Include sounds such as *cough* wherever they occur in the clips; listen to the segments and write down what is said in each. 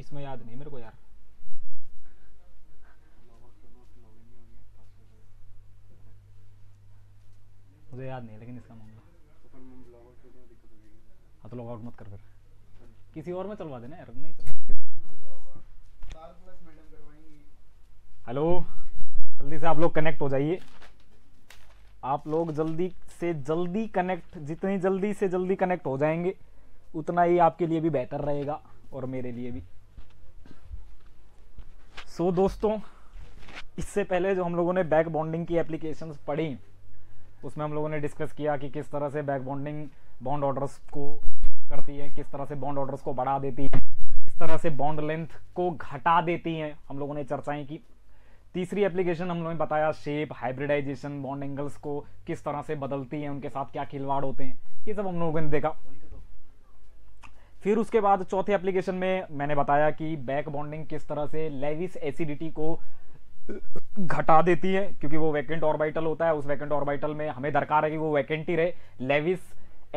इसमें याद नहीं मेरे को यार मुझे याद नहीं लेकिन इसका मामला हाँ तो लॉग आउट मत कर फिर किसी और में चलवा देना यार नहीं हेलो जल्दी से आप लोग कनेक्ट हो जाइए आप लोग जल्दी से जल्दी कनेक्ट जितनी जल्दी से जल्दी कनेक्ट हो जाएंगे उतना ही आपके लिए भी बेहतर रहेगा और मेरे लिए भी सो so, दोस्तों इससे पहले जो हम लोगों ने बैक बॉन्डिंग की एप्लीकेशन पढ़ी उसमें हम लोगों ने डिस्कस किया कि किस तरह से बैक बॉन्डिंग बॉन्ड ऑर्डर्स को करती है किस तरह से बॉन्ड ऑर्डर्स को बढ़ा देती है किस तरह से बॉन्ड लेंथ को घटा देती हैं हम लोगों ने चर्चाएं की तीसरी एप्लीकेशन हम लोगों ने बताया शेप हाइब्रिडाइजेशन बॉन्ड एंगल्स को किस तरह से बदलती है उनके साथ क्या खिलवाड़ होते हैं ये सब हम लोगों ने देखा फिर उसके बाद चौथे एप्लीकेशन में मैंने बताया कि बैक बॉन्डिंग किस तरह से लेविस एसिडिटी को घटा देती है क्योंकि वो वैकेंट ऑर्बिटल होता है उस वैकेंट ऑर्बिटल में हमें दरकार है कि वो वैकेंट ही रहे लेविस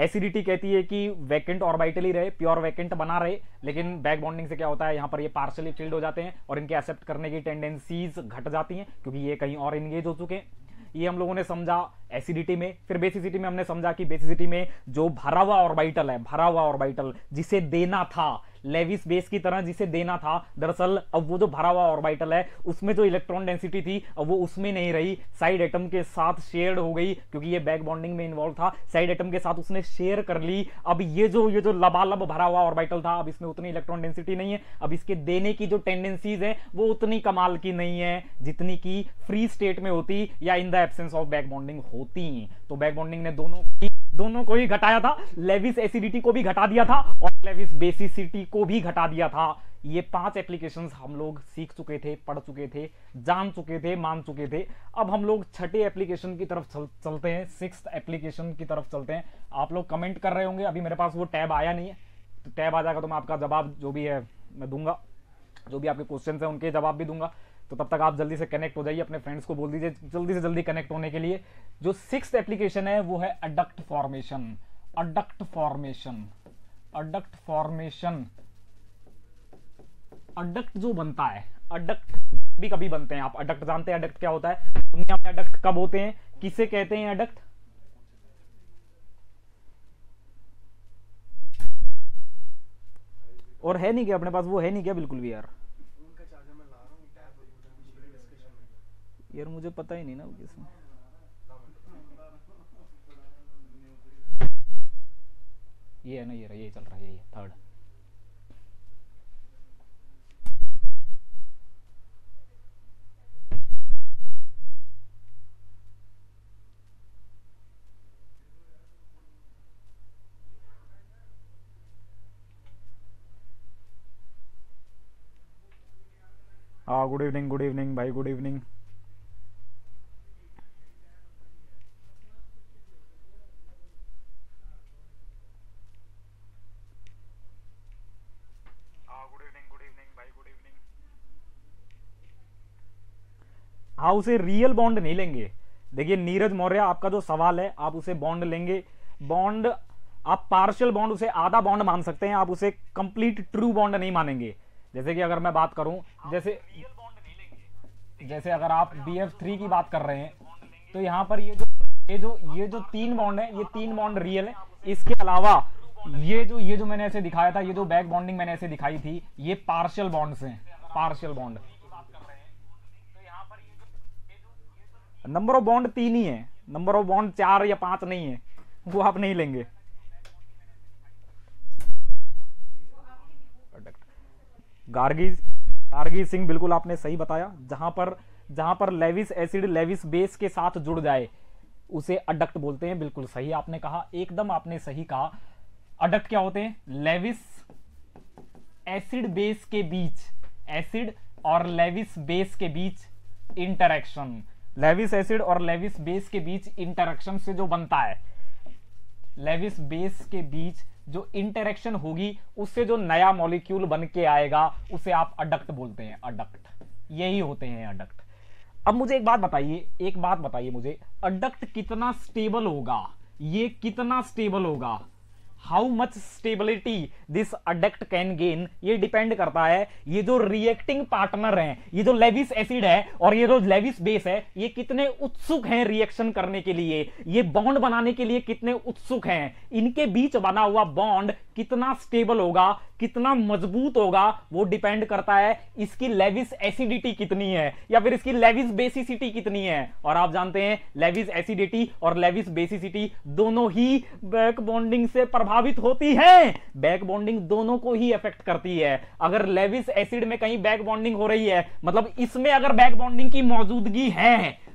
एसिडिटी कहती है कि वैकेंट ऑर्बिटल ही रहे प्योर वैकेंट बना रहे लेकिन बैक बॉन्डिंग से क्या होता है यहाँ पर ये पार्शली फील्ड हो जाते हैं और इनके एक्सेप्ट करने की टेंडेंसीज घट जाती हैं क्योंकि ये कहीं और इंगेज हो चुके हैं ये हम लोगों ने समझा एसिडिटी में फिर बेसिसिटी में हमने समझा कि बेसिसिटी में जो भरा हुआ ऑर्बिटल है भरा हुआ ऑर्बिटल जिसे देना था लेविस बेस की तरह जिसे देना था दरअसल अब वो जो भरा हुआ ऑर्बिटल है उसमें जो इलेक्ट्रॉन डेंसिटी थी अब वो उसमें नहीं रही साइड एटम के साथ शेयर हो गई क्योंकि ये बैक बॉन्डिंग में इन्वॉल्व था साइड एटम के साथ उसने शेयर कर ली अब ये जो ये जो लबालब भरा हुआ ऑर्बिटल था अब इसमें उतनी इलेक्ट्रॉन डेंसिटी नहीं है अब इसके देने की जो टेंडेंसीज है वो उतनी कमाल की नहीं है जितनी की फ्री स्टेट में होती या in the absence of back bonding होती तो बैक बॉन्डिंग ने दोनों की दोनों को ही घटाया था लेविस एसिडिटी को भी घटा दिया था और लेविस बेसिसिटी को भी घटा दिया था ये पांच एप्लीकेशन हम लोग सीख चुके थे पढ़ चुके थे जान चुके थे मान चुके थे अब हम लोग छठे एप्लीकेशन की तरफ चल, चलते हैं सिक्स एप्लीकेशन की तरफ चलते हैं आप लोग कमेंट कर रहे होंगे अभी मेरे पास वो टैब आया नहीं है तो टैब आ जाएगा तो मैं आपका जवाब जो भी है मैं दूंगा जो भी आपके क्वेश्चन है उनके जवाब भी दूंगा तो तब तक आप जल्दी से कनेक्ट हो जाइए अपने फ्रेंड्स को बोल दीजिए जल्दी से जल्दी कनेक्ट होने के लिए जो सिक्स एप्लीकेशन है वो है adduct formation adduct formation adduct formation adduct जो बनता है अडक्ट भी कभी बनते हैं आप अडक्ट जानते हैं अडक्ट क्या होता है दुनिया में अडक्ट कब होते हैं किसे कहते हैं अडक्ट और है नहीं क्या अपने पास वो है नहीं क्या बिल्कुल भी यार यार मुझे पता ही नहीं ना किसमें ये है ना ये रहा चल रहा है यही थर्ड हाँ गुड इवनिंग गुड इवनिंग भाई गुड इवनिंग आप उसे रियल बॉन्ड नहीं लेंगे देखिए नीरज मौर्य आपका जो सवाल है आप उसे बॉन्ड लेंगे बॉन्ड आप पार्शियल बॉन्ड उसे आधा बॉन्ड मान सकते हैं आप उसे कंप्लीट ट्रू बॉन्ड नहीं मानेंगे जैसे कि अगर मैं बात करूं जैसे जैसे अगर आप बी एफ थ्री की बात कर रहे हैं तो यहाँ पर ये जो ये जो ये जो तीन बॉन्ड है ये तीन बॉन्ड रियल है इसके अलावा ये जो ये जो मैंने ऐसे दिखाया था ये जो बैक बॉन्डिंग मैंने ऐसे दिखाई थी ये पार्शियल बॉन्ड्स हैं partial bond number of bond तीन ही है नंबर ऑफ बॉन्ड चार या पांच नहीं है वो आप नहीं लेंगे गार्गी गार्गी सिंह बिल्कुल आपने सही बताया जहां पर जहां पर लेविस एसिड लेविस बेस के साथ जुड़ जाए उसे अडक्ट बोलते हैं बिल्कुल सही आपने कहा एकदम आपने सही कहा अडक्ट क्या होते हैं लेविस एसिड बेस के बीच एसिड और लेविस बेस के बीच इंटरेक्शन लेविस एसिड और लेविस बेस के बीच इंटरक्शन से जो बनता है लेविस बेस के बीच जो इंटरेक्शन होगी उससे जो नया मॉलिक्यूल बन के आएगा उसे आप अडक्ट बोलते हैं अडक्ट यही होते हैं अडक्ट अब मुझे एक बात बताइए एक बात बताइए मुझे अडक्ट कितना स्टेबल होगा ये कितना स्टेबल होगा how much stability this adduct can gain ये डिपेंड करता है ये जो रिएक्टिंग पार्टनर है ये जो लेविस एसिड है और ये जो लेविस बेस है ये कितने उत्सुक हैं रिएक्शन करने के लिए ये बॉन्ड बनाने के लिए कितने उत्सुक हैं इनके बीच बना हुआ बॉन्ड कितना स्टेबल होगा कितना मजबूत होगा वो डिपेंड करता है इसकी लेविस एसिडिटी कितनी है या फिर इसकी लेविस बेसिसिटी कितनी है और आप जानते हैं लेविस एसिडिटी और लेविस बेसिसिटी दोनों ही बैक बॉन्डिंग से प्रभावित होती है बैक बॉन्डिंग दोनों को ही इफेक्ट करती है अगर लेविस एसिड में कहीं बैक बॉन्डिंग हो रही है मतलब इसमें अगर बैक बॉन्डिंग की मौजूदगी है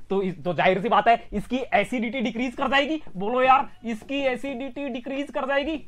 तो इस, तो जाहिर सी बात है इसकी एसिडिटी डिक्रीज कर जाएगी बोलो यार इसकी एसिडिटी डिक्रीज कर जाएगी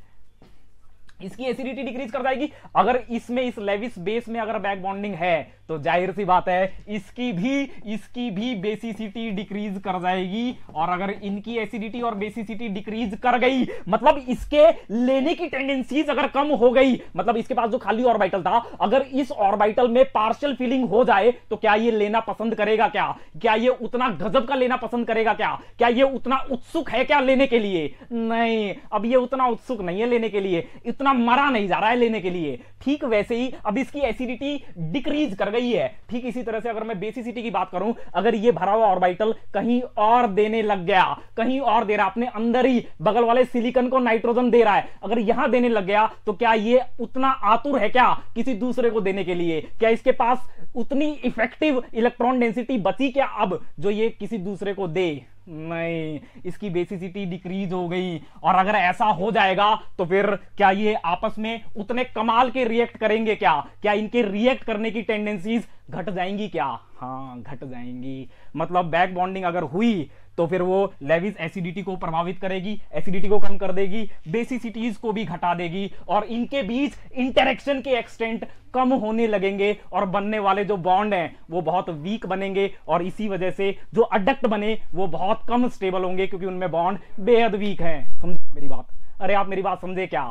इसकी एसिडिटी डिक्रीज कर जाएगी अगर इसमें इस लेविस बेस में अगर बैक बॉन्डिंग है तो जाहिर सी बात है इसकी भी इसकी भी बेसिसिटी डिक्रीज कर जाएगी और अगर इनकी एसिडिटी और बेसिसिटी डिक्रीज कर गई मतलब इसके लेने की टेंडेंसीज अगर कम हो गई मतलब इसके पास जो खाली ऑर्बिटल था अगर इस ऑर्बिटल में पार्शियल फिलिंग हो जाए तो क्या ये लेना पसंद करेगा क्या क्या ये उतना गजब का लेना पसंद करेगा क्या क्या ये उतना उत्सुक है क्या लेने के लिए नहीं अब ये उतना उत्सुक नहीं है लेने के लिए इतना मरा नहीं जा रहा है लेने के लिए ठीक वैसे ही अब इसकी एसिडिटी डिक्रीज कर गई गई है ठीक इसी तरह से अगर मैं बेसिसिटी की बात करूं अगर ये भरा हुआ ऑर्बिटल कहीं और देने लग गया कहीं और दे रहा अपने अंदर ही बगल वाले सिलिकन को नाइट्रोजन दे रहा है अगर यहां देने लग गया तो क्या ये उतना आतुर है क्या किसी दूसरे को देने के लिए क्या इसके पास उतनी इफेक्टिव इलेक्ट्रॉन डेंसिटी बची क्या अब जो ये किसी दूसरे को दे नहीं इसकी बेसिसिटी डिक्रीज हो गई और अगर ऐसा हो जाएगा तो फिर क्या ये आपस में उतने कमाल के रिएक्ट करेंगे क्या क्या इनके रिएक्ट करने की टेंडेंसीज घट जाएंगी क्या हाँ घट जाएंगी मतलब बैक बॉन्डिंग अगर हुई तो फिर वो लेविज एसिडिटी को प्रभावित करेगी एसिडिटी को कम कर देगी बेसिसिटीज को भी घटा देगी और इनके बीच इंटरेक्शन के एक्सटेंट कम होने लगेंगे और बनने वाले जो बॉन्ड हैं वो बहुत वीक बनेंगे और इसी वजह से जो अडक्ट बने वो बहुत कम स्टेबल होंगे क्योंकि उनमें बॉन्ड बेहद वीक हैं समझे मेरी बात अरे आप मेरी बात समझे क्या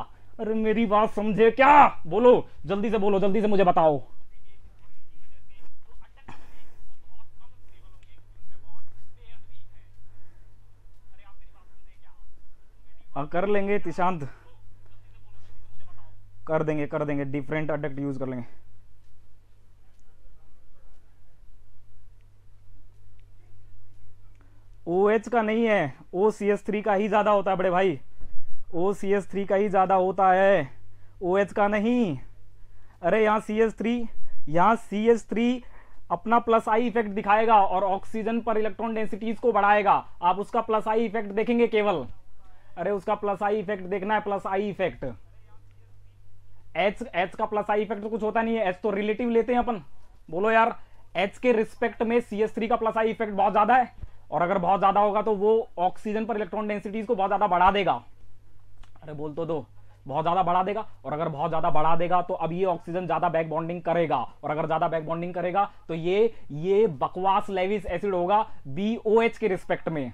अरे मेरी बात समझे क्या बोलो जल्दी से बोलो जल्दी से मुझे बताओ हाँ, कर लेंगे तिशांत कर देंगे कर देंगे डिफरेंट अडक्ट यूज कर लेंगे ओ OH का नहीं है ओ सी एस थ्री का ही ज्यादा होता है बड़े भाई ओ सी एस थ्री का ही ज्यादा होता है ओ OH का नहीं अरे यहाँ सी एस थ्री यहाँ सी एस थ्री अपना प्लस आई इफेक्ट दिखाएगा और ऑक्सीजन पर इलेक्ट्रॉन डेंसिटीज को बढ़ाएगा आप उसका प्लस आई इफेक्ट देखेंगे केवल अरे उसका प्लस आई इफेक्ट देखना है plus I effect H H का प्लस आई इफेक्ट तो कुछ होता नहीं है एच तो रिलेटिव लेते हैं अपन बोलो यार एच के रिस्पेक्ट में सी एस थ्री का प्लस आई इफेक्ट बहुत ज्यादा है और अगर बहुत ज्यादा होगा तो वो ऑक्सीजन पर इलेक्ट्रॉन डेंसिटीज को बहुत ज्यादा बढ़ा देगा अरे बोल तो दो बहुत ज्यादा बढ़ा देगा और अगर बहुत ज्यादा बढ़ा देगा तो अब ये ऑक्सीजन ज्यादा बैक बॉन्डिंग करेगा और अगर ज्यादा बैक बॉन्डिंग करेगा तो ये ये बकवास लेविस एसिड होगा बीओएच के रिस्पेक्ट में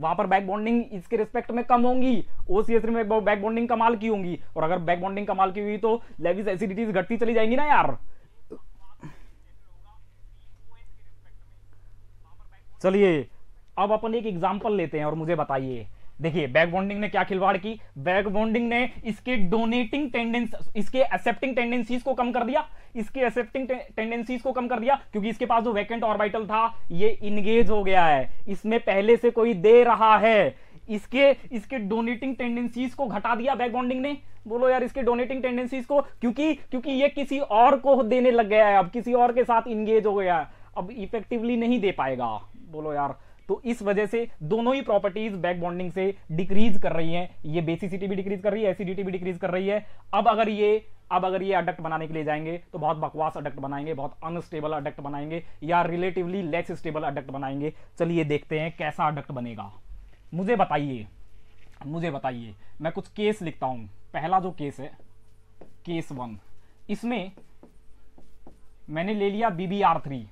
वहां पर बैक बॉन्डिंग इसके रिस्पेक्ट में कम होंगी ओसीएस में बैक बॉन्डिंग कमाल की होंगी और अगर बैक बॉन्डिंग कमाल की हुई तो लेविस एसिडिटीज घटती चली जाएंगी ना यार चलिए अब अपन एक एग्जाम्पल लेते हैं और मुझे बताइए देखिए बैक बॉन्डिंग ने क्या खिलवाड़ की बैक बॉन्डिंग ने इसके डोनेटिंग टेंडेंस इसके एक्सेप्टिंग टेंडेंसीज को कम कर दिया इसके एक्सेप्टिंग टेंडेंसीज को कम कर दिया क्योंकि इसके पास जो वैकेंट ऑर्बिटल था ये इंगेज हो गया है इसमें पहले से कोई दे रहा है इसके इसके डोनेटिंग टेंडेंसीज को घटा दिया बैक बॉन्डिंग ने बोलो यार इसके डोनेटिंग टेंडेंसीज को क्योंकि क्योंकि ये किसी और को देने लग गया है अब किसी और के साथ इंगेज हो गया है अब इफेक्टिवली नहीं दे पाएगा बोलो यार तो इस वजह से दोनों ही प्रॉपर्टीज बैक बॉन्डिंग से डिक्रीज कर रही हैं ये बेसिसिटी भी डिक्रीज कर रही है एसिडिटी भी डिक्रीज कर रही है अब अगर ये अब अगर ये अडक्ट बनाने के लिए जाएंगे तो बहुत बकवास अडक्ट बनाएंगे बहुत अनस्टेबल अडक्ट बनाएंगे या रिलेटिवली लेस स्टेबल अडक्ट बनाएंगे चलिए देखते हैं कैसा अडक्ट बनेगा मुझे बताइए मुझे बताइए मैं कुछ केस लिखता हूं पहला जो केस है केस वन इसमें मैंने ले लिया बीबीआर थ्री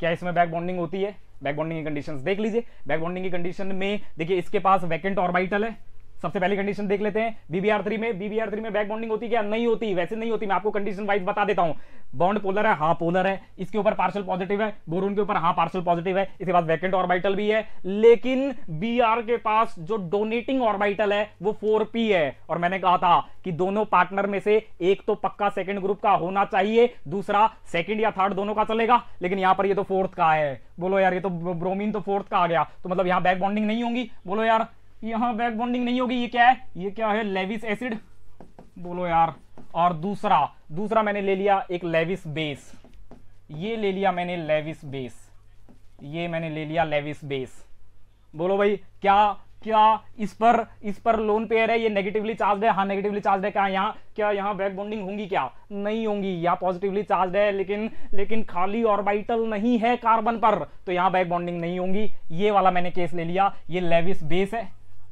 क्या इसमें बैक बॉन्डिंग होती है बैक बॉन्डिंग की कंडीशन देख लीजिए बैक बॉन्डिंग की कंडीशन में देखिए इसके पास वैकेंट ऑर्बिटल है सबसे पहली कंडीशन देख लेते हैं बीबीआर थ्री में बीबीआर थ्री में बैक बॉन्डिंग होती क्या नहीं होती वैसे नहीं होती मैं आपको कंडीशन वाइज बता देता हूं बॉन्ड पोलर है हाँ पोलर है इसके ऊपर पार्सल पॉजिटिव है बोरून के ऊपर हाँ पार्सल पॉजिटिव है इसके बाद वैकेंट ऑर्बिटल भी है लेकिन बी आर के पास जो डोनेटिंग ऑर्बिटल है वो फोर पी है और मैंने कहा था कि दोनों पार्टनर में से एक तो पक्का सेकेंड ग्रुप का होना चाहिए दूसरा सेकंड या थर्ड दोनों का चलेगा लेकिन यहां पर ये तो फोर्थ का है बोलो यार ये तो ब्रोमीन तो फोर्थ का आ गया तो मतलब यहां बैक बॉन्डिंग नहीं होगी बोलो यार यहाँ बैक बॉन्डिंग नहीं होगी ये क्या है ये क्या है लेविस एसिड बोलो यार और दूसरा दूसरा मैंने ले लिया एक लेविस बेस ये ले लिया मैंने लेविस बेस ये मैंने ले लिया लेविस बेस बोलो भाई क्या क्या इस पर इस पर लोन पेयर है ये नेगेटिवली चार्ज है हाँ नेगेटिवली चार्ज है क्या यहाँ क्या यहाँ बैक बॉन्डिंग होंगी क्या नहीं होंगी यहाँ पॉजिटिवली चार्ज है लेकिन लेकिन खाली ऑर्बिटल नहीं है कार्बन पर तो यहाँ बैक बॉन्डिंग नहीं होंगी ये वाला मैंने केस ले लिया ये लेविस बेस है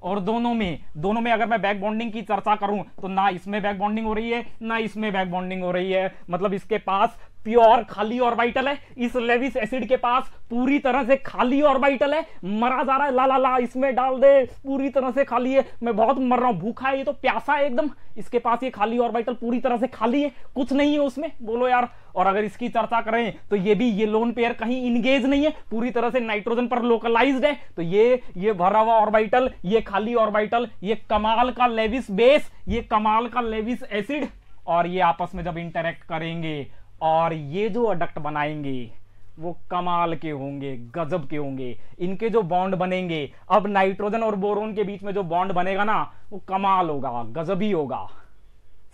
और दोनों में दोनों में अगर मैं बैक बॉन्डिंग की चर्चा करूं तो ना इसमें बैक बॉन्डिंग हो रही है ना इसमें बैक बॉन्डिंग हो रही है मतलब इसके पास प्योर खाली ऑर्बिटल है इस लेविस एसिड के पास पूरी तरह से खाली ऑर्बिटल है मरा जा रहा है ला ला ला इसमें डाल दे पूरी तरह से खाली है मैं बहुत मर रहा हूं भूखा है ये तो प्यासा है एकदम इसके पास ये खाली ऑर्बिटल पूरी तरह से खाली है कुछ नहीं है उसमें बोलो यार और अगर इसकी चर्चा करें तो ये भी ये लोन पेयर कहीं इंगेज नहीं है पूरी तरह से नाइट्रोजन पर लोकलाइज है तो ये ये भरा हुआ ऑर्बिटल ये खाली ऑर्बिटल ये कमाल का लेविस बेस ये कमाल का लेविस एसिड और ये आपस में जब इंटरेक्ट करेंगे और ये जो अडक्ट बनाएंगे वो कमाल के होंगे गजब के होंगे इनके जो बॉन्ड बनेंगे अब नाइट्रोजन और बोरोन के बीच में जो बॉन्ड बनेगा ना वो कमाल होगा गजब ही होगा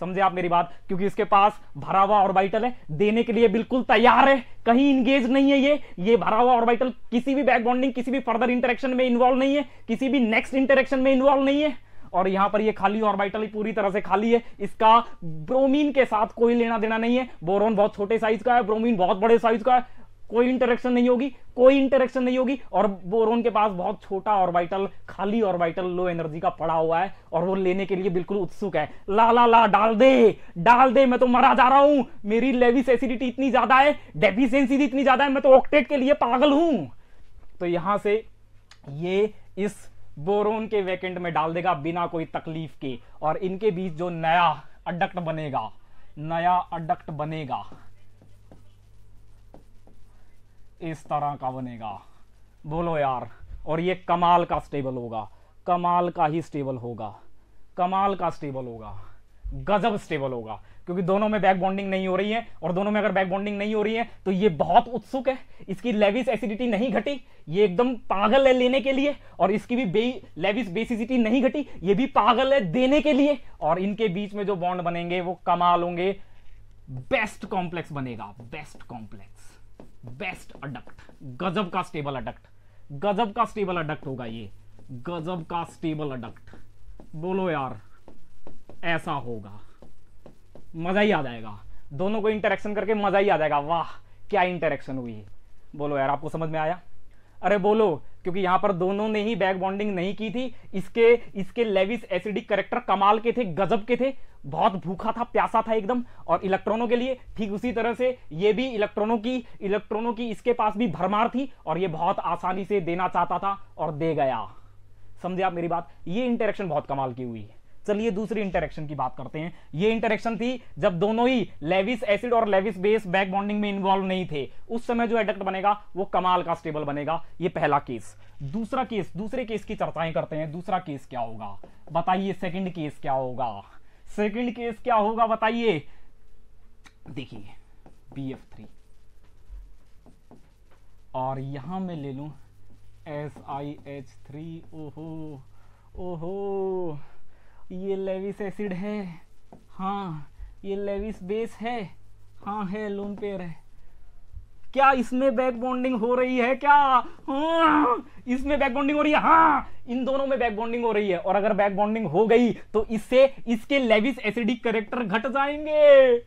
समझे आप मेरी बात क्योंकि इसके पास भरा हुआ ऑर्बिटल है देने के लिए बिल्कुल तैयार है कहीं इंगेज नहीं है ये ये भरा हुआ ऑर्बिटल किसी भी बैक बॉन्डिंग किसी भी फर्दर इंटरेक्शन में इन्वॉल्व नहीं है किसी भी नेक्स्ट इंटरेक्शन में इन्वॉल्व नहीं है और यहाँ पर ये खाली ऑर्बिटल पूरी तरह से खाली है इसका ब्रोमीन के साथ कोई लेना देना नहीं है बोरोन बहुत छोटे साइज का है ब्रोमीन बहुत बड़े साइज का है कोई इंटरेक्शन नहीं होगी कोई इंटरेक्शन नहीं होगी और बोरोन के पास बहुत छोटा ऑर्बिटल खाली ऑर्बिटल लो एनर्जी का पड़ा हुआ है और वो लेने के लिए बिल्कुल उत्सुक है ला ला ला डाल दे डाल दे मैं तो मरा जा रहा हूं मेरी लेविस एसिडिटी इतनी ज्यादा है डेफिशिय इतनी ज्यादा है मैं तो ऑक्टेट के लिए पागल हूं तो यहां से ये इस बोरोन के वैकेंट में डाल देगा बिना कोई तकलीफ के और इनके बीच जो नया अडक्ट बनेगा नया अडक्ट बनेगा इस तरह का बनेगा बोलो यार और ये कमाल का स्टेबल होगा कमाल का ही स्टेबल होगा कमाल का स्टेबल होगा गजब स्टेबल होगा क्योंकि दोनों में बैक बॉन्डिंग नहीं हो रही है और दोनों में अगर बैक बॉन्डिंग नहीं हो रही है तो ये बहुत उत्सुक है इसकी लेविस एसिडिटी नहीं घटी ये एकदम पागल है लेने के लिए और इसकी भी बे लेविस बेसिसिटी नहीं घटी ये भी पागल है देने के लिए और इनके बीच में जो बॉन्ड बनेंगे वो कमाल होंगे बेस्ट कॉम्प्लेक्स बनेगा बेस्ट कॉम्प्लेक्स बेस्ट अडक्ट गजब का स्टेबल अडक्ट गजब का स्टेबल अडक्ट होगा ये गजब का स्टेबल अडक्ट बोलो यार ऐसा होगा मज़ा ही आ जाएगा दोनों को इंटरेक्शन करके मज़ा ही आ जाएगा वाह क्या इंटरेक्शन हुई बोलो यार आपको समझ में आया अरे बोलो क्योंकि यहाँ पर दोनों ने ही बैक बॉन्डिंग नहीं की थी इसके इसके लेविस एसिडिक करेक्टर कमाल के थे गजब के थे बहुत भूखा था प्यासा था एकदम और इलेक्ट्रॉनों के लिए ठीक उसी तरह से ये भी इलेक्ट्रॉनों की इलेक्ट्रॉनों की इसके पास भी भरमार थी और ये बहुत आसानी से देना चाहता था और दे गया समझे आप मेरी बात ये इंटरेक्शन बहुत कमाल की हुई है चलिए दूसरी इंटरेक्शन की बात करते हैं ये इंटरेक्शन थी जब दोनों ही लेविस एसिड और लेविस बेस बैक बॉन्डिंग में इन्वॉल्व नहीं थे उस समय जो एडक्ट बनेगा वो कमाल का स्टेबल बनेगा ये पहला केस दूसरा केस दूसरे केस की चर्चाएं करते हैं दूसरा केस क्या होगा बताइए सेकेंड केस क्या होगा सेकेंड केस क्या होगा बताइए देखिए बी एफ थ्री और यहां मैं ले लू एस आई एच थ्री ओहो ओहो ये लेविस एसिड है हाँ ये लेविस बेस है हाँ है लोन पेयर है क्या इसमें बैक बॉन्डिंग हो रही है क्या हाँ, इसमें बैक बॉन्डिंग हो रही है हाँ इन दोनों में बैक बॉन्डिंग हो रही है और अगर बैक बॉन्डिंग हो गई तो इससे इसके लेविस एसिडिक करेक्टर घट जाएंगे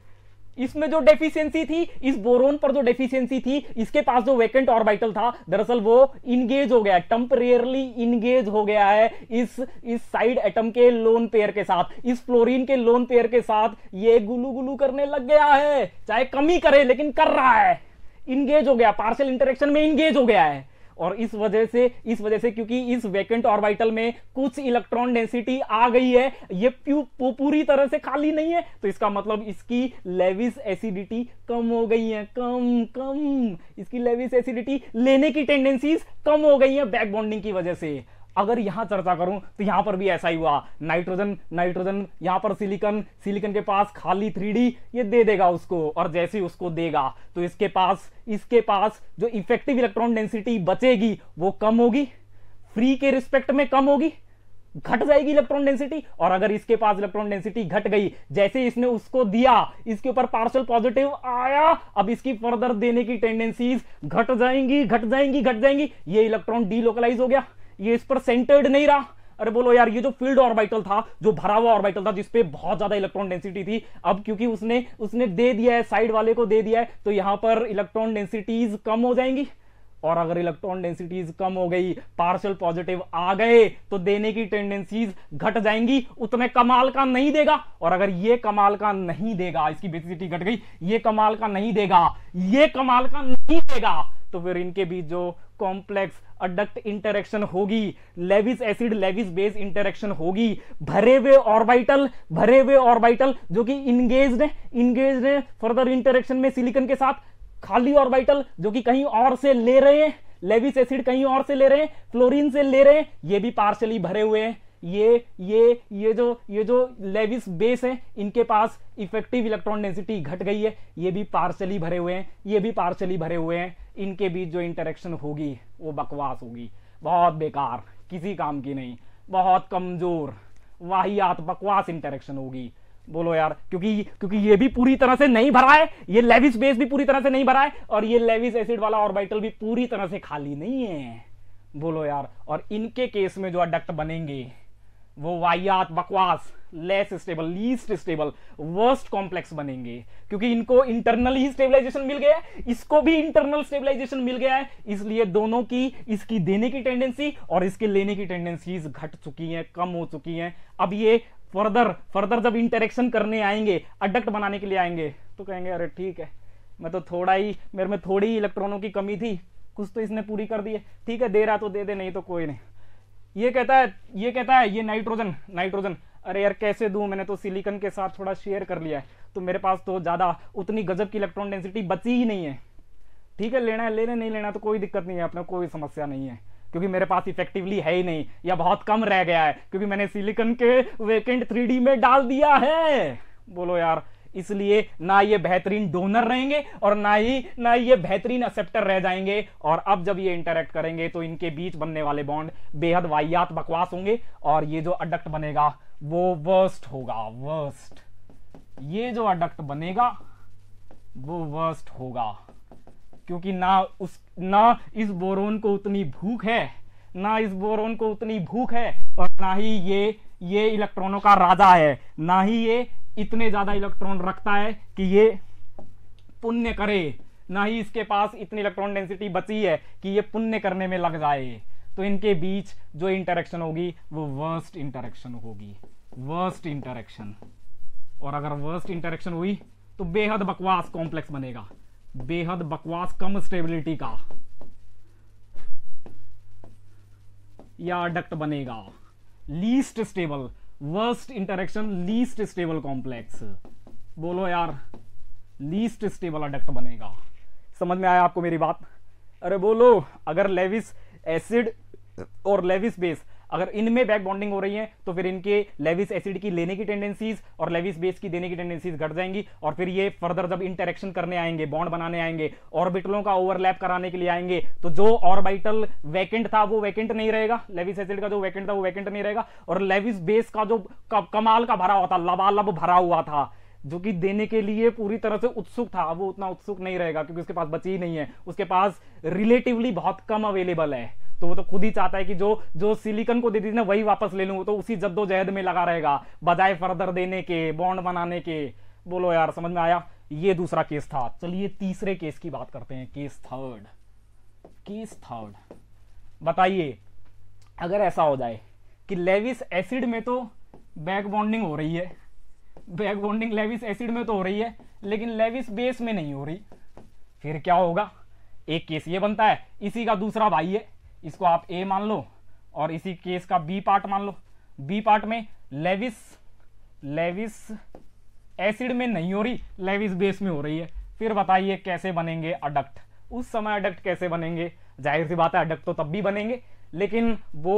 इसमें जो डेफिशिएंसी थी इस बोरोन पर जो डेफिशिएंसी थी इसके पास जो वेकेंट ऑर्बिटल था दरअसल वो इंगेज हो गया टेम्परेरली इंगेज हो गया है इस इस साइड एटम के लोन पेयर के साथ इस फ्लोरीन के लोन पेयर के साथ ये गुलू गुलू करने लग गया है चाहे कमी करे लेकिन कर रहा है इंगेज हो गया पार्सल इंटरेक्शन में इंगेज हो गया है और इस वजह से इस वजह से क्योंकि इस वैकेंट ऑर्बिटल में कुछ इलेक्ट्रॉन डेंसिटी आ गई है ये पूरी तरह से खाली नहीं है तो इसका मतलब इसकी लेविस एसिडिटी कम हो गई है कम कम इसकी लेविस एसिडिटी लेने की टेंडेंसीज कम हो गई है बैक बॉन्डिंग की वजह से अगर यहां चर्चा करूं तो यहां पर भी ऐसा ही हुआ नाइट्रोजन नाइट्रोजन यहां पर सिलिकन सिलिकन के पास खाली थ्री ये दे देगा उसको और जैसे उसको देगा तो इसके पास इसके पास जो इफेक्टिव इलेक्ट्रॉन डेंसिटी बचेगी वो कम होगी फ्री के रिस्पेक्ट में कम होगी घट जाएगी इलेक्ट्रॉन डेंसिटी और अगर इसके पास इलेक्ट्रॉन डेंसिटी घट गई जैसे इसने उसको दिया इसके ऊपर पार्शल पॉजिटिव आया अब इसकी फर्दर देने की टेंडेंसीज घट जाएंगी घट जाएंगी घट जाएंगी ये इलेक्ट्रॉन डीलोकलाइज हो गया ये इस पर सेंटर्ड नहीं रहा अरे बोलो यार ये जो फील्ड ऑर्बिटल था जो भरा हुआ ऑर्बिटल था जिसपे बहुत ज्यादा इलेक्ट्रॉन डेंसिटी थी अब क्योंकि उसने उसने दे दिया है साइड वाले को दे दिया है तो यहां पर इलेक्ट्रॉन डेंसिटीज कम हो जाएंगी और अगर इलेक्ट्रॉन डेंसिटीज कम हो गई पार्शियल पॉजिटिव आ गए तो देने की टेंडेंसीज घट जाएंगी उतने कमाल का नहीं देगा और अगर ये कमाल का नहीं देगा इसकी बेसिसिटी घट गई ये कमाल का नहीं देगा ये कमाल का नहीं देगा तो फिर इनके बीच जो कॉम्प्लेक्स अडक्ट इंटरेक्शन होगी Lewis acid Lewis base interaction होगी भरे हुए ऑर्बिटल भरे हुए ऑर्बिटल जो कि इंगेज है इंगेज है फर्दर इंटरेक्शन में सिलिकन के साथ खाली ऑर्बिटल जो कि कहीं और से ले रहे हैं लेविस एसिड कहीं और से ले रहे हैं फ्लोरिन से ले रहे हैं ये भी पार्शली भरे हुए हैं ये ये ये जो ये जो लेविस बेस है इनके पास इफेक्टिव इलेक्ट्रॉन डेंसिटी घट गई है ये भी पार्शली भरे हुए हैं ये भी पार्शली भरे हुए हैं इनके बीच जो इंटरेक्शन होगी वो बकवास होगी बहुत बेकार किसी काम की नहीं बहुत कमज़ोर वाहियात बकवास इंटरेक्शन होगी बोलो यार क्योंकि क्योंकि ये भी पूरी तरह से नहीं भरा है ये लेविस बेस भी पूरी तरह से नहीं भरा है और ये लेविस एसिड वाला ऑर्बिटल भी पूरी तरह से खाली नहीं है बोलो यार और इनके केस में जो अडक्ट बनेंगे वो वाहियात बकवास less stable least stable worst complex बनेंगे क्योंकि इनको इंटरनल ही स्टेबलाइजेशन मिल गया है इसको भी इंटरनल स्टेबलाइजेशन मिल गया है इसलिए दोनों की इसकी देने की टेंडेंसी और इसके लेने की टेंडेंसीज घट चुकी हैं कम हो चुकी हैं अब ये फर्दर फर्दर जब इंटरेक्शन करने आएंगे अडक्ट बनाने के लिए आएंगे तो कहेंगे अरे ठीक है मैं तो थोड़ा ही मेरे में थोड़ी ही इलेक्ट्रॉनों की कमी थी कुछ तो इसने पूरी कर दी है ठीक है दे रहा तो दे दे नहीं तो कोई नहीं ये कहता है ये कहता है ये नाइट्रोजन नाइट्रोजन अरे यार कैसे दूं मैंने तो सिलिकन के साथ थोड़ा शेयर कर लिया है तो मेरे पास तो ज़्यादा उतनी गजब की इलेक्ट्रॉन डेंसिटी बची ही नहीं है ठीक है लेना है लेना नहीं लेना तो कोई दिक्कत नहीं है अपने कोई समस्या नहीं है क्योंकि मेरे पास इफेक्टिवली है ही नहीं या बहुत कम रह गया है क्योंकि मैंने सिलिकन के वेकेंट थ्री में डाल दिया है बोलो यार इसलिए ना ये बेहतरीन डोनर रहेंगे और ना ही ना ये बेहतरीन एक्सेप्टर रह जाएंगे और अब जब ये इंटरेक्ट करेंगे तो इनके बीच बनने वाले बॉन्ड बेहद वाहियात बकवास होंगे और ये जो अडक्ट बनेगा वो वर्स्ट होगा वर्स्ट ये जो अडक्ट बनेगा वो वर्स्ट होगा क्योंकि ना उस ना इस बोरोन को उतनी भूख है ना इस बोरोन को उतनी भूख है और ना ही ये ये इलेक्ट्रॉनों का राजा है ना ही ये इतने ज्यादा इलेक्ट्रॉन रखता है कि ये पुण्य करे ना ही इसके पास इतनी इलेक्ट्रॉन डेंसिटी बची है कि ये पुण्य करने में लग जाए तो इनके बीच जो इंटरेक्शन होगी वो वर्स्ट इंटरेक्शन होगी वर्स्ट इंटरेक्शन और अगर वर्स्ट इंटरेक्शन हुई तो बेहद बकवास कॉम्प्लेक्स बनेगा बेहद बकवास कम स्टेबिलिटी का या डक्ट बनेगा least stable worst interaction least stable complex बोलो यार लीस्ट स्टेबल अडक्ट बनेगा समझ में आया आपको मेरी बात अरे बोलो अगर लेविस एसिड और लेविस बेस अगर इनमें बैक बॉन्डिंग हो रही है तो फिर इनके लेविस एसिड की लेने की टेंडेंसीज और लेविस बेस की देने की टेंडेंसीज घट जाएंगी और फिर ये फर्दर जब इंटरेक्शन करने आएंगे बॉन्ड बनाने आएंगे ऑर्बिटलों का ओवरलैप कराने के लिए आएंगे तो जो ऑर्बिटल वैकेंट था वो वैकेंट नहीं रहेगा लेविस एसिड का जो वैकेंट था वो वैकेंट नहीं रहेगा और लेविस बेस का जो कमाल का भरा हुआ था लबालब भरा हुआ था जो कि देने के लिए पूरी तरह से उत्सुक था वो उतना उत्सुक नहीं रहेगा क्योंकि उसके पास बची ही नहीं है उसके पास रिलेटिवली बहुत कम अवेलेबल है तो वो तो खुद ही चाहता है कि जो जो सिलिकन को दे दी ना वही वापस ले लूँ तो उसी जद्दोजहद में लगा रहेगा बजाय फर्दर देने के बॉन्ड बनाने के बोलो यार समझ में आया ये दूसरा केस था चलिए तीसरे केस की बात करते हैं केस थर्ड केस थर्ड बताइए अगर ऐसा हो जाए कि लेविस एसिड में तो बैक बॉन्डिंग हो रही है बैक बॉन्डिंग लेविस एसिड में तो हो रही है लेकिन लेविस बेस में नहीं हो रही फिर क्या होगा एक केस ये बनता है इसी का दूसरा भाई है इसको आप ए मान लो और इसी केस का बी पार्ट मान लो बी पार्ट में लेविस लेविस एसिड में नहीं हो रही लेविस बेस में हो रही है फिर बताइए कैसे बनेंगे अडक्ट उस समय अडक्ट कैसे बनेंगे जाहिर सी बात है अडक्ट तो तब भी बनेंगे लेकिन वो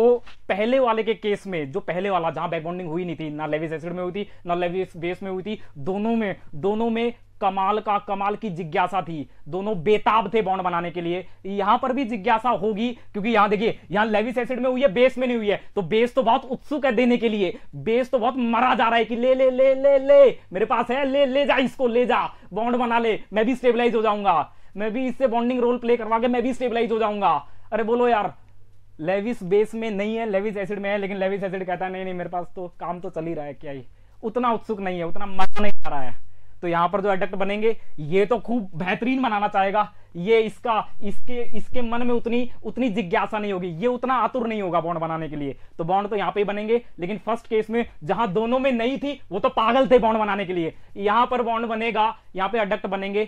पहले वाले के केस में जो पहले वाला जहां बैकबॉन्डिंग हुई नहीं थी ना लेविस एसिड में हुई थी ना लेविस बेस में हुई थी दोनों में दोनों में कमाल का कमाल की जिज्ञासा थी दोनों बेताब थे बॉन्ड बनाने के लिए यहां पर भी जिज्ञासा होगी क्योंकि यहां देखिए यहां लेविस एसिड में हुई है बेस में नहीं हुई है तो बेस तो बहुत उत्सुक है देने के लिए बेस तो बहुत मरा जा रहा है कि ले ले ले ले ले मेरे पास है ले ले जा इसको ले जा बॉन्ड बना ले मैं भी स्टेबिलाईज हो जाऊंगा मैं भी इससे बॉन्डिंग रोल प्ले करवा के मैं भी स्टेबिलाईज हो जाऊंगा अरे बोलो यार लेविस बेस में नहीं है लेविस एसिड में है लेकिन लेविस एसिड कहता है नहीं नहीं मेरे पास तो काम तो चल ही रहा है क्या ही उतना उत्सुक नहीं है उतना मजा नहीं आ रहा है तो यहां पर जो एडक्ट बनेंगे ये तो खूब बेहतरीन बनाना चाहेगा ये इसका इसके इसके मन में उतनी उतनी जिज्ञासा नहीं होगी ये उतना आतुर नहीं होगा बॉन्ड बनाने के लिए तो बॉन्ड तो यहां पे ही बनेंगे लेकिन फर्स्ट केस में जहां दोनों में नहीं थी वो तो पागल थे बॉन्ड बनाने के लिए यहां पर बॉन्ड बनेगा यहां पे अडक्ट बनेंगे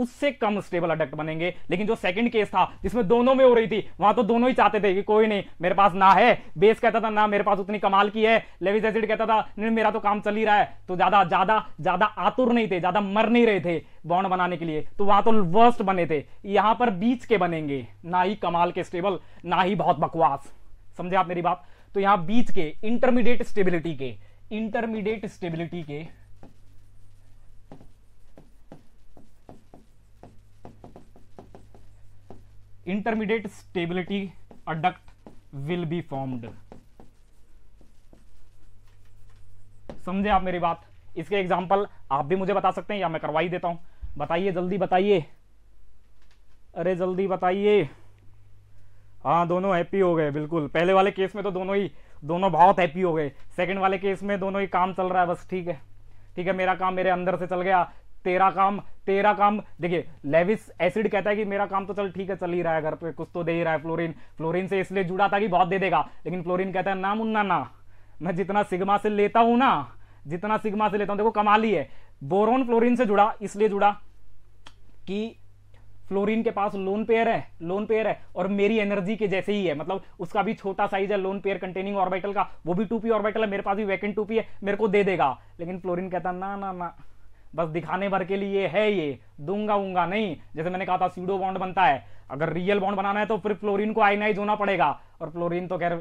उससे कम स्टेबल अडक्ट बनेंगे लेकिन जो सेकंड केस था जिसमें दोनों में हो रही थी वहां तो दोनों ही चाहते थे कि कोई नहीं मेरे पास ना है बेस कहता था ना मेरे पास उतनी कमाल की है लेविस एसिड कहता था नहीं मेरा तो काम चल ही रहा है तो ज्यादा ज्यादा ज्यादा आतुर नहीं थे ज्यादा मर नहीं रहे थे बॉन्ड बनाने के लिए तो वहां तो वर्स्ट बने थे यहां पर बीच के बनेंगे ना ही कमाल के स्टेबल ना ही बहुत बकवास समझे आप मेरी बात तो यहां बीच के इंटरमीडिएट स्टेबिलिटी के इंटरमीडिएट स्टेबिलिटी के intermediate stability adduct will be formed समझे आप मेरी बात इसके एग्जाम्पल आप भी मुझे बता सकते हैं या मैं करवाई देता हूं बताइए जल्दी बताइए अरे जल्दी बताइए हाँ दोनों हैप्पी हो गए बिल्कुल पहले वाले केस में तो दोनों ही दोनों बहुत हैप्पी हो गए सेकंड वाले केस में दोनों ही काम चल रहा है बस ठीक है ठीक है मेरा काम मेरे अंदर से चल गया तेरा काम तेरा काम देखिए लेविस एसिड कहता है कि मेरा काम तो चल ठीक है चल ही रहा है घर पे कुछ तो दे ही रहा है फ्लोरीन फ्लोरीन से इसलिए जुड़ा था कि बहुत दे देगा लेकिन फ्लोरीन कहता है ना मुन्ना ना मैं जितना सिग्मा से लेता हूं ना जितना सिग्मा से लेता हूं देखो कमाली है बोरोन फ्लोरिन से जुड़ा इसलिए जुड़ा कि फ्लोरिन के पास लोन पेयर है लोन पेयर है और मेरी एनर्जी के जैसे ही है मतलब उसका भी छोटा साइज है लोन पेयर कंटेनिंग ऑर्बिटल का वो भी टू पी ऑर्बिटल है मेरे पास भी वैकेंट टू पी है मेरे को दे देगा लेकिन फ्लोरिन कहता ना ना ना बस दिखाने भर के लिए है ये दूंगा उंगा नहीं जैसे मैंने कहा था सीडो बॉन्ड बनता है अगर रियल बॉन्ड बनाना है तो फिर फ्लोरिन को आइनाइज होना पड़ेगा और फ्लोरिन तो खैर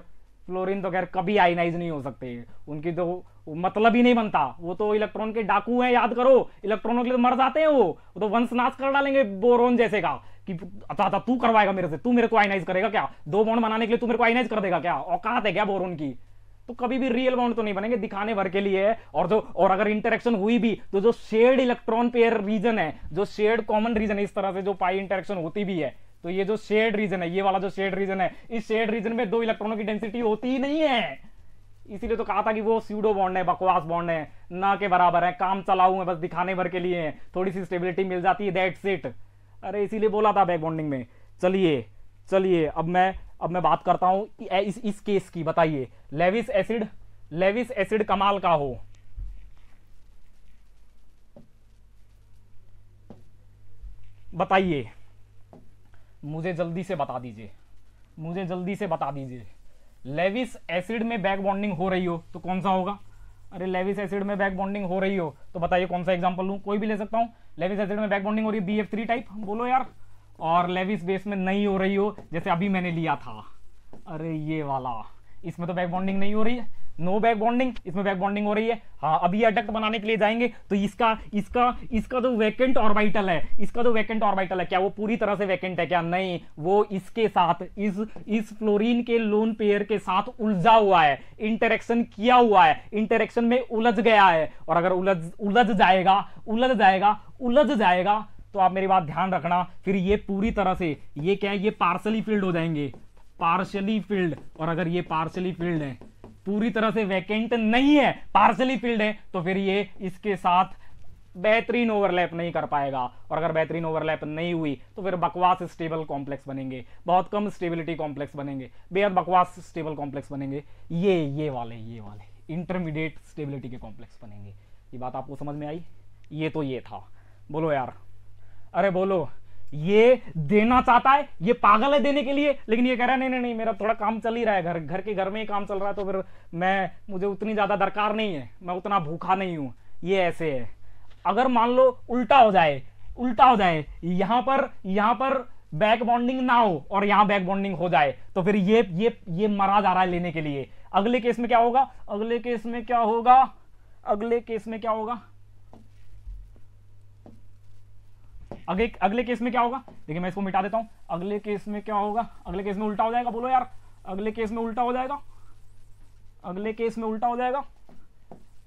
फ्लोरिन तो खैर कभी आइनाइज नहीं हो सकते उनकी तो मतलब ही नहीं बनता वो तो इलेक्ट्रॉन के डाकू हैं याद करो इलेक्ट्रॉनों के लिए मर जाते हैं वो वो तो वंश नाश कर डालेंगे बोरोन जैसे का कि अच्छा अच्छा तू करवाएगा मेरे से तू मेरे को आइनाइज करेगा क्या दो बॉन्ड बनाने के लिए तू मेरे को आइनाइज कर देगा क्या औकात है क्या बोरोन की तो कभी भी रियल बाउंड तो नहीं बनेंगे दिखाने भर के लिए है और जो और अगर इंटरेक्शन हुई भी तो जो शेड इलेक्ट्रॉन पेयर रीजन है जो शेड कॉमन रीजन है इस तरह से जो पाई इंटरेक्शन होती भी है तो ये जो शेड रीजन है ये वाला जो शेड रीजन है इस शेड रीजन में दो इलेक्ट्रॉनों की डेंसिटी होती ही नहीं है इसीलिए तो कहा था कि वो सीडो बॉन्ड है बकवास बॉन्ड है ना के बराबर है काम चलाऊ है बस दिखाने भर के लिए है थोड़ी सी स्टेबिलिटी मिल जाती है दैट्स इट अरे इसीलिए बोला था बैक बॉन्डिंग में चलिए चलिए अब मैं अब मैं बात करता हूं इस, इस केस की बताइए लेविस एसिड लेविस एसिड कमाल का हो बताइए मुझे जल्दी से बता दीजिए मुझे जल्दी से बता दीजिए लेविस एसिड में बैक बॉन्डिंग हो रही हो तो कौन सा होगा अरे लेविस एसिड में बैक बॉन्डिंग हो रही हो तो बताइए कौन सा एग्जांपल लू कोई भी ले सकता हूं लेविस एसिड में बैक बॉन्डिंग हो रही है बी एफ थ्री टाइप बोलो यार और लेविस बेस में नहीं हो रही हो जैसे अभी मैंने लिया था अरे ये वाला इसमें तो बैक बॉन्डिंग नहीं हो रही है नो बैक बॉन्डिंग इसमें बैक बॉन्डिंग हो रही है हाँ अभी अडक्ट बनाने के लिए जाएंगे तो इसका इसका इसका जो वैकेंट ऑर्बिटल है इसका जो वैकेंट ऑर्बिटल है क्या वो पूरी तरह से वैकेंट है क्या नहीं वो इसके साथ इस इस फ्लोरीन के लोन पेयर के साथ उलझा हुआ है इंटरेक्शन किया हुआ है इंटरेक्शन में उलझ गया है और अगर उलझ उलझ जाएगा उलझ जाएगा उलझ जाएगा तो आप मेरी बात ध्यान रखना फिर ये पूरी तरह से ये क्या है ये पार्सली फील्ड हो जाएंगे पार्सली फील्ड और अगर ये पार्सली फील्ड है पूरी तरह से वैकेंट नहीं है पार्सली फील्ड है तो फिर ये इसके साथ बेहतरीन ओवरलैप नहीं कर पाएगा और अगर बेहतरीन ओवरलैप नहीं हुई तो फिर बकवास स्टेबल कॉम्प्लेक्स बनेंगे बहुत कम स्टेबिलिटी कॉम्प्लेक्स बनेंगे बेहद बकवास स्टेबल कॉम्प्लेक्स बनेंगे ये ये वाले ये वाले इंटरमीडिएट स्टेबिलिटी के कॉम्प्लेक्स बनेंगे ये बात आपको समझ में आई ये तो ये था बोलो यार अरे बोलो ये देना चाहता है ये पागल है देने के लिए लेकिन ये कह रहा है नहीं नहीं नहीं मेरा थोड़ा काम चल ही रहा है घर घर के घर में ही काम चल रहा है तो फिर मैं मुझे उतनी ज़्यादा दरकार नहीं है मैं उतना भूखा नहीं हूं ये ऐसे है अगर मान लो उल्टा हो जाए उल्टा हो जाए यहां पर यहां पर बैक बॉन्डिंग ना हो और यहां बैक बॉन्डिंग हो जाए तो फिर ये ये ये मरा जा रहा है लेने के लिए अगले केस में क्या होगा अगले केस में क्या होगा अगले केस में क्या होगा अगले अगले केस में क्या होगा देखिए मैं इसको मिटा देता हूँ अगले केस में क्या होगा अगले केस में उल्टा हो जाएगा बोलो यार अगले केस में उल्टा हो जाएगा अगले केस में उल्टा हो जाएगा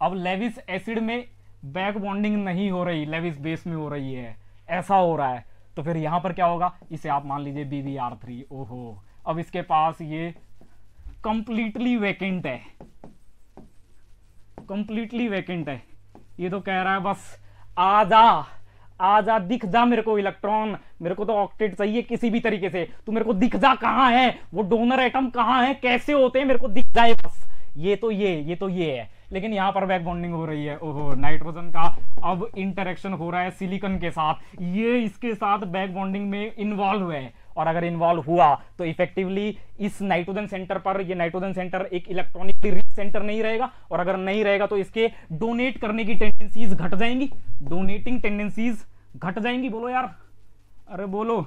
अब लेविस एसिड में बैक बॉन्डिंग नहीं हो रही लेविस बेस में हो रही है ऐसा हो रहा है तो फिर यहां पर क्या होगा इसे आप मान लीजिए बी वी आर थ्री ओहो अब इसके पास ये कंप्लीटली वैकेंट है कंप्लीटली वैकेंट है ये तो कह रहा है बस आजा आजा दिख जा मेरे को इलेक्ट्रॉन मेरे को तो ऑक्टेट चाहिए किसी भी तरीके से तू मेरे को दिख जा कहाँ है वो डोनर एटम कहाँ है कैसे होते हैं मेरे को दिख जाए बस ये तो ये ये तो ये है लेकिन यहां पर बैक बॉन्डिंग हो रही है ओहो नाइट्रोजन का अब इंटरेक्शन हो रहा है सिलिकन के साथ ये इसके साथ बैक बॉन्डिंग में इन्वॉल्व है और अगर इन्वॉल्व हुआ तो इफेक्टिवली इस नाइट्रोजन सेंटर पर ये नाइट्रोजन सेंटर एक इलेक्ट्रॉनिकली रिच सेंटर नहीं रहेगा और अगर नहीं रहेगा तो इसके डोनेट करने की टेंडेंसीज घट जाएंगी डोनेटिंग टेंडेंसीज घट जाएंगी बोलो यार अरे बोलो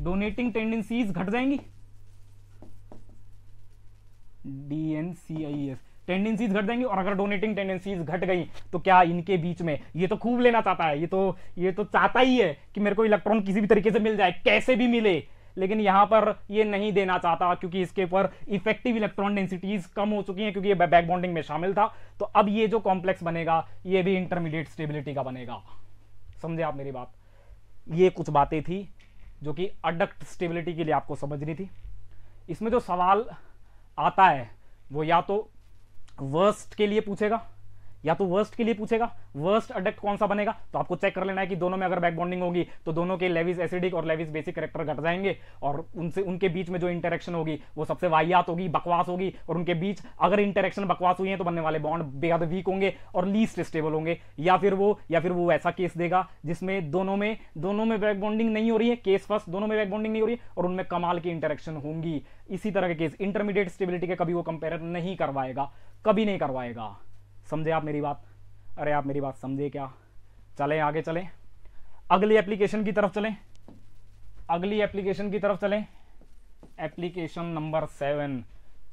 डोनेटिंग टेंडेंसीज घट जाएंगी D N C I S tendencies घट जाएंगी और अगर डोनेटिंग टेंडेंसीज घट गई तो क्या इनके बीच में ये तो खूब लेना चाहता है ये तो ये तो चाहता ही है कि मेरे को इलेक्ट्रॉन किसी भी तरीके से मिल जाए कैसे भी मिले लेकिन यहां पर ये नहीं देना चाहता क्योंकि इसके ऊपर इफेक्टिव इलेक्ट्रॉन डेंसिटीज कम हो चुकी हैं क्योंकि ये बैक बॉन्डिंग में शामिल था तो अब ये जो कॉम्प्लेक्स बनेगा ये भी इंटरमीडिएट स्टेबिलिटी का बनेगा समझे आप मेरी बात ये कुछ बातें थी जो कि अडक्ट स्टेबिलिटी के लिए आपको समझनी थी इसमें जो सवाल आता है वो या तो वर्स्ट के लिए पूछेगा या तो वर्स्ट के लिए पूछेगा वर्स्ट अडक्ट कौन सा बनेगा तो आपको चेक कर लेना है कि दोनों में अगर बैक बॉन्डिंग होगी तो दोनों के लेविज एसिडिक और लेविज बेसिक करेक्टर घट जाएंगे और उनसे उनके बीच में जो इंटरेक्शन होगी वो सबसे वाहियात होगी बकवास होगी और उनके बीच अगर इंटरेक्शन बकवास हुई है तो बनने वाले बॉन्ड बेहद वीक होंगे और लीस्ट स्टेबल होंगे या फिर वो या फिर वो ऐसा केस देगा जिसमें दोनों में दोनों में बैक बॉन्डिंग नहीं हो रही है केस फर्स्ट दोनों में बैक बॉन्डिंग नहीं हो रही है और उनमें कमाल की इंटरेक्शन होंगी इसी तरह के केस इंटरमीडिएट स्टेबिलिटी के कभी वो कंपेयर नहीं करवाएगा कभी नहीं करवाएगा समझे आप मेरी बात अरे आप मेरी बात समझे क्या चलें आगे चलें अगली एप्लीकेशन की तरफ चलें अगली एप्लीकेशन की तरफ चलें एप्लीकेशन नंबर सेवन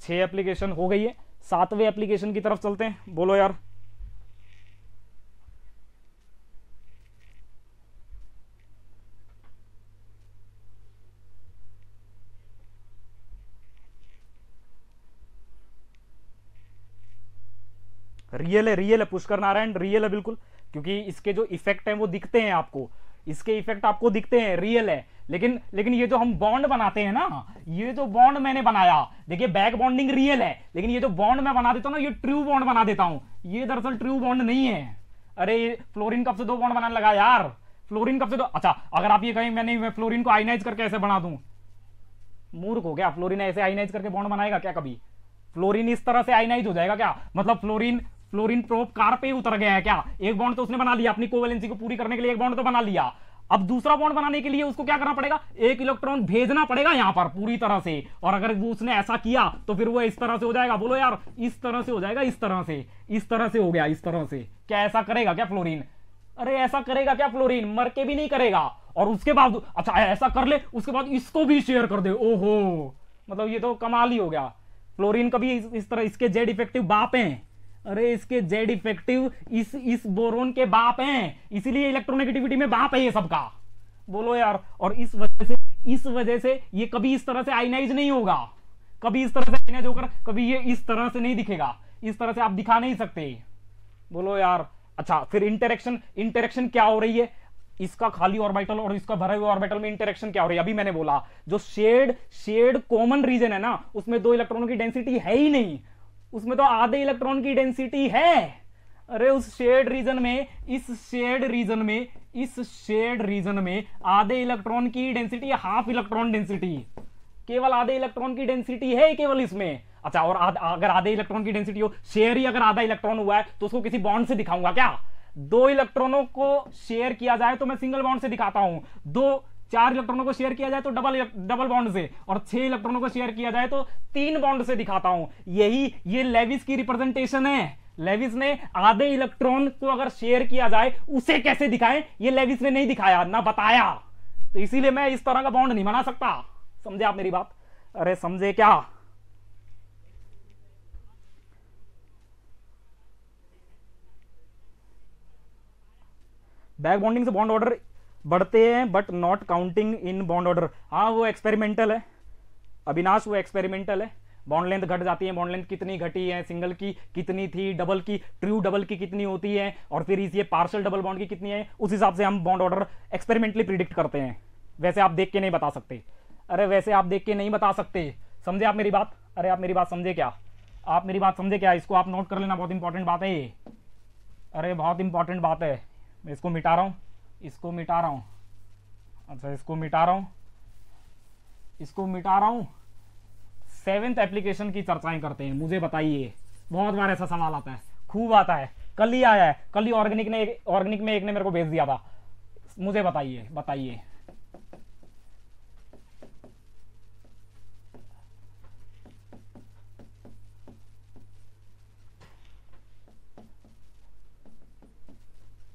छः एप्लीकेशन हो गई है सातवें एप्लीकेशन की तरफ चलते हैं बोलो यार रियल है रियल है पुष्कर नारायण रियल है बिल्कुल क्योंकि इसके जो इफेक्ट है वो दिखते हैं आपको इसके इफेक्ट आपको दिखते हैं रियल है लेकिन लेकिन ये जो हम बॉन्ड बनाते हैं ना ये जो बॉन्ड मैंने बनाया देखिए बैक बॉन्डिंग रियल है लेकिन ये जो बॉन्ड मैं बना देता हूँ ना ये ट्रू बॉन्ड बना देता हूँ ये दरअसल ट्रू बॉन्ड नहीं है अरे फ्लोरिन कब से दो बॉन्ड बनाने लगा यार फ्लोरिन कब से दो अच्छा अगर आप ये कहें मैंने मैं फ्लोरिन को आइनाइज करके ऐसे बना दू मूर्ख हो गया फ्लोरिन ऐसे आइनाइज करके बॉन्ड बनाएगा क्या कभी फ्लोरिन इस तरह से आइनाइज हो जाएगा क्या मतलब फ्लोरिन फ्लोरिन प्रोप कार पे उतर गया है क्या एक बॉन्ड तो उसने बना लिया अपनी कोवेलेंसी को पूरी करने के लिए एक बॉन्ड तो बना लिया अब दूसरा बॉन्ड बनाने के लिए उसको क्या करना पड़ेगा एक इलेक्ट्रॉन भेजना पड़ेगा यहां पर पूरी तरह से और अगर वो उसने ऐसा किया तो फिर वो इस तरह से हो जाएगा बोलो यार इस तरह से हो जाएगा इस तरह से इस तरह से हो गया इस तरह से क्या ऐसा करेगा क्या फ्लोरीन अरे ऐसा करेगा क्या फ्लोरीन मर के भी नहीं करेगा और उसके बाद अच्छा ऐसा कर ले उसके बाद इसको भी शेयर कर दे ओहो मतलब ये तो कमाल ही हो गया फ्लोरीन कभी इस तरह इसके जेड इफेक्टिव बाप है अरे इसके जेड इफेक्टिव इस इस बोरोन के बाप हैं इसीलिए इलेक्ट्रोनेगेटिविटी में बाप है ये सबका बोलो यार और इस वजह से इस वजह से ये कभी इस तरह से आइनाइज नहीं होगा कभी इस तरह से आइनाइज होकर कभी ये इस तरह से नहीं दिखेगा इस तरह से आप दिखा नहीं सकते बोलो यार अच्छा फिर इंटरेक्शन इंटरेक्शन क्या हो रही है इसका खाली ऑर्बिटल और इसका भरा हुआ ऑर्बिटल में इंटरेक्शन क्या हो रही है अभी मैंने बोला जो शेड शेड कॉमन रीजन है ना उसमें दो इलेक्ट्रॉनों की डेंसिटी है ही नहीं उसमें तो आधे इलेक्ट्रॉन की डेंसिटी है अरे उस शेड रीजन में इस शेड रीजन में इस शेड रीजन में आधे इलेक्ट्रॉन की डेंसिटी हाफ इलेक्ट्रॉन डेंसिटी केवल आधे इलेक्ट्रॉन की डेंसिटी है केवल इसमें अच्छा और आद, अगर आधे इलेक्ट्रॉन की डेंसिटी हो शेयर ही अगर आधा इलेक्ट्रॉन हुआ है तो उसको किसी बॉन्ड से दिखाऊंगा क्या दो इलेक्ट्रॉनों को शेयर किया जाए तो मैं सिंगल बॉन्ड से दिखाता हूं दो चार इलेक्ट्रॉनों को शेयर किया जाए तो डबल डबल बॉन्ड से और छह इलेक्ट्रॉनों को शेयर किया जाए तो तीन बॉन्ड से दिखाता हूं यही ये लेविस की रिप्रेजेंटेशन है लेविस ने आधे इलेक्ट्रॉन को अगर शेयर किया जाए उसे कैसे दिखाएं ये लेविस ने नहीं दिखाया ना बताया तो इसीलिए मैं इस तरह का बॉन्ड नहीं बना सकता समझे आप मेरी बात अरे समझे क्या बैक बॉन्डिंग से बॉन्ड ऑर्डर बढ़ते हैं but not counting in bond order हाँ वो एक्सपेरिमेंटल है अविनाश वो एक्सपेरिमेंटल है बॉन्ड लेंथ घट जाती है बॉन्ड लेंथ कितनी घटी है सिंगल की कितनी थी डबल की ट्रू डबल की कितनी होती है और फिर ये पार्सल डबल बॉन्ड की कितनी है उस हिसाब से हम बॉन्ड ऑर्डर एक्सपेरिमेंटली प्रिडिक्ट करते हैं वैसे आप देख के नहीं बता सकते अरे वैसे आप देख के नहीं बता सकते समझे आप मेरी बात अरे आप मेरी बात समझे क्या आप मेरी बात समझे क्या इसको आप नोट कर लेना बहुत इंपॉर्टेंट बात है ये अरे बहुत इंपॉर्टेंट बात है मैं इसको मिटा रहा हूँ इसको मिटा रहा हूं अच्छा इसको मिटा रहा हूं इसको मिटा रहा हूं सेवेंथ एप्लीकेशन की चर्चाएं करते हैं मुझे बताइए बहुत बार ऐसा सवाल आता है खूब आता है कल ही आया है कल ही ऑर्गेनिक ने ऑर्गेनिक में एक ने मेरे को भेज दिया था मुझे बताइए बताइए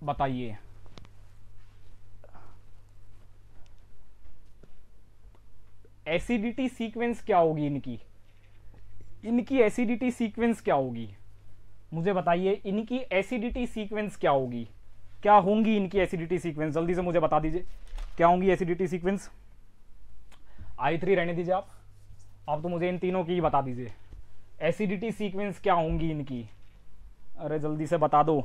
बताइए एसिडिटी सीक्वेंस क्या होगी इनकी इनकी एसिडिटी सीक्वेंस क्या होगी मुझे बताइए इनकी एसिडिटी सीक्वेंस क्या होगी क्या होंगी इनकी एसिडिटी सीक्वेंस जल्दी से मुझे बता दीजिए क्या होंगी एसिडिटी सीक्वेंस आई थ्री रहने दीजिए आप आप तो मुझे इन तीनों की ही बता दीजिए एसिडिटी सीक्वेंस क्या होंगी इनकी अरे जल्दी से बता दो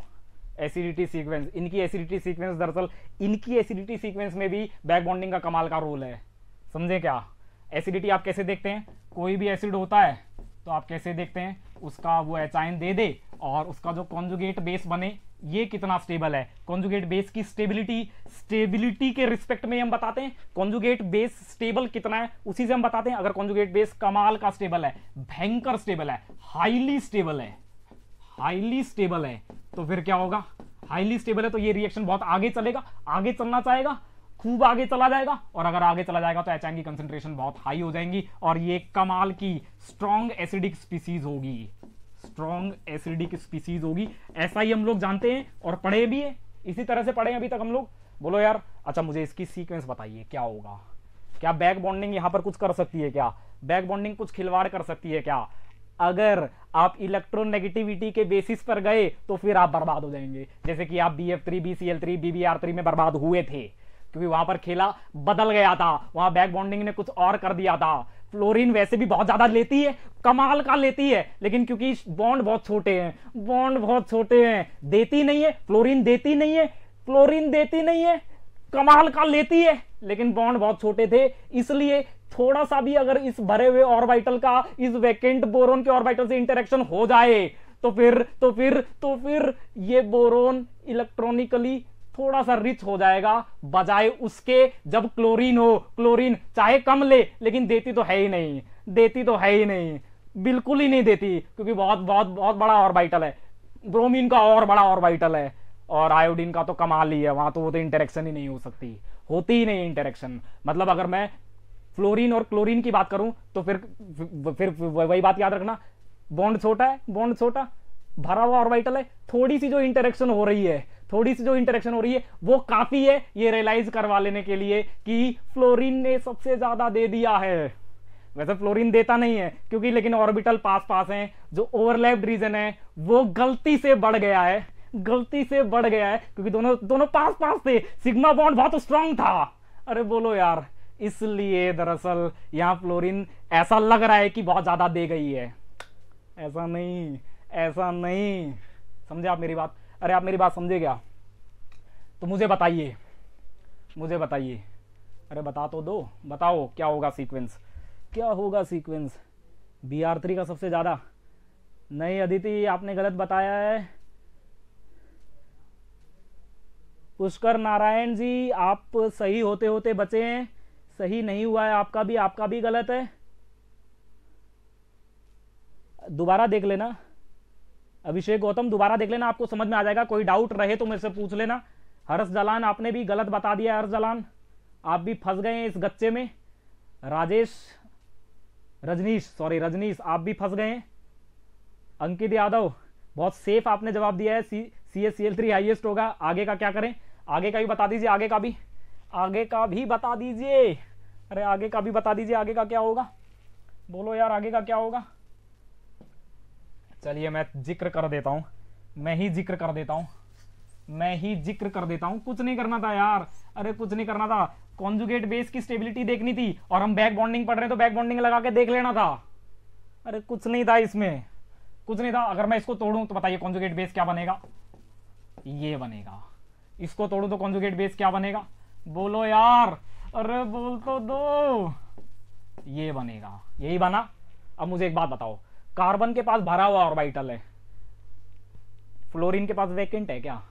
एसिडिटी सीक्वेंस इनकी एसिडिटी सीक्वेंस दरअसल इनकी एसिडिटी सीक्वेंस में भी बैक बॉन्डिंग का कमाल का रोल है समझे क्या एसिडिटी आप कैसे देखते हैं कोई भी एसिड होता है तो आप कैसे देखते हैं उसका वो एच दे दे और उसका जो कॉन्जुगेट बेस बने ये कितना स्टेबल है कॉन्जुगेट बेस की स्टेबिलिटी स्टेबिलिटी के रिस्पेक्ट में हम बताते हैं कॉन्जुगेट बेस स्टेबल कितना है उसी से हम बताते हैं अगर कॉन्जुगेट बेस कमाल का स्टेबल है भयंकर स्टेबल है हाईली स्टेबल है हाईली स्टेबल है तो फिर क्या होगा हाईली स्टेबल है तो ये रिएक्शन बहुत आगे चलेगा आगे चलना चाहेगा खूब आगे चला जाएगा और अगर आगे चला जाएगा तो एच की कंसेंट्रेशन बहुत हाई हो जाएंगी और ये कमाल की स्ट्रॉन्ग एसिडिक स्पीसीज होगी स्ट्रॉन्ग एसिडिक स्पीसीज होगी ऐसा ही हम लोग जानते हैं और पढ़े भी है इसी तरह से पढ़े अभी तक हम लोग बोलो यार अच्छा मुझे इसकी सीक्वेंस बताइए क्या होगा क्या बैक बॉन्डिंग यहां पर कुछ कर सकती है क्या बैक बॉन्डिंग कुछ खिलवाड़ कर सकती है क्या अगर आप इलेक्ट्रोनेगेटिविटी के बेसिस पर गए तो फिर आप बर्बाद हो जाएंगे जैसे कि आप B F three B C L three BBr three में बर्बाद हुए थे क्योंकि वहां पर खेला बदल गया था वहां बैक बॉन्डिंग ने कुछ और कर दिया था फ्लोरिन वैसे भी बहुत ज्यादा लेती है कमाल का लेती है लेकिन क्योंकि बॉन्ड बहुत छोटे हैं बॉन्ड बहुत छोटे हैं देती नहीं है फ्लोरिन देती नहीं है फ्लोरिन देती नहीं है कमाल का लेती है लेकिन बॉन्ड बहुत छोटे थे इसलिए थोड़ा सा भी अगर इस भरे हुए ऑर्बिटल का इस वैकेंट बोरोन के ऑर्बिटल से इंटरेक्शन हो जाए तो फिर तो फिर तो फिर ये बोरोन इलेक्ट्रॉनिकली थोड़ा सा रिच हो जाएगा बजाय उसके जब क्लोरीन हो क्लोरीन चाहे कम ले लेकिन देती तो है ही नहीं देती तो है ही नहीं बिल्कुल ही नहीं देती क्योंकि बहुत बहुत बहुत बड़ा ऑर्बिटल है ब्रोमीन का और बड़ा ऑर्बिटल है और आयोडीन का तो कमाल ही है वहां तो वो तो इंटरेक्शन ही नहीं हो सकती होती ही नहीं इंटरेक्शन मतलब अगर मैं फ्लोरीन और क्लोरीन की बात करूं तो फिर फिर वही बात याद रखना बॉन्ड छोटा है बॉन्ड छोटा भरा हुआ ऑर्बिटल है थोड़ी सी जो इंटरेक्शन हो रही है थोड़ी सी जो इंटरेक्शन हो रही है वो काफ़ी है ये रियलाइज करवा लेने के लिए कि फ्लोरिन ने सबसे ज़्यादा दे दिया है वैसे फ्लोरीन देता नहीं है क्योंकि लेकिन ऑर्बिटल पास पास हैं जो ओवरलैप्ड रीजन है वो गलती से बढ़ गया है गलती से बढ़ गया है क्योंकि दोनों दोनों पास पास थे सिग्मा बॉन्ड बहुत स्ट्रांग था अरे बोलो यार इसलिए दरअसल यहाँ फ्लोरीन ऐसा लग रहा है कि बहुत ज़्यादा दे गई है ऐसा नहीं ऐसा नहीं समझे आप मेरी बात अरे आप मेरी बात समझे क्या तो मुझे बताइए मुझे बताइए अरे बता तो दो बताओ क्या होगा सीक्वेंस क्या होगा सीक्वेंस बी आर थ्री का सबसे ज़्यादा नहीं अदिति आपने गलत बताया है पुष्कर नारायण जी आप सही होते होते बचे हैं सही नहीं हुआ है आपका भी आपका भी गलत है दोबारा देख लेना अभिषेक गौतम दोबारा देख लेना आपको समझ में आ जाएगा कोई डाउट रहे तो मेरे से पूछ लेना हर्ष जलान आपने भी गलत बता दिया हर्ष जलान आप भी फंस गए हैं इस गच्चे में राजेश रजनीश सॉरी रजनीश आप भी फंस गए हैं अंकित यादव बहुत सेफ आपने जवाब दिया है C C S C L three highest होगा आगे का क्या करें आगे का भी बता दीजिए आगे का भी आगे का भी बता दीजिए अरे आगे का भी बता दीजिए आगे का क्या होगा बोलो यार आगे का क्या होगा चलिए मैं जिक्र कर देता हूँ मैं ही जिक्र कर देता हूँ मैं ही जिक्र कर देता हूँ कुछ नहीं करना था यार अरे कुछ नहीं करना था कॉन्जुगेट बेस की स्टेबिलिटी देखनी थी और हम बैक बॉन्डिंग पढ़ रहे हैं तो बैक बॉन्डिंग लगा के देख लेना था अरे कुछ नहीं था इसमें कुछ नहीं था अगर मैं इसको तोड़ूं तो बताइए कॉन्जुगेट बेस क्या बनेगा ये बनेगा इसको तोड़ूं तो कॉन्जुगेट बेस क्या बनेगा बोलो यार अरे बोल तो दो ये बनेगा यही बना अब मुझे एक बात बताओ कार्बन के पास भरा हुआ ऑर्बिटल है फ्लोरीन के पास वैकेंट है क्या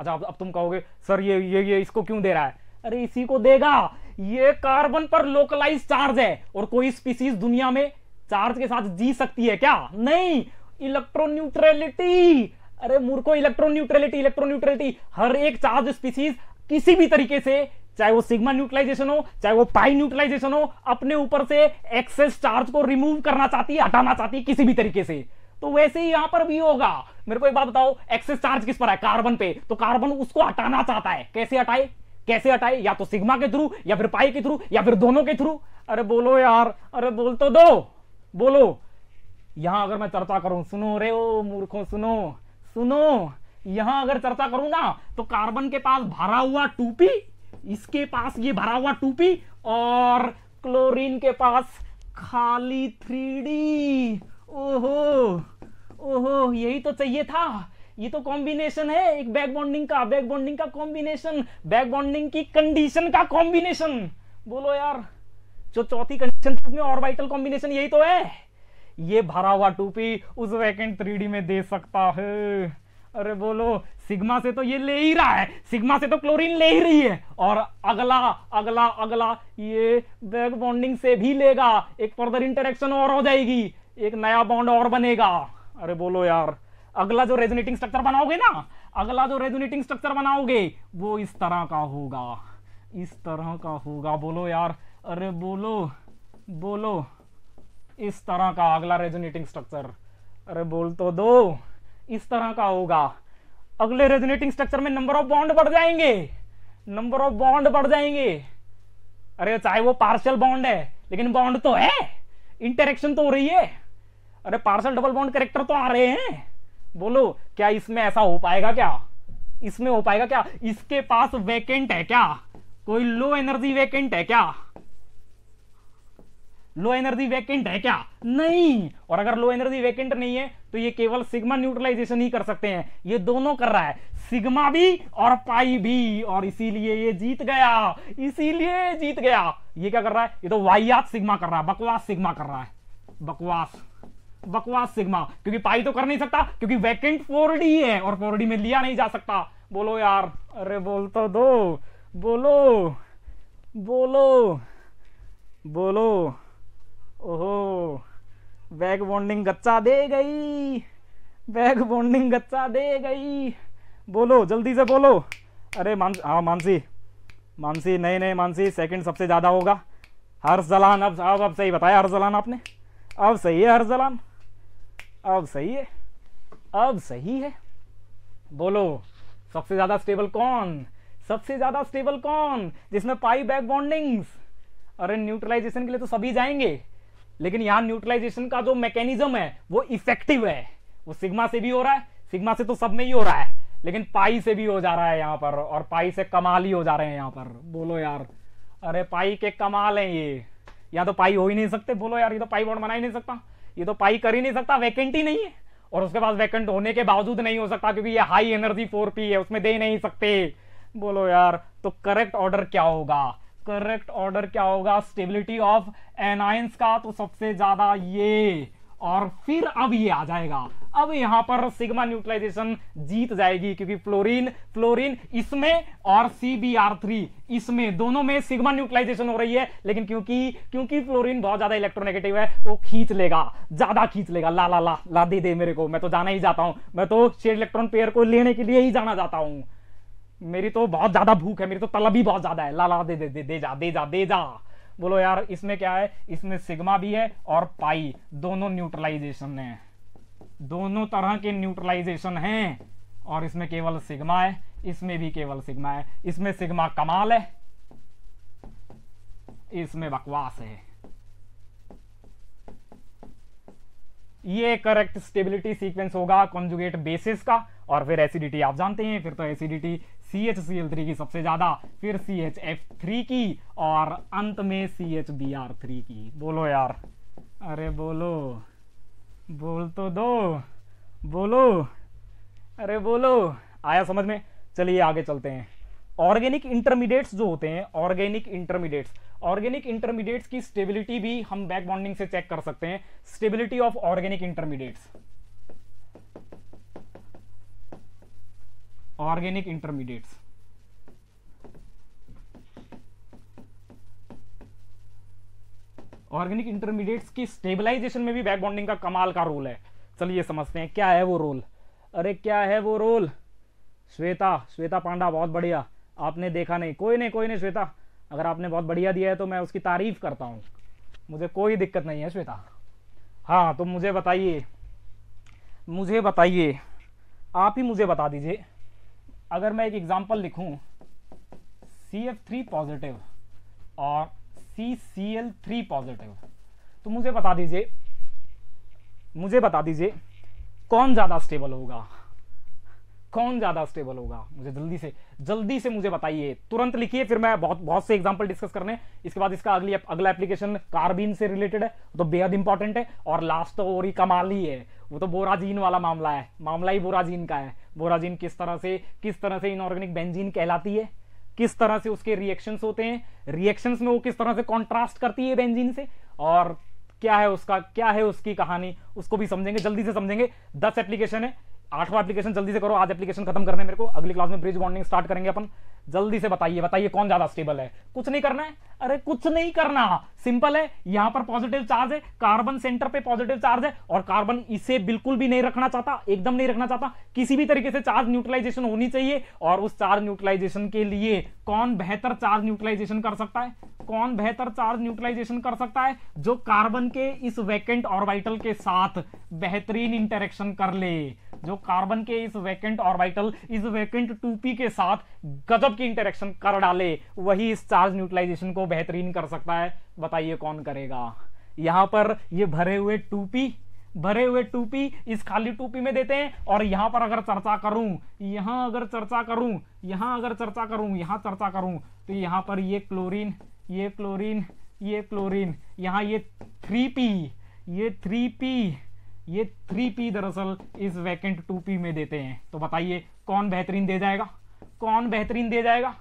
अच्छा अब अब तुम कहोगे सर ये ये ये इसको क्यों दे रहा है अरे इसी को देगा ये कार्बन पर लोकलाइज चार्ज है और कोई स्पीसीज दुनिया में चार्ज के साथ जी सकती है क्या नहीं इलेक्ट्रॉन न्यूट्रलिटी अरे मूर्खो इलेक्ट्रॉन न्यूट्रलिटी इलेक्ट्रॉन न्यूट्रलिटी हर एक चार्ज स्पीसीज किसी भी तरीके से चाहे वो सिग्मा न्यूट्रलाइजेशन हो चाहे वो पाई न्यूट्रलाइजेशन हो अपने ऊपर से एक्सेस चार्ज को रिमूव करना चाहती है हटाना चाहती है किसी भी तरीके से तो वैसे ही यहां पर भी होगा मेरे को एक बात बताओ एक्सेस चार्ज किस पर है कार्बन पे तो कार्बन उसको हटाना चाहता है कैसे हटाए कैसे हटाए या तो सिग्मा के थ्रू या फिर पाई के थ्रू या फिर दोनों के थ्रू अरे बोलो यार अरे बोल तो दो बोलो यहां अगर मैं चर्चा करूं सुनो रे ओ मूर्खो सुनो सुनो यहां अगर चर्चा करूं ना तो कार्बन के पास भरा हुआ टूपी इसके पास ये भरा हुआ टूपी और क्लोरीन के पास खाली थ्री ओहो ओहो यही तो चाहिए था ये तो कॉम्बिनेशन है एक बैक बॉन्डिंग का बैक बॉन्डिंग का कॉम्बिनेशन बैक बॉन्डिंग की कंडीशन का कॉम्बिनेशन बोलो यार जो चौथी कंडीशन थी उसमें ऑर्बिटल कॉम्बिनेशन यही तो है ये भरा हुआ टूपी उस वैकेंट थ्री में दे सकता है अरे बोलो सिग्मा से तो ये ले ही रहा है सिग्मा से तो क्लोरीन ले ही रही है और अगला अगला अगला ये बैक बॉन्डिंग से भी लेगा एक फर्दर इंटरेक्शन और हो जाएगी एक नया बॉन्ड और बनेगा अरे बोलो यार अगला जो रेजोनेटिंग स्ट्रक्चर बनाओगे ना अगला जो रेजोनेटिंग स्ट्रक्चर बनाओगे वो इस तरह का होगा इस तरह का होगा बोलो यार अरे बोलो बोलो इस तरह का अगला रेजोनेटिंग स्ट्रक्चर अरे बोल तो दो इस तरह का होगा अगले रेजोनेटिंग स्ट्रक्चर में नंबर ऑफ बॉन्ड बढ़ जाएंगे नंबर ऑफ बॉन्ड बढ़ जाएंगे अरे चाहे वो पार्शियल बॉन्ड है लेकिन बॉन्ड तो है इंटरेक्शन तो हो रही है अरे पार्सल डबल बॉन्ड करेक्टर तो आ रहे हैं बोलो क्या इसमें ऐसा हो पाएगा क्या इसमें हो पाएगा क्या इसके पास वैकेंट है क्या कोई लो एनर्जी वैकेंट है क्या लो एनर्जी वैकेंट है क्या नहीं और अगर लो एनर्जी वैकेंट नहीं है तो ये केवल सिग्मा न्यूट्रलाइजेशन ही कर सकते हैं ये दोनों कर रहा है सिग्मा भी और पाई भी और इसीलिए ये जीत गया इसीलिए जीत गया ये क्या कर रहा है ये तो वाहियात सिग्मा कर रहा है बकवास सिग्मा कर रहा है बकवास बकवास सिग्मा क्योंकि पाई तो कर नहीं सकता क्योंकि वैकेंट फोर है और फोर में लिया नहीं जा सकता बोलो यार अरे बोल तो दो बोलो बोलो बोलो ओहो बैग बॉन्डिंग गच्चा दे गई बैग बॉन्डिंग गच्चा दे गई बोलो जल्दी से बोलो अरे मान हाँ मानसी मानसी नहीं नहीं मानसी सेकंड सबसे ज़्यादा होगा हर जलान अब अब अब सही बताया हर जलान आपने अब सही है हर जलान अब सही है अब सही है बोलो सबसे ज़्यादा स्टेबल कौन सबसे ज़्यादा स्टेबल कौन जिसमें पाई बैक बॉन्डिंग्स अरे न्यूट्रलाइजेशन के लिए तो सभी जाएंगे लेकिन यहाँ न्यूट्रलाइजेशन का जो मैकेनिज्म है वो इफेक्टिव है वो सिग्मा से भी हो रहा है सिग्मा से तो सब में ही हो रहा है लेकिन पाई से भी हो जा रहा है यहाँ पर और पाई से कमाल ही हो जा रहे हैं यहाँ पर बोलो यार अरे पाई के कमाल है ये या तो पाई हो ही नहीं सकते बोलो यार ये तो पाई बॉन्ड बना ही नहीं सकता ये तो पाई कर ही नहीं सकता वैकेंट ही नहीं है और उसके पास वैकेंट होने के बावजूद नहीं हो सकता क्योंकि ये हाई एनर्जी फोर पी है उसमें दे नहीं सकते बोलो यार तो करेक्ट ऑर्डर क्या होगा करेक्ट ऑर्डर क्या होगा स्टेबिलिटी ऑफ एनाइंस का तो सबसे ज्यादा ये और फिर अब ये आ जाएगा अब यहां पर सिग्मा न्यूट्रलाइजेशन जीत जाएगी क्योंकि फ्लोरीन फ्लोरीन इसमें और CBr3 इसमें दोनों में सिग्मा न्यूट्रलाइजेशन हो रही है लेकिन क्योंकि क्योंकि फ्लोरीन बहुत ज्यादा इलेक्ट्रोनेगेटिव है वो खींच लेगा ज्यादा खींच लेगा ला ला ला ला दे दे मेरे को मैं तो जाना ही जाता हूं मैं तो शेड इलेक्ट्रॉन पेयर को लेने के लिए ही जाना जाता हूं मेरी तो बहुत ज्यादा भूख है मेरी तो तलब ही बहुत ज्यादा है ला ला दे दे दे दे जा दे जा दे जा बोलो यार इसमें क्या है इसमें सिग्मा भी है और पाई दोनों न्यूट्रलाइजेशन है दोनों तरह के न्यूट्रलाइजेशन है और इसमें केवल सिग्मा है इसमें भी केवल सिग्मा है इसमें सिग्मा कमाल है इसमें बकवास है ये करेक्ट स्टेबिलिटी सीक्वेंस होगा कॉन्जुगेट बेसिस का और फिर एसिडिटी आप जानते हैं फिर तो acidity C H C L three की सबसे ज्यादा फिर सी एच एफ थ्री की और अंत में C H B R three की बोलो यार अरे बोलो बोल तो दो बोलो अरे बोलो आया समझ में चलिए आगे चलते हैं ऑर्गेनिक इंटरमीडिएट्स जो होते हैं ऑर्गेनिक इंटरमीडिएट्स ऑर्गेनिक इंटरमीडिएट्स की स्टेबिलिटी भी हम बैक बॉन्डिंग से चेक कर सकते हैं stability of organic intermediates organic intermediates organic intermediates की स्टेबलाइजेशन में भी बैक बॉन्डिंग का कमाल का रोल है चलिए समझते हैं क्या है वो रोल अरे क्या है वो रोल श्वेता श्वेता पांडा बहुत बढ़िया आपने देखा नहीं कोई नहीं कोई नहीं श्वेता अगर आपने बहुत बढ़िया दिया है तो मैं उसकी तारीफ करता हूँ मुझे कोई दिक्कत नहीं है श्वेता हाँ तो मुझे बताइए मुझे बताइए आप ही मुझे बता दीजिए अगर मैं एक एग्ज़ाम्पल लिखूँ सी एफ थ्री पॉजिटिव और C C L three positive तो मुझे बता दीजिए मुझे बता दीजिए कौन ज़्यादा स्टेबल होगा कौन ज्यादा स्टेबल होगा मुझे जल्दी से जल्दी से मुझे बताइए तुरंत लिखिए फिर मैं बहुत बहुत से एग्जांपल डिस्कस करने इसके बाद इसका अगली अगला एप्लीकेशन कार्बिन से रिलेटेड है तो बेहद इंपॉर्टेंट है और लास्ट तो और ही कमाल ही है वो तो बोराजीन वाला मामला है मामला ही बोराजीन का है बोराजीन किस तरह से किस तरह से इनऑर्गेनिक बेंजीन कहलाती है किस तरह से उसके रिएक्शंस होते हैं रिएक्शंस में वो किस तरह से कॉन्ट्रास्ट करती है बेंजीन से और क्या है उसका क्या है उसकी कहानी उसको भी समझेंगे जल्दी से समझेंगे दस एप्लीकेशन है आठवां एप्लीकेशन जल्दी से करो आज एप्लीकेशन खत्म करने मेरे को अगली क्लास में ब्रिज बॉन्डिंग स्टार्ट करेंगे अपन जल्दी से बताइए बताइए कौन ज्यादा स्टेबल है कुछ नहीं करना है अरे कुछ नहीं करना सिंपल है यहां पर पॉजिटिव चार्ज है कार्बन सेंटर पे पॉजिटिव चार्ज है और कार्बन इसे बिल्कुल भी नहीं रखना चाहता एकदम नहीं रखना चाहता किसी भी तरीके से चार्ज न्यूट्रलाइजेशन होनी चाहिए और उस चार्ज न्यूट्रलाइजेशन के लिए कौन बेहतर चार्ज न्यूट्रलाइजेशन कर सकता है कौन बेहतर चार्ज न्यूट्रलाइजेशन कर सकता है जो कार्बन के इस वैकेंट ऑर्बिटल के साथ बेहतरीन इंटरेक्शन कर ले जो कार्बन के इस वैकेंट ऑर्बिटल इस वैकेंट टूपी के साथ गजब आपकी इंटरेक्शन कर डाले वही इस चार्ज न्यूट्रलाइजेशन को बेहतरीन कर सकता है बताइए कौन करेगा यहां पर ये भरे हुए टूपी भरे हुए टूपी इस खाली टूपी में देते हैं और यहां पर अगर चर्चा करूं यहां अगर चर्चा करूं यहां अगर चर्चा करूं यहां चर्चा करूं तो यहां पर ये क्लोरीन ये क्लोरीन ये क्लोरीन यहां ये थ्री पी ये थ्री पी ये थ्री पी दरअसल इस वैकेंट टूपी में देते हैं तो बताइए कौन बेहतरीन दे जाएगा कौन बेहतरीन दे जाएगा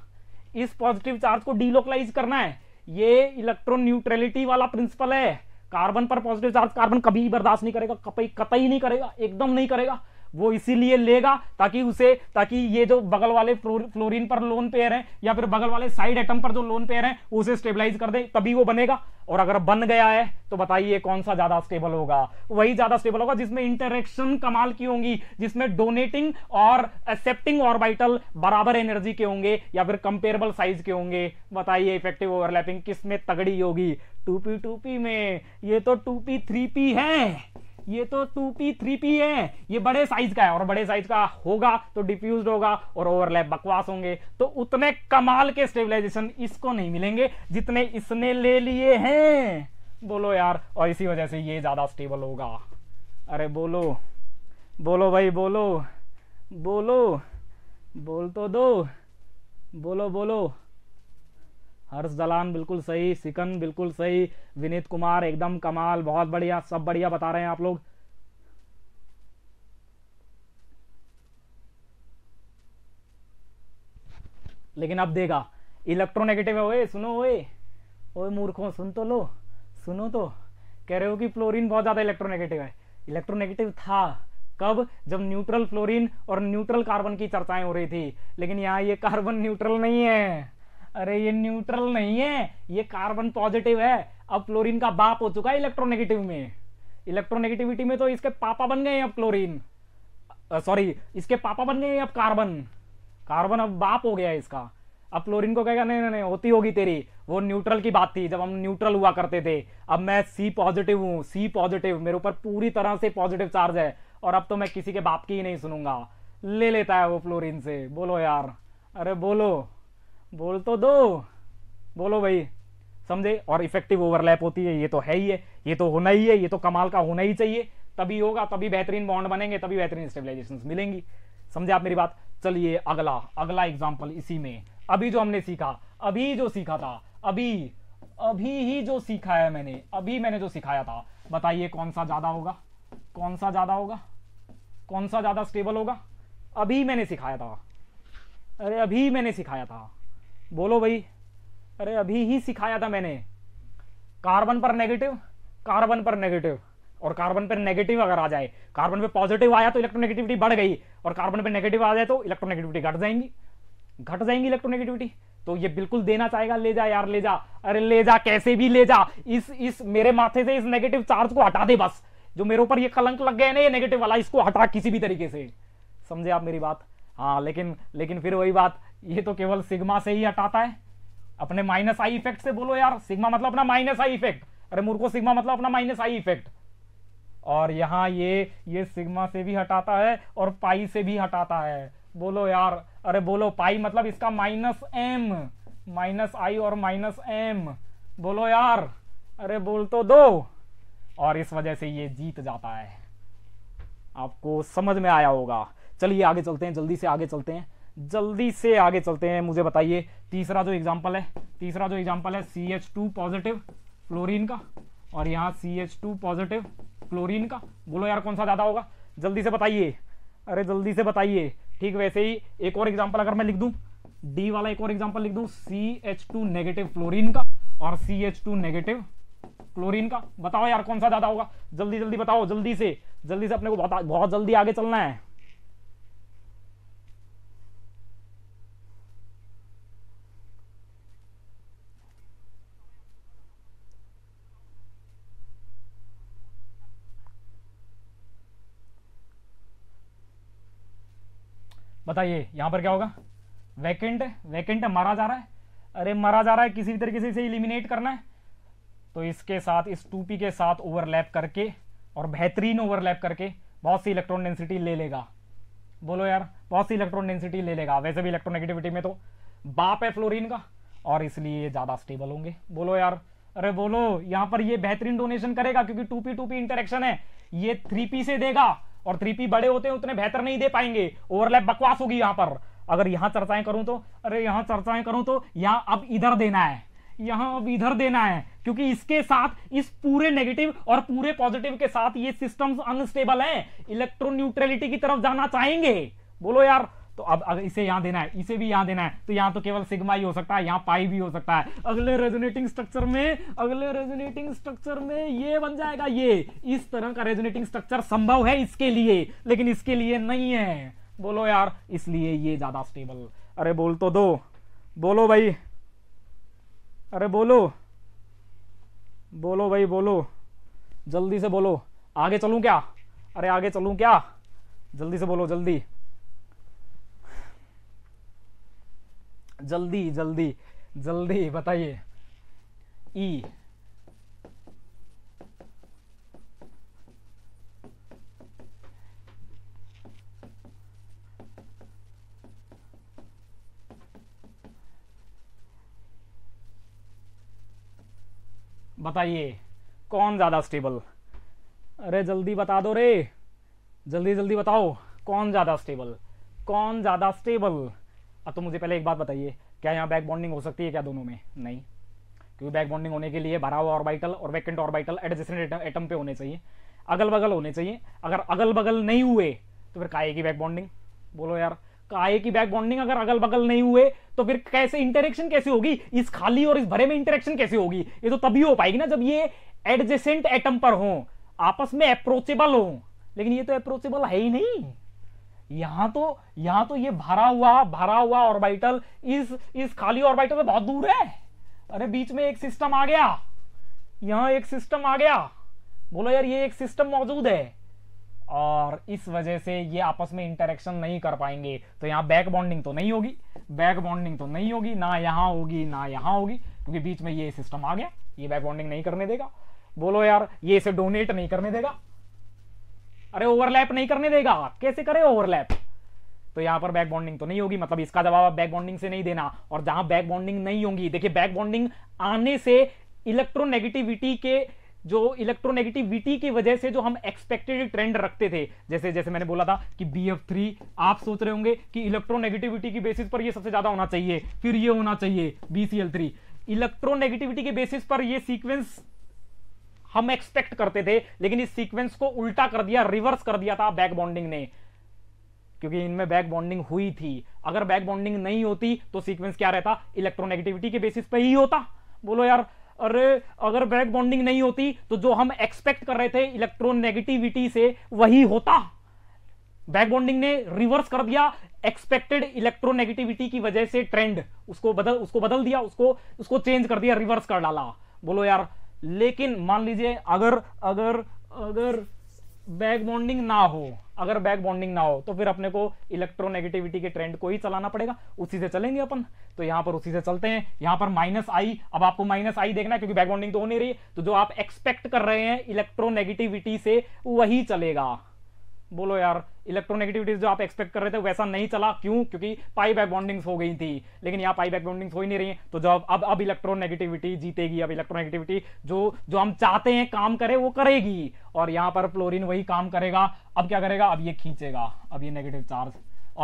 इस पॉजिटिव चार्ज को डीलोकलाइज करना है ये इलेक्ट्रॉन न्यूट्रलिटी वाला प्रिंसिपल है कार्बन पर पॉजिटिव चार्ज कार्बन कभी बर्दाश्त नहीं करेगा कपई कतई नहीं करेगा एकदम नहीं करेगा वो इसीलिए लेगा ताकि उसे ताकि ये जो बगल वाले फ्लोरिन पर लोन पेयर है या फिर बगल वाले साइड एटम पर जो लोन पेयर है उसे स्टेबलाइज कर दे तभी वो बनेगा और अगर बन गया है तो बताइए कौन सा ज्यादा स्टेबल होगा वही ज्यादा स्टेबल होगा जिसमें इंटरेक्शन कमाल की होंगी जिसमें डोनेटिंग और एक्सेप्टिंग ऑर्बिटल बराबर एनर्जी के होंगे या फिर कंपेरेबल साइज के होंगे बताइए इफेक्टिव ओवरलैपिंग किस में तगड़ी होगी टू पी टू पी में ये तो टू पी थ्री पी है ये तो टू पी थ्री पी है ये बड़े साइज का है और बड़े साइज का होगा तो डिफ्यूज होगा और ओवरलैप बकवास होंगे तो उतने कमाल के स्टेबलाइजेशन इसको नहीं मिलेंगे जितने इसने ले लिए हैं बोलो यार और इसी वजह से ये ज़्यादा स्टेबल होगा अरे बोलो बोलो भाई बोलो बोलो बोल तो दो बोलो बोलो हर्ष दलान बिल्कुल सही सिकन बिल्कुल सही विनीत कुमार एकदम कमाल बहुत बढ़िया सब बढ़िया बता रहे हैं आप लोग लेकिन अब देगा इलेक्ट्रोनेगेटिव है ओए सुनो ओए ओए मूर्खों सुन तो लो सुनो तो कह रहे हो कि फ्लोरीन बहुत ज़्यादा इलेक्ट्रोनेगेटिव है इलेक्ट्रोनेगेटिव था कब जब न्यूट्रल फ्लोरीन और न्यूट्रल कार्बन की चर्चाएं हो रही थी लेकिन यहाँ ये कार्बन न्यूट्रल नहीं है अरे ये न्यूट्रल नहीं है ये कार्बन पॉजिटिव है अब क्लोरीन का बाप हो चुका है इलेक्ट्रोनेगेटिव में इलेक्ट्रोनेगेटिविटी में तो इसके पापा बन गए अब क्लोरीन सॉरी इसके पापा बन गए हैं अब कार्बन कार्बन अब बाप हो गया है इसका अब क्लोरीन को कहेगा नहीं नहीं नहीं होती होगी तेरी वो न्यूट्रल की बात थी जब हम न्यूट्रल हुआ करते थे अब मैं सी पॉजिटिव हूँ सी पॉजिटिव मेरे ऊपर पूरी तरह से पॉजिटिव चार्ज है और अब तो मैं किसी के बाप की ही नहीं सुनूंगा ले लेता है वो फ्लोरिन से बोलो यार अरे बोलो बोल तो दो बोलो भाई समझे और इफेक्टिव ओवरलैप होती है ये तो है ही है ये तो होना ही है ये तो कमाल का होना ही चाहिए तभी होगा तभी बेहतरीन बॉन्ड बनेंगे तभी बेहतरीन स्टेबलाइजेशन मिलेंगी समझे आप मेरी बात चलिए अगला अगला एग्जाम्पल इसी में अभी जो हमने सीखा अभी जो सीखा था अभी अभी ही जो सीखा है मैंने अभी मैंने जो सिखाया था बताइए कौन सा ज्यादा होगा कौन सा ज्यादा होगा कौन सा ज्यादा स्टेबल होगा अभी मैंने सिखाया था अरे अभी मैंने सिखाया था बोलो भाई अरे अभी ही सिखाया था मैंने कार्बन पर नेगेटिव कार्बन पर नेगेटिव और कार्बन पर नेगेटिव अगर आ जाए कार्बन पे पॉजिटिव आया तो इलेक्ट्रोनेगेटिविटी बढ़ गई और कार्बन पे नेगेटिव आ जाए तो इलेक्ट्रोनेगेटिविटी घट जाएंगी घट जाएंगी इलेक्ट्रोनेगेटिविटी तो ये बिल्कुल देना चाहेगा ले जा यार ले जा अरे ले जा कैसे भी ले जा इस इस मेरे माथे से इस नेगेटिव चार्ज को हटा दे बस जो मेरे ऊपर ये कलंक लग गए ना ये नेगेटिव वाला इसको हटा किसी भी तरीके से समझे आप मेरी बात हाँ लेकिन लेकिन फिर वही बात ये तो केवल सिग्मा से ही हटाता है अपने माइनस आई इफेक्ट से बोलो यार सिग्मा मतलब अपना माइनस आई इफेक्ट अरे मुर्खो सिग्मा मतलब अपना माइनस आई इफेक्ट और यहाँ ये ये सिग्मा से भी हटाता है और पाई से भी हटाता है बोलो यार अरे बोलो पाई मतलब इसका माइनस एम माइनस आई और माइनस एम बोलो यार अरे बोल तो दो और इस वजह से ये जीत जाता है आपको समझ में आया होगा चलिए आगे चलते हैं जल्दी से आगे चलते हैं जल्दी से आगे चलते हैं मुझे बताइए तीसरा जो एग्जाम्पल है तीसरा जो एग्जाम्पल है C H two positive fluorine का और यहाँ C H two positive chlorine का बोलो यार कौन सा ज़्यादा होगा जल्दी से बताइए अरे जल्दी से बताइए ठीक वैसे ही एक और एग्जाम्पल अगर मैं लिख दूँ डी वाला एक और एग्जाम्पल लिख दूँ C H two negative fluorine का और C H two negative chlorine का बताओ यार कौन सा ज़्यादा होगा जल्दी जल्दी बताओ जल्दी से जल्दी से अपने को बहुत बहुत जल्दी आगे चलना है बताइए यहाँ पर क्या होगा वैकेंट है वैकेंट है मारा जा रहा है अरे मरा जा रहा है किसी भी तरीके से इसे इलिमिनेट करना है तो इसके साथ इस टू के साथ ओवरलैप करके और बेहतरीन ओवरलैप करके बहुत सी इलेक्ट्रॉन डेंसिटी ले लेगा बोलो यार बहुत सी इलेक्ट्रॉन डेंसिटी ले लेगा वैसे भी इलेक्ट्रोनेगेटिविटी में तो बाप है फ्लोरिन का और इसलिए ज़्यादा स्टेबल होंगे बोलो यार अरे बोलो यहां पर ये बेहतरीन डोनेशन करेगा क्योंकि two p two p interaction है ये थ्री पी से देगा और थ्री बड़े होते हैं उतने बेहतर नहीं दे पाएंगे ओवरलैप बकवास होगी यहां पर अगर यहाँ चर्चाएं करूं तो अरे यहाँ चर्चाएं करूं तो यहाँ अब इधर देना है यहां अब इधर देना है क्योंकि इसके साथ इस पूरे नेगेटिव और पूरे पॉजिटिव के साथ ये सिस्टम्स अनस्टेबल हैं इलेक्ट्रोन्यूट्रलिटी की तरफ जाना चाहेंगे बोलो यार तो अब अगर इसे यहाँ देना है इसे भी यहाँ देना है तो यहाँ तो केवल सिग्मा ही हो सकता है यहाँ पाई भी हो सकता है अगले रेजोनेटिंग स्ट्रक्चर में अगले रेजोनेटिंग स्ट्रक्चर में ये बन जाएगा ये इस तरह का रेजोनेटिंग स्ट्रक्चर संभव है इसके लिए लेकिन इसके लिए नहीं है बोलो यार इसलिए ये ज्यादा स्टेबल अरे बोल तो दो बोलो भाई अरे बोलो बोलो भाई बोलो जल्दी से बोलो आगे चलूं क्या अरे आगे चलूं क्या जल्दी से बोलो जल्दी जल्दी जल्दी जल्दी बताइए ई बताइए कौन ज़्यादा स्टेबल अरे जल्दी बता दो रे जल्दी जल्दी बताओ कौन ज़्यादा स्टेबल कौन ज़्यादा स्टेबल अब तो मुझे पहले एक बात बताइए क्या यहाँ बैक बॉन्डिंग हो सकती है क्या दोनों में नहीं क्योंकि बैक बॉन्डिंग होने के लिए भरा हुआ ऑर्बिटल और वैकेंट ऑर्बिटल एडजस्टेंट एटम पे होने चाहिए अगल बगल होने चाहिए अगर अगल बगल नहीं हुए तो फिर काये की बैक बॉन्डिंग बोलो यार काये की बैक बॉन्डिंग अगर अगल बगल नहीं हुए तो फिर कैसे इंटरेक्शन कैसे होगी इस खाली और इस भरे में इंटरेक्शन कैसे होगी ये तो तभी हो पाएगी ना जब ये एडजेसेंट एटम पर हो आपस में अप्रोचेबल हो लेकिन ये तो अप्रोचेबल है ही नहीं यहां तो यहां तो ये भरा हुआ भरा हुआ ऑर्बिटल इस इस खाली ऑर्बिटल से बहुत दूर है अरे बीच में एक सिस्टम आ गया यहां एक सिस्टम आ गया बोलो यार ये एक सिस्टम मौजूद है और इस वजह से ये आपस में इंटरेक्शन नहीं कर पाएंगे तो यहां बैक बॉन्डिंग तो नहीं होगी बैक बॉन्डिंग तो नहीं होगी ना यहां होगी ना यहां होगी क्योंकि बीच में ये सिस्टम आ गया ये बैक बॉन्डिंग नहीं करने देगा बोलो यार ये इसे डोनेट नहीं करने देगा अरे ओवरलैप नहीं करने देगा कैसे करे ओवरलैप तो यहां पर बैक बॉन्डिंग तो नहीं होगी मतलब इसका जवाब आप बैक बॉन्डिंग से नहीं देना और जहां बैक बॉन्डिंग नहीं होगी देखिए बैक बॉन्डिंग आने से इलेक्ट्रोनेगेटिविटी के जो इलेक्ट्रोनेगेटिविटी की वजह से जो हम एक्सपेक्टेड ट्रेंड रखते थे जैसे जैसे मैंने बोला था कि बी एफ थ्री आप सोच रहे होंगे कि इलेक्ट्रोनेगेटिविटी की बेसिस पर ये सबसे ज्यादा होना चाहिए फिर ये होना चाहिए B C L three electronegativity के बेसिस पर ये सीक्वेंस हम एक्सपेक्ट करते थे लेकिन इस सीक्वेंस को उल्टा कर दिया रिवर्स कर दिया था बैक बॉन्डिंग ने क्योंकि इनमें बैक बॉन्डिंग हुई थी अगर बैक बॉन्डिंग नहीं होती तो सीक्वेंस क्या रहता इलेक्ट्रोनेगेटिविटी के बेसिस पे ही होता बोलो यार अरे अगर बैक बॉन्डिंग नहीं होती तो जो हम एक्सपेक्ट कर रहे थे इलेक्ट्रोनेगेटिविटी से वही होता बैक बॉन्डिंग ने रिवर्स कर दिया एक्सपेक्टेड इलेक्ट्रोनेगेटिविटी की वजह से ट्रेंड उसको बदल उसको बदल दिया उसको उसको चेंज कर दिया रिवर्स कर डाला बोलो यार लेकिन मान लीजिए अगर अगर अगर बैक बॉन्डिंग ना हो अगर बैक बॉन्डिंग ना हो तो फिर अपने को इलेक्ट्रोनेगेटिविटी के ट्रेंड को ही चलाना पड़ेगा उसी से चलेंगे अपन तो यहां पर उसी से चलते हैं यहां पर माइनस आई अब आपको माइनस आई देखना है क्योंकि बैक बॉन्डिंग तो हो नहीं रही है तो जो आप एक्सपेक्ट कर रहे हैं इलेक्ट्रोनेगेटिविटी से वही चलेगा बोलो यार इलेक्ट्रोनेगेटिविटीज जो आप एक्सपेक्ट कर रहे थे वैसा नहीं चला क्यों क्योंकि पाई बैक बॉन्डिंग्स हो गई थी लेकिन यहाँ पाई बैक बॉन्डिंग्स हो ही नहीं रही तो जब अब अब इलेक्ट्रोनेगेटिविटी जीतेगी अब इलेक्ट्रोनेगेटिविटी जो जो हम चाहते हैं काम करे वो करेगी और यहाँ पर फ्लोरिन वही काम करेगा अब क्या करेगा अब ये खींचेगा अब ये नेगेटिव चार्ज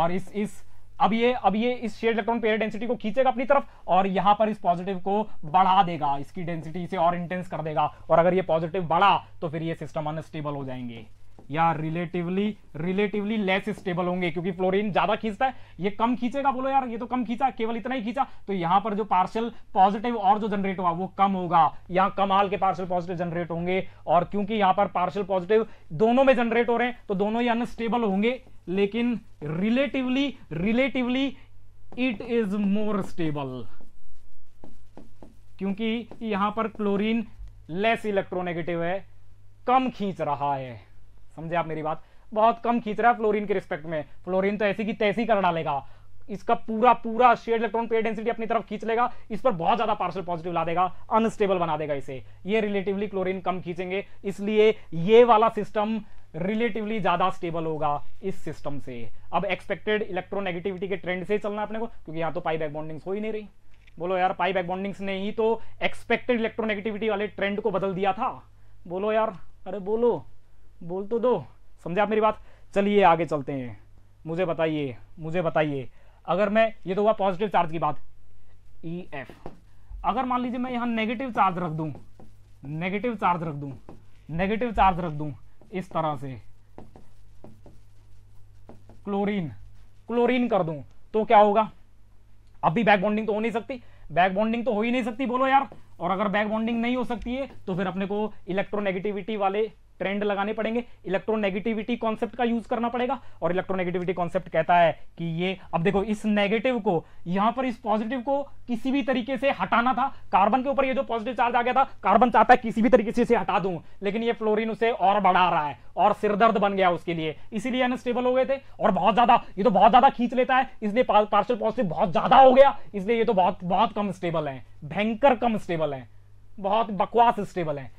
और इस इस अब ये अब ये इस शेयर इलेक्ट्रॉन पेयर डेंसिटी को खींचेगा अपनी तरफ और यहां पर इस पॉजिटिव को बढ़ा देगा इसकी डेंसिटी इसे और इंटेंस कर देगा और अगर ये पॉजिटिव बढ़ा तो फिर ये सिस्टम अनस्टेबल हो जाएंगे या रिलेटिवली रिलेटिवली लेस स्टेबल होंगे क्योंकि फ्लोरीन ज्यादा खींचता है ये कम खींचेगा बोलो यार ये तो कम खींचा केवल इतना ही खींचा तो यहां पर जो पार्शल पॉजिटिव और जो जनरेट हुआ वो कम होगा यहां कमाल के पार्शल पॉजिटिव जनरेट होंगे और क्योंकि यहां पर पार्शल पॉजिटिव दोनों में जनरेट हो रहे हैं तो दोनों ही अनस्टेबल होंगे लेकिन relatively relatively it is more stable क्योंकि यहां पर क्लोरीन लेस इलेक्ट्रोनेगेटिव है कम खींच रहा है समझे आप मेरी बात बहुत कम खींच रहा है फ्लोरिन के रिस्पेक्ट में फ्लोरिन तो ऐसी की तैसी कर डालेगा इसका पूरा पूरा शेड इलेक्ट्रॉन पे डेंसिटी अपनी तरफ खींच लेगा इस पर बहुत ज्यादा पार्सल पॉजिटिव ला देगा अनस्टेबल बना देगा इसे ये रिलेटिवली क्लोरीन कम खींचेंगे इसलिए ये वाला सिस्टम रिलेटिवली ज्यादा स्टेबल होगा इस सिस्टम से अब एक्सपेक्टेड इलेक्ट्रोनेगेटिविटी के ट्रेंड से चलना अपने को क्योंकि यहाँ तो पाई बैक बॉन्डिंग्स हो ही नहीं रही बोलो यार पाई बैक बॉन्डिंग्स ने ही तो एक्सपेक्टेड इलेक्ट्रोनेगेटिविटी वाले ट्रेंड को बदल दिया था बोलो यार अरे बोलो बोल तो दो समझे आप मेरी बात चलिए आगे चलते हैं मुझे बताइए मुझे बताइए अगर मैं ये तो हुआ पॉजिटिव चार्ज की बात ई e एफ अगर मान लीजिए मैं यहाँ नेगेटिव चार्ज रख दूँ नेगेटिव चार्ज रख दूँ नेगेटिव चार्ज रख दूँ इस तरह से क्लोरीन क्लोरीन कर दूँ तो क्या होगा अभी बैक बॉन्डिंग तो हो नहीं सकती बैक बॉन्डिंग तो हो ही नहीं सकती बोलो यार और अगर बैक बॉन्डिंग नहीं हो सकती है तो फिर अपने को इलेक्ट्रोनेगेटिविटी वाले ट्रेंड लगाने पड़ेंगे इलेक्ट्रोनेगेटिविटी कॉन्सेप्ट का यूज करना पड़ेगा और इलेक्ट्रोनेगेटिविटी कॉन्सेप्ट कहता है कि ये अब देखो इस नेगेटिव को यहां पर इस पॉजिटिव को किसी भी तरीके से हटाना था कार्बन के ऊपर ये जो पॉजिटिव चार्ज आ गया था कार्बन चाहता है किसी भी तरीके से इसे हटा दूं लेकिन ये फ्लोरीन उसे और बढ़ा रहा है और सिरदर्द बन गया उसके लिए इसीलिए अनस्टेबल हो गए थे और बहुत ज्यादा ये तो बहुत ज्यादा खींच लेता है इसलिए पार्शल पॉजिटिव बहुत ज्यादा हो गया इसलिए ये तो बहुत बहुत कम स्टेबल है भयंकर कम स्टेबल है बहुत बकवास स्टेबल है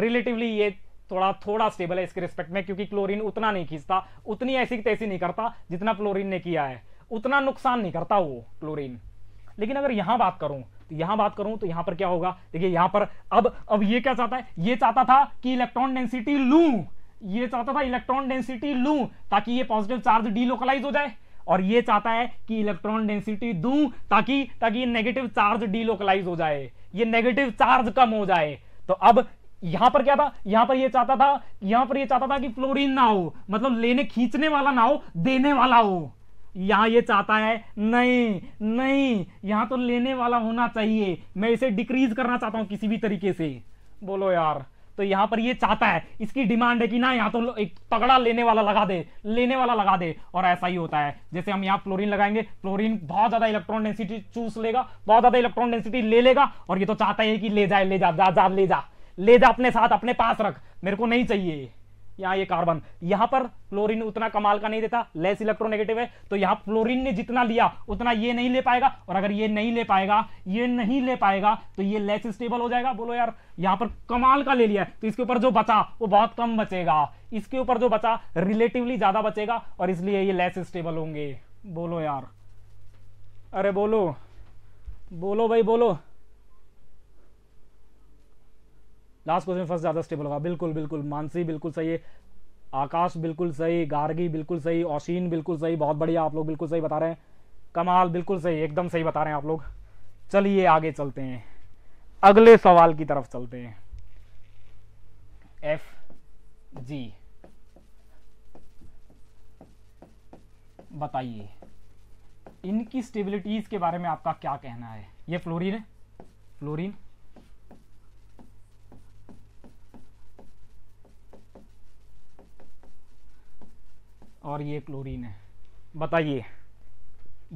रिलेटिवली ये थोड़ा थोड़ा स्टेबल है इसके रिस्पेक्ट में क्योंकि क्लोरीन उतना नहीं खींचता उतनी तो ऐसी तैसी नहीं करता जितना क्लोरीन ने किया है उतना नुकसान नहीं करता वो क्लोरीन लेकिन अगर यहां बात करूं तो यहां बात करूं तो यहां पर क्या होगा देखिए यहां पर अब अब ये क्या चाहता है ये चाहता था कि इलेक्ट्रॉन डेंसिटी लू ये चाहता था इलेक्ट्रॉन डेंसिटी लू ताकि ये पॉजिटिव चार्ज डीलोकलाइज हो जाए और ये चाहता है कि इलेक्ट्रॉन डेंसिटी दू ताकि ताकि नेगेटिव चार्ज डीलोकलाइज हो जाए ये नेगेटिव चार्ज कम हो जाए तो अब यहां पर क्या था यहां पर ये चाहता था यहां पर ये चाहता था कि फ्लोरीन ना हो मतलब लेने खींचने वाला ना हो देने वाला हो यहां ये चाहता है नहीं नहीं यहां तो लेने वाला होना चाहिए मैं इसे डिक्रीज करना चाहता हूं किसी भी तरीके से बोलो यार तो यहां पर ये चाहता है इसकी डिमांड है कि ना यहां तो एक तगड़ा लेने वाला लगा दे लेने वाला लगा दे और ऐसा ही होता है जैसे हम यहां फ्लोरीन लगाएंगे फ्लोरीन बहुत ज्यादा इलेक्ट्रॉन डेंसिटी चूस लेगा बहुत ज्यादा इलेक्ट्रॉन डेंसिटी ले लेगा और ये तो चाहता है कि ले जाए ले जा जा, जा ले जा ले जा अपने साथ अपने पास रख मेरे को नहीं चाहिए यहाँ ये कार्बन यहाँ पर फ्लोरीन उतना कमाल का नहीं देता लेस इलेक्ट्रोनेगेटिव है तो यहाँ फ्लोरीन ने जितना लिया उतना ये नहीं ले पाएगा और अगर ये नहीं ले पाएगा ये नहीं ले पाएगा तो ये लेस स्टेबल हो जाएगा बोलो यार यहाँ पर कमाल का ले लिया तो इसके ऊपर जो बचा वो बहुत कम बचेगा इसके ऊपर जो बचा रिलेटिवली ज्यादा बचेगा और इसलिए ये लेस स्टेबल होंगे बोलो यार अरे बोलो बोलो भाई बोलो लास्ट क्वेश्चन फर्स्ट ज़्यादा स्टेबल होगा बिल्कुल बिल्कुल मानसी बिल्कुल सही है आकाश बिल्कुल सही गार्गी बिल्कुल सही औशीन बिल्कुल सही बहुत बढ़िया आप लोग बिल्कुल सही बता रहे हैं कमाल बिल्कुल सही एकदम सही बता रहे हैं आप लोग चलिए आगे चलते हैं अगले सवाल की तरफ चलते हैं एफ जी बताइए इनकी स्टेबिलिटीज़ के बारे में आपका क्या कहना है ये फ्लोरीन है फ्लोरीन और ये क्लोरीन है बताइए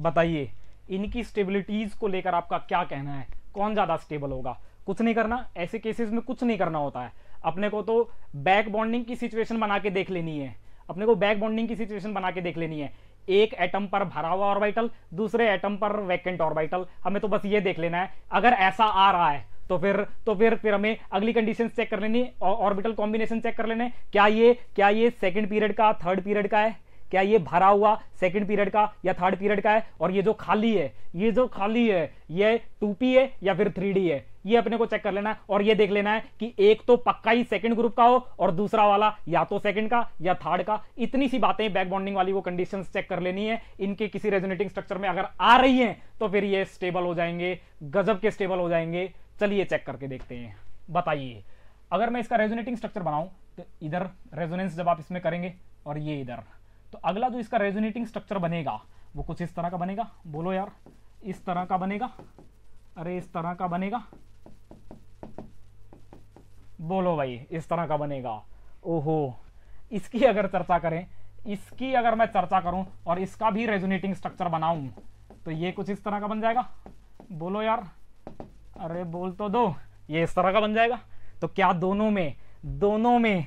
बताइए इनकी स्टेबिलिटीज़ को लेकर आपका क्या कहना है कौन ज़्यादा स्टेबल होगा कुछ नहीं करना ऐसे केसेस में कुछ नहीं करना होता है अपने को तो बैक बॉन्डिंग की सिचुएशन बना के देख लेनी है अपने को बैक बॉन्डिंग की सिचुएशन बना के देख लेनी है एक एटम पर भरा हुआ ऑर्बिटल दूसरे एटम पर वैकेंट ऑर्बिटल हमें तो बस ये देख लेना है अगर ऐसा आ रहा है तो फिर तो फिर फिर हमें अगली कंडीशन चेक कर लेनी ऑर्बिटल कॉम्बिनेशन चेक कर लेने क्या ये क्या ये सेकेंड पीरियड का थर्ड पीरियड का है क्या ये भरा हुआ सेकंड पीरियड का या थर्ड पीरियड का है और ये जो खाली है ये जो खाली है ये टू पी है या फिर थ्री डी है ये अपने को चेक कर लेना है और ये देख लेना है कि एक तो पक्का ही सेकंड ग्रुप का हो और दूसरा वाला या तो सेकंड का या थर्ड का इतनी सी बातें बैक बॉन्डिंग वाली वो कंडीशन चेक कर लेनी है इनके किसी रेजोनेटिंग स्ट्रक्चर में अगर आ रही है तो फिर ये स्टेबल हो जाएंगे गजब के स्टेबल हो जाएंगे चलिए चेक करके देखते हैं बताइए अगर मैं इसका रेजोनेटिंग स्ट्रक्चर बनाऊं तो इधर रेजोनेंस जब आप इसमें करेंगे और ये इधर तो अगला जो इसका रेजोनेटिंग स्ट्रक्चर बनेगा वो कुछ इस तरह का बनेगा बोलो यार इस तरह का बनेगा अरे इस तरह का बनेगा बोलो भाई इस तरह का बनेगा ओहो इसकी अगर चर्चा करें इसकी अगर मैं चर्चा करूं और इसका भी रेजोनेटिंग स्ट्रक्चर बनाऊं तो ये कुछ इस तरह का बन जाएगा बोलो यार अरे बोल तो दो ये इस तरह का बन जाएगा तो क्या दोनों में दोनों में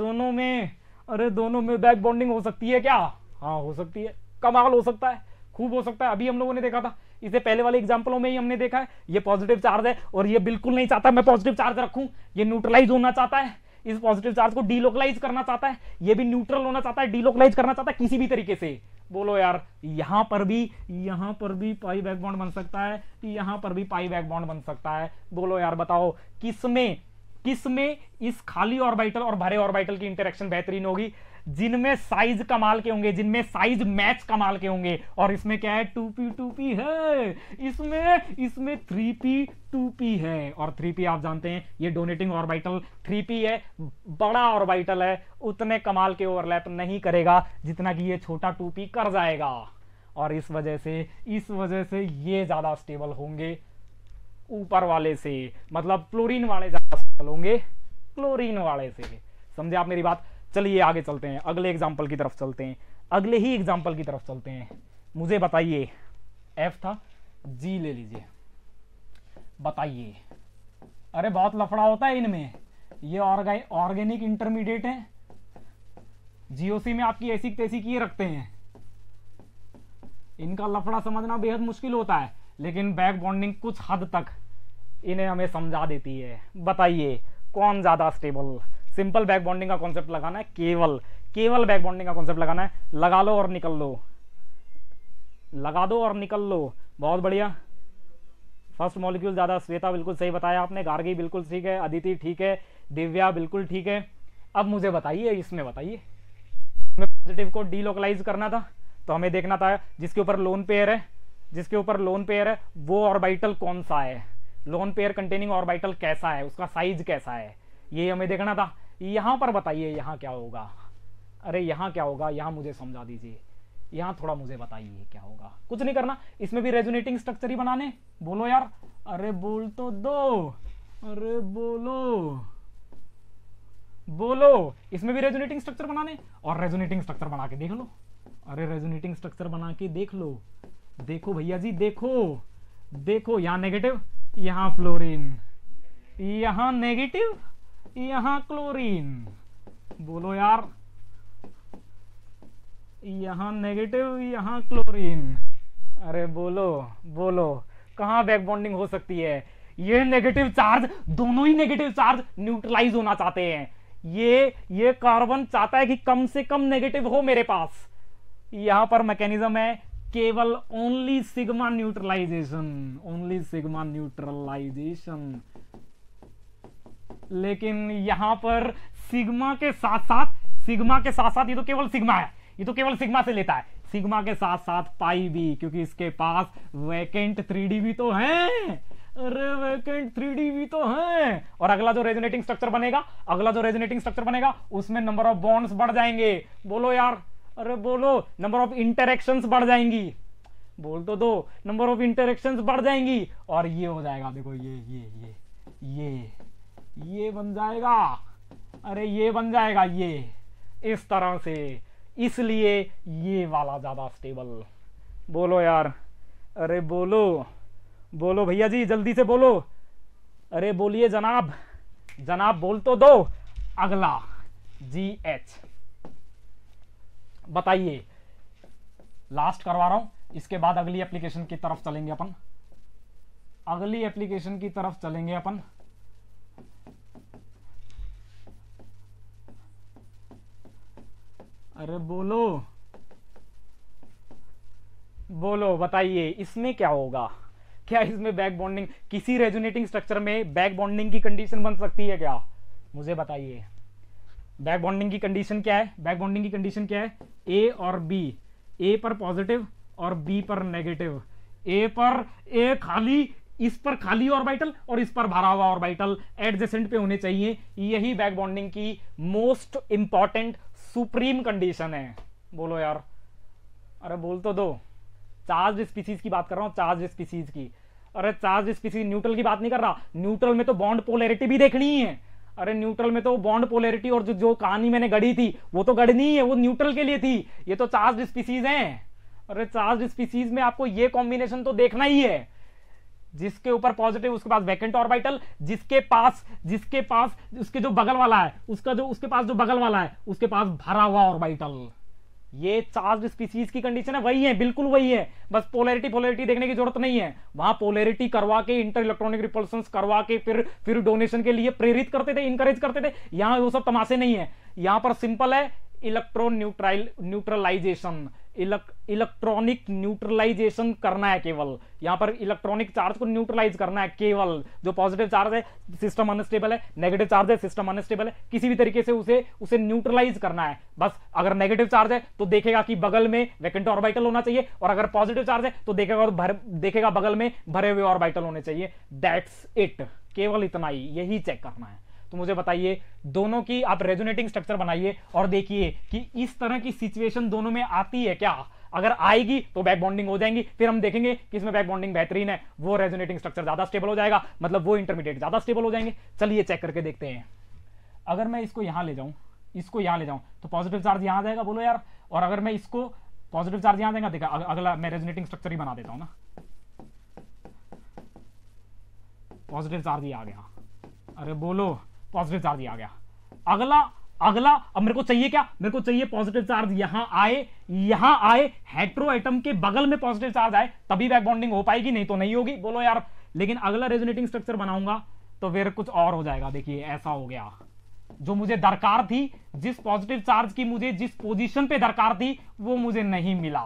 दोनों में अरे दोनों में बैक बॉन्डिंग हो सकती है क्या हाँ हो सकती है कमाल हो सकता है खूब हो सकता है अभी हम लोगों ने देखा था इसे पहले वाले एग्जाम्पलों में ही हमने देखा है ये पॉजिटिव चार्ज है और ये बिल्कुल नहीं चाहता मैं पॉजिटिव चार्ज रखूं ये न्यूट्रलाइज होना चाहता है इस पॉजिटिव चार्ज को डीलोकलाइज करना चाहता है ये भी न्यूट्रल होना चाहता है डीलोकलाइज करना चाहता है किसी भी तरीके से बोलो यार यहां पर भी यहां पर भी पाई बैक बॉन्ड बन सकता है यहां पर भी पाई बैक बॉन्ड बन सकता है बोलो यार बताओ किसमें किसमें इस खाली ऑर्बिटल और भरे ऑर्बिटल की इंटरेक्शन बेहतरीन होगी जिनमें साइज कमाल के होंगे जिनमें साइज मैच कमाल के होंगे और इसमें क्या है टू पी टू पी है इसमें इसमें थ्री पी टू पी है और थ्री पी आप जानते हैं ये डोनेटिंग ऑर्बिटल थ्री पी है बड़ा ऑर्बिटल है उतने कमाल के ओवरलैप नहीं करेगा जितना कि ये छोटा टू पी कर जाएगा और इस वजह से इस वजह से ये ज़्यादा स्टेबल होंगे ऊपर वाले से मतलब क्लोरीन वाले ज़्यादा स्टेबल होंगे क्लोरीन वाले से समझे आप मेरी बात चलिए आगे चलते हैं अगले एग्जाम्पल की तरफ चलते हैं अगले ही एग्जाम्पल की तरफ चलते हैं मुझे बताइए एफ था जी ले लीजिए बताइए अरे बहुत लफड़ा होता है इनमें ये ऑर्गेनिक इंटरमीडिएट है जीओसी में आपकी ऐसी तैसी किए रखते हैं इनका लफड़ा समझना बेहद मुश्किल होता है लेकिन बैक बॉन्डिंग कुछ हद तक इन्हें हमें समझा देती है बताइए कौन ज़्यादा स्टेबल सिंपल बैक बॉन्डिंग का कॉन्सेप्ट लगाना है केवल केवल बैक बॉन्डिंग का कॉन्सेप्ट लगाना है लगा लो और निकल लो लगा दो और निकल लो बहुत बढ़िया फर्स्ट मॉलिक्यूल ज़्यादा श्वेता बिल्कुल सही बताया आपने गार्गी बिल्कुल ठीक है अदिति ठीक है दिव्या बिल्कुल ठीक है अब मुझे बताइए इसमें बताइए हमें पॉजिटिव को डीलोकलाइज करना था तो हमें देखना था जिसके ऊपर लोन पेयर है जिसके ऊपर लोन पेयर है वो ऑर्बिटल कौन सा है लोन पेयर कंटेनिंग ऑर्बिटल कैसा है उसका साइज कैसा है ये हमें देखना था यहां पर बताइए यहां क्या होगा अरे यहां क्या होगा यहां मुझे समझा दीजिए यहाँ थोड़ा मुझे बताइए क्या होगा कुछ नहीं करना इसमें भी रेजुनेटिंग स्ट्रक्चर ही बनाने बोलो यार अरे बोल तो दो अरे बोलो बोलो इसमें भी रेजुनेटिंग स्ट्रक्चर बनाने और रेजुनेटिंग स्ट्रक्चर बना के देख लो अरे रेजुनेटिंग स्ट्रक्चर बना के देख लो देखो भैया जी देखो देखो यहां नेगेटिव यहां फ्लोरिन यहां नेगेटिव यहां क्लोरीन बोलो यार यहां नेगेटिव यहां क्लोरीन अरे बोलो बोलो कहां बैक बॉन्डिंग हो सकती है ये नेगेटिव चार्ज दोनों ही नेगेटिव चार्ज न्यूट्रलाइज होना चाहते हैं ये ये कार्बन चाहता है कि कम से कम नेगेटिव हो मेरे पास यहां पर मैकेनिज्म है केवल only sigma neutralization only sigma neutralization लेकिन यहां पर सिग्मा के साथ साथ सिग्मा के साथ साथ ये तो केवल सिग्मा है ये तो केवल सिग्मा से लेता है सिग्मा के साथ साथ पाई भी क्योंकि इसके पास वैकेंट थ्री भी तो है अरे वैकेंट थ्री भी तो है और अगला जो रेजोनेटिंग स्ट्रक्चर बनेगा अगला जो रेजोनेटिंग स्ट्रक्चर बनेगा उसमें नंबर ऑफ बॉन्ड्स बढ़ जाएंगे बोलो यार अरे बोलो नंबर ऑफ इंटरेक्शन बढ़ जाएंगी बोल तो दो नंबर ऑफ इंटरेक्शन बढ़ जाएंगी और ये हो जाएगा देखो ये ये ये ये ये बन जाएगा अरे ये बन जाएगा ये इस तरह से इसलिए ये वाला ज़्यादा स्टेबल बोलो यार अरे बोलो बोलो भैया जी जल्दी से बोलो अरे बोलिए जनाब जनाब बोल तो दो अगला जी एच बताइए लास्ट करवा रहा हूं इसके बाद अगली एप्लीकेशन की तरफ चलेंगे अपन अगली एप्लीकेशन की तरफ चलेंगे अपन अरे बोलो बोलो बताइए इसमें क्या होगा क्या इसमें बैक बॉन्डिंग किसी रेजुनेटिंग स्ट्रक्चर में बैक बॉन्डिंग की कंडीशन बन सकती है क्या मुझे बताइए बैक बॉन्डिंग की कंडीशन क्या है बैक बॉन्डिंग की कंडीशन क्या है ए और बी ए पर पॉजिटिव और बी पर नेगेटिव ए पर ए खाली इस पर खाली और बाइटल और इस पर भरा हुआ और बाइटल एडजेसेंट पे होने चाहिए यही बैक बॉन्डिंग की मोस्ट इंपॉर्टेंट सुप्रीम कंडीशन है बोलो यार अरे बोल तो दो चार्ज स्पीसीज की बात कर रहा हूँ चार्ज स्पीसीज की अरे चार्ज स्पीसीज न्यूट्रल की बात नहीं कर रहा न्यूट्रल में तो बॉन्ड पोलैरिटी भी देखनी है अरे न्यूट्रल में तो बॉन्ड पोलैरिटी और जो जो कहानी मैंने गढ़ी थी वो तो गढ़नी है वो न्यूट्रल के लिए थी ये तो चार्ज स्पीसीज हैं अरे चार्ज स्पीसीज में आपको ये कॉम्बिनेशन तो देखना ही है जिसके ऊपर पॉजिटिव उसके पास वैकेंट ऑर्बिटल जिसके पास जिसके पास उसके जो बगल वाला है उसका जो उसके पास जो बगल वाला है उसके पास भरा हुआ ऑर्बिटल ये चार्ज स्पीसीज की कंडीशन है वही है बिल्कुल वही है बस पोलैरिटी पोलैरिटी देखने की जरूरत नहीं है वहां पोलैरिटी करवा के इंटर इलेक्ट्रॉनिक रिपल्सन करवा के फिर फिर डोनेशन के लिए प्रेरित करते थे इनकरेज करते थे यहां वो सब तमाशे नहीं है यहां पर सिंपल है electron neutral neutralization electronic neutralization करना है केवल यहां पर इलेक्ट्रॉनिक चार्ज को न्यूट्रलाइज करना है केवल जो पॉजिटिव चार्ज है सिस्टम अनस्टेबल है नेगेटिव चार्ज है सिस्टम अनस्टेबल है किसी भी तरीके से उसे उसे न्यूट्रलाइज करना है बस अगर नेगेटिव चार्ज है तो देखेगा कि बगल में वैकेंट ऑर्बिटल होना चाहिए और अगर पॉजिटिव चार्ज है तो देखेगा और भर देखेगा बगल में भरे हुए ऑर्बिटल होने चाहिए दैट्स इट केवल इतना ही यही चेक करना है तो मुझे बताइए दोनों की आप रेजुनेटिंग स्ट्रक्चर बनाइए और देखिए कि इस तरह की सिचुएशन दोनों में आती है क्या अगर आएगी तो बैक बॉन्डिंग हो जाएंगी फिर हम देखेंगे कि इसमें बैक बॉन्डिंग बेहतरीन है वो रेजुनेटिंग स्ट्रक्चर ज्यादा स्टेबल हो जाएगा मतलब वो इंटरमीडिएट ज्यादा स्टेबल हो जाएंगे चलिए चेक करके देखते हैं अगर मैं इसको यहां ले जाऊं इसको यहां ले जाऊं तो पॉजिटिव चार्ज यहां जाएगा बोलो यार और अगर मैं इसको पॉजिटिव चार्ज यहां देगा देखा अगला मैं रेजुनेटिंग स्ट्रक्चर ही बना देता हूं ना पॉजिटिव चार्ज ही आ गया अरे बोलो पॉजिटिव चार्ज आ गया अगला अगला अब मेरे को चाहिए क्या मेरे को चाहिए पॉजिटिव चार्ज यहां आए यहां आए हेट्रो एटम के बगल में पॉजिटिव चार्ज आए तभी बैक बॉन्डिंग हो पाएगी नहीं तो नहीं होगी बोलो यार लेकिन अगला रेजोनेटिंग स्ट्रक्चर बनाऊंगा तो फिर कुछ और हो जाएगा देखिए ऐसा हो गया जो मुझे दरकार थी जिस पॉजिटिव चार्ज की मुझे जिस पोजिशन पे दरकार थी वो मुझे नहीं मिला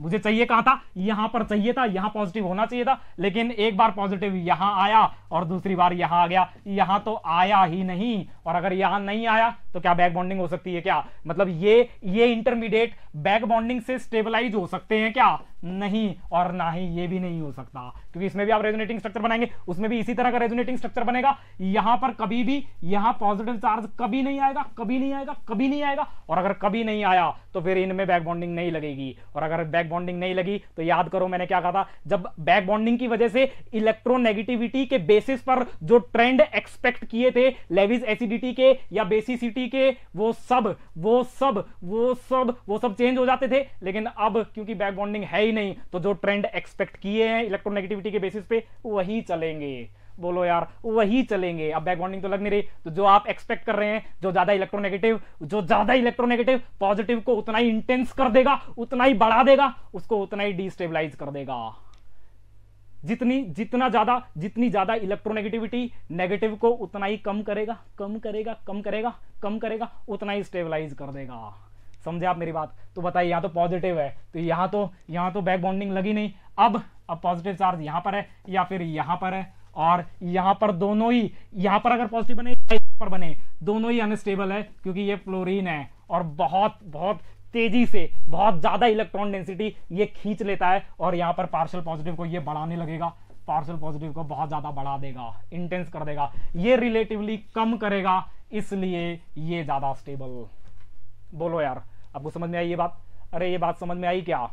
मुझे चाहिए कहा था यहां पर चाहिए था यहां पॉजिटिव होना चाहिए था लेकिन एक बार पॉजिटिव यहां आया और दूसरी बार यहां आ गया यहां तो आया ही नहीं और अगर यहां नहीं आया तो क्या बैक बॉन्डिंग हो सकती है क्या मतलब ये ये इंटरमीडिएट बैक बॉन्डिंग से स्टेबलाइज हो सकते हैं क्या नहीं और ना ही ये भी नहीं हो सकता क्योंकि इसमें भी आप रेजुनेटिंग स्ट्रक्चर बनाएंगे उसमें भी इसी तरह का रेजुनेटिंग स्ट्रक्चर बनेगा यहां पर कभी भी यहां पॉजिटिव चार्ज कभी नहीं आएगा कभी नहीं आएगा कभी नहीं आएगा और अगर कभी नहीं आया तो फिर इनमें बैक बॉन्डिंग नहीं लगेगी और अगर बैक बॉन्डिंग नहीं लगी तो याद करो मैंने क्या कहा था जब बैक बॉन्डिंग की वजह से इलेक्ट्रोनेगेटिविटी के बेसिस पर जो ट्रेंड एक्सपेक्ट किए थे लेविज एसिड एसिडिटी के या बेसिसिटी के वो सब वो सब वो सब वो सब चेंज हो जाते थे लेकिन अब क्योंकि बैक बॉन्डिंग है ही नहीं तो जो ट्रेंड एक्सपेक्ट किए हैं इलेक्ट्रोनेगेटिविटी के बेसिस पे वही चलेंगे बोलो यार वही चलेंगे अब बैक बॉन्डिंग तो लग नहीं रही तो जो आप एक्सपेक्ट कर रहे हैं जो ज्यादा इलेक्ट्रोनेगेटिव जो ज्यादा इलेक्ट्रोनेगेटिव पॉजिटिव को उतना ही इंटेंस कर देगा उतना ही बढ़ा देगा उसको उतना ही डिस्टेबलाइज कर देगा जितनी जितना ज्यादा जितनी ज्यादा इलेक्ट्रोनेगेटिविटी नेगेटिव को उतना ही कम करेगा कम करेगा कम करेगा कम करेगा उतना ही स्टेबलाइज कर देगा समझे आप मेरी बात तो बताइए यहाँ तो पॉजिटिव है तो यहाँ तो यहाँ तो बैक बॉन्डिंग लगी नहीं अब अब पॉजिटिव चार्ज यहाँ पर है या फिर यहाँ पर है और यहाँ पर दोनों ही यहाँ पर अगर पॉजिटिव बने पर बने दोनों ही अनस्टेबल है क्योंकि ये फ्लोरीन है और बहुत बहुत तेजी से बहुत ज्यादा इलेक्ट्रॉन डेंसिटी ये खींच लेता है और यहां पर पार्शल पॉजिटिव को ये बढ़ाने लगेगा पार्सल पॉजिटिव को बहुत ज़्यादा बढ़ा देगा इंटेंस कर देगा ये रिलेटिवली कम करेगा इसलिए ये ज़्यादा स्टेबल बोलो यार आपको समझ में आई ये बात अरे ये बात समझ में आई क्या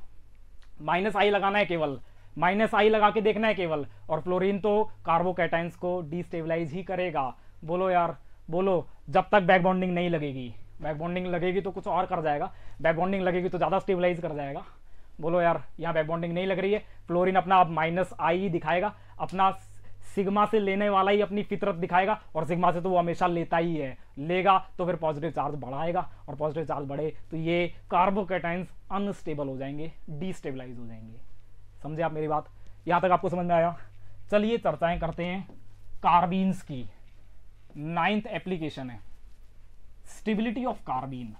माइनस आई लगाना है केवल माइनस आई लगा के देखना है केवल और फ्लोरीन तो कार्बोकैटाइंस को डिस्टेबलाइज ही करेगा बोलो यार बोलो जब तक बैकबॉन्डिंग नहीं लगेगी बैक बॉन्डिंग लगेगी तो कुछ और कर जाएगा बैक बॉन्डिंग लगेगी तो ज़्यादा स्टेबलाइज कर जाएगा बोलो यार यहाँ बैक बॉन्डिंग नहीं लग रही है फ्लोरिन अपना अब माइनस आई ही दिखाएगा अपना सिग्मा से लेने वाला ही अपनी फितरत दिखाएगा और सिग्मा से तो वो हमेशा लेता ही है लेगा तो फिर पॉजिटिव चार्ज बढ़ाएगा और पॉजिटिव चार्ज बढ़े तो ये कार्बोकेटाइन अनस्टेबल हो जाएंगे डिस्टेबलाइज हो जाएंगे समझे आप मेरी बात यहाँ तक आपको समझ में आया चलिए चर्चाएँ करते हैं कार्बीन्स की नाइन्थ एप्लीकेशन है stability of carbene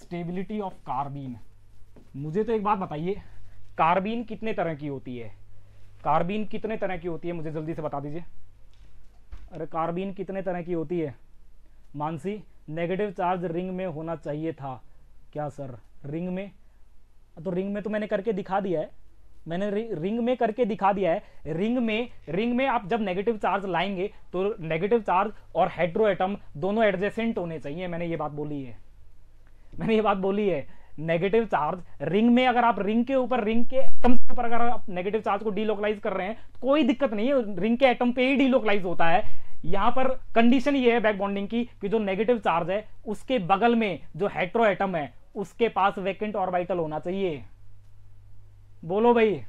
stability of carbene मुझे तो एक बात बताइए कार्बीन कितने तरह की होती है कार्बीन कितने तरह की होती है मुझे जल्दी से बता दीजिए अरे कार्बीन कितने तरह की होती है मानसी नेगेटिव चार्ज रिंग में होना चाहिए था क्या सर रिंग में तो रिंग में तो मैंने करके दिखा दिया है मैंने रिंग में करके दिखा दिया है रिंग में रिंग में आप जब नेगेटिव चार्ज लाएंगे तो नेगेटिव चार्ज और हाइड्रो एटम दोनों एडजेसेंट होने चाहिए मैंने ये बात बोली है मैंने ये बात बोली है नेगेटिव चार्ज रिंग में अगर आप रिंग के ऊपर रिंग के एटम के ऊपर अगर आप नेगेटिव चार्ज को डीलोकलाइज कर रहे हैं तो कोई दिक्कत नहीं है रिंग के एटम पे ही डीलोकलाइज होता है यहां पर कंडीशन ये है बैक बॉन्डिंग की कि जो नेगेटिव चार्ज है उसके बगल में जो हेट्रो एटम है उसके पास वैकेंट ऑर्बिटल होना चाहिए बोलो भाई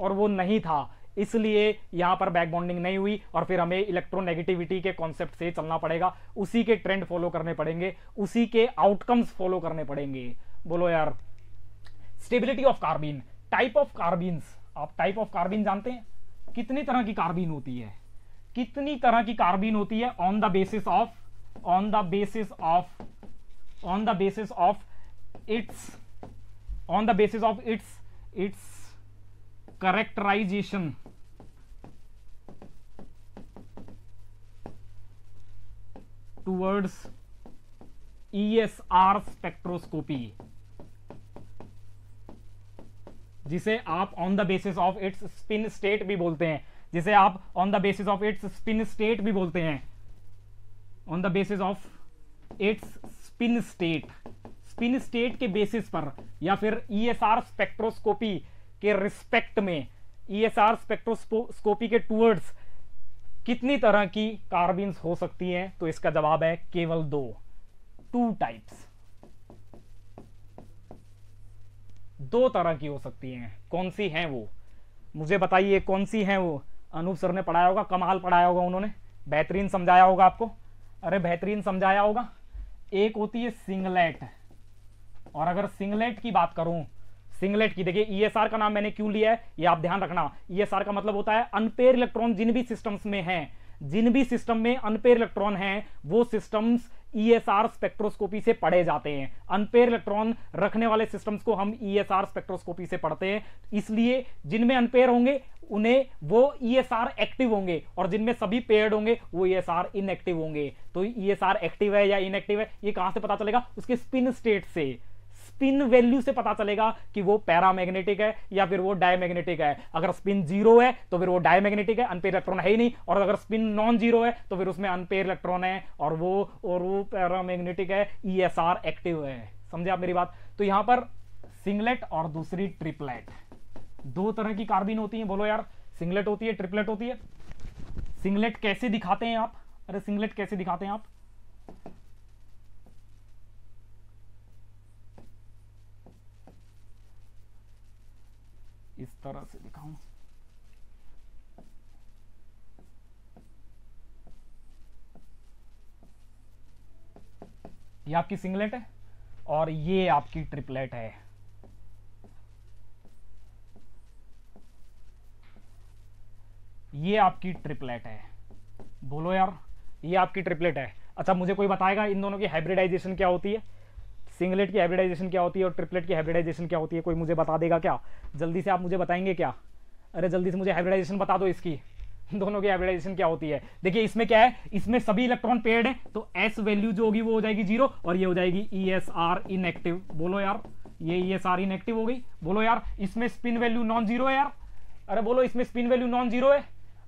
और वो नहीं था इसलिए यहां पर बैक बॉन्डिंग नहीं हुई और फिर हमें इलेक्ट्रोनेगेटिविटी के कॉन्सेप्ट से चलना पड़ेगा उसी के ट्रेंड फॉलो करने पड़ेंगे उसी के आउटकम्स फॉलो करने पड़ेंगे बोलो यार stability of carbene type of carbenes आप टाइप ऑफ कार्बिन जानते हैं कितनी तरह की कार्बिन होती है कितनी तरह की कार्बिन होती है on the basis of on the basis of on the basis of its on the basis of its its characterization towards ESR spectroscopy जिसे आप on the basis of its spin state भी बोलते हैं जिसे आप on the basis of its spin state भी बोलते हैं on the basis of its spin state spin state के बेसिस पर या फिर ईएसआर e स्पेक्ट्रोस्कोपी के रिस्पेक्ट में ईएसआर e स्पेक्ट्रोस्कोपी के टूवर्ड्स कितनी तरह की कार्बिन्स हो सकती हैं तो इसका जवाब है केवल दो टू टाइप्स दो तरह की हो सकती हैं कौन सी हैं वो मुझे बताइए कौन सी हैं वो अनूप सर ने पढ़ाया होगा कमाल पढ़ाया होगा उन्होंने बेहतरीन समझाया होगा आपको अरे बेहतरीन समझाया होगा एक होती है सिंगलेट और अगर सिंगलेट की बात करूं सिंगलेट की देखिए ईएसआर e का नाम मैंने क्यों लिया है ये आप ध्यान रखना ईएसआर e का मतलब होता है अनपेयर इलेक्ट्रॉन जिन भी सिस्टम्स में हैं जिन भी सिस्टम में अनपेयर इलेक्ट्रॉन हैं वो सिस्टम्स ईएसआर स्पेक्ट्रोस्कोपी से पढ़े जाते हैं अनपेयर इलेक्ट्रॉन रखने वाले सिस्टम्स को हम ईएसआर e स्पेक्ट्रोस्कोपी से पढ़ते हैं इसलिए जिनमें अनपेयर होंगे उन्हें वो ईएसआर एक्टिव होंगे और जिनमें सभी पेयर्ड होंगे वो ईएसआर इनएक्टिव होंगे तो ईएसआर एक्टिव है या इनएक्टिव है ये कहां से पता चलेगा उसके स्पिन स्टेट से स्पिन वैल्यू से पता चलेगा कि वो पैरामैग्नेटिक है या फिर वो डायमैग्नेटिक है अगर स्पिन जीरो है तो फिर वो डायमैग्नेटिक है अनपेयर इलेक्ट्रॉन है ही नहीं और अगर स्पिन नॉन जीरो है तो फिर उसमें अनपेयर इलेक्ट्रॉन है और वो और वो पैरामैग्नेटिक है ई e एक्टिव है समझे आप मेरी बात तो यहां पर सिंगलेट और दूसरी ट्रिपलेट दो तरह की कार्बिन होती है बोलो यार सिंगलेट होती है ट्रिपलेट होती है सिंगलेट कैसे दिखाते हैं आप अरे सिंगलेट कैसे दिखाते हैं आप इस तरह से दिखाऊं ये आपकी सिंगलेट है और ये आपकी ट्रिपलेट है ये आपकी ट्रिपलेट है बोलो यार ये आपकी ट्रिपलेट है अच्छा मुझे कोई बताएगा इन दोनों की हाइब्रिडाइजेशन क्या होती है सिंगलेट की हाइब्रिडाइजेशन क्या होती है और ट्रिपलेट की हाइब्रिडाइजेशन क्या होती है कोई मुझे बता देगा क्या जल्दी से आप मुझे बताएंगे क्या अरे जल्दी से मुझे हाइब्रिडाइजेशन बता दो इसकी *laughs* दोनों की हाइब्रिडाइजेशन क्या होती है देखिए इसमें क्या है इसमें सभी इलेक्ट्रॉन पेड है तो एस वैल्यू जो होगी वो हो जाएगी जीरो और ये हो जाएगी ई एस आर इनएक्टिव बोलो यार ये ई एस आर इनएक्टिव हो गई बोलो यार इसमें स्पिन वैल्यू नॉन जीरो है यार अरे बोलो इसमें स्पिन वैल्यू नॉन जीरो है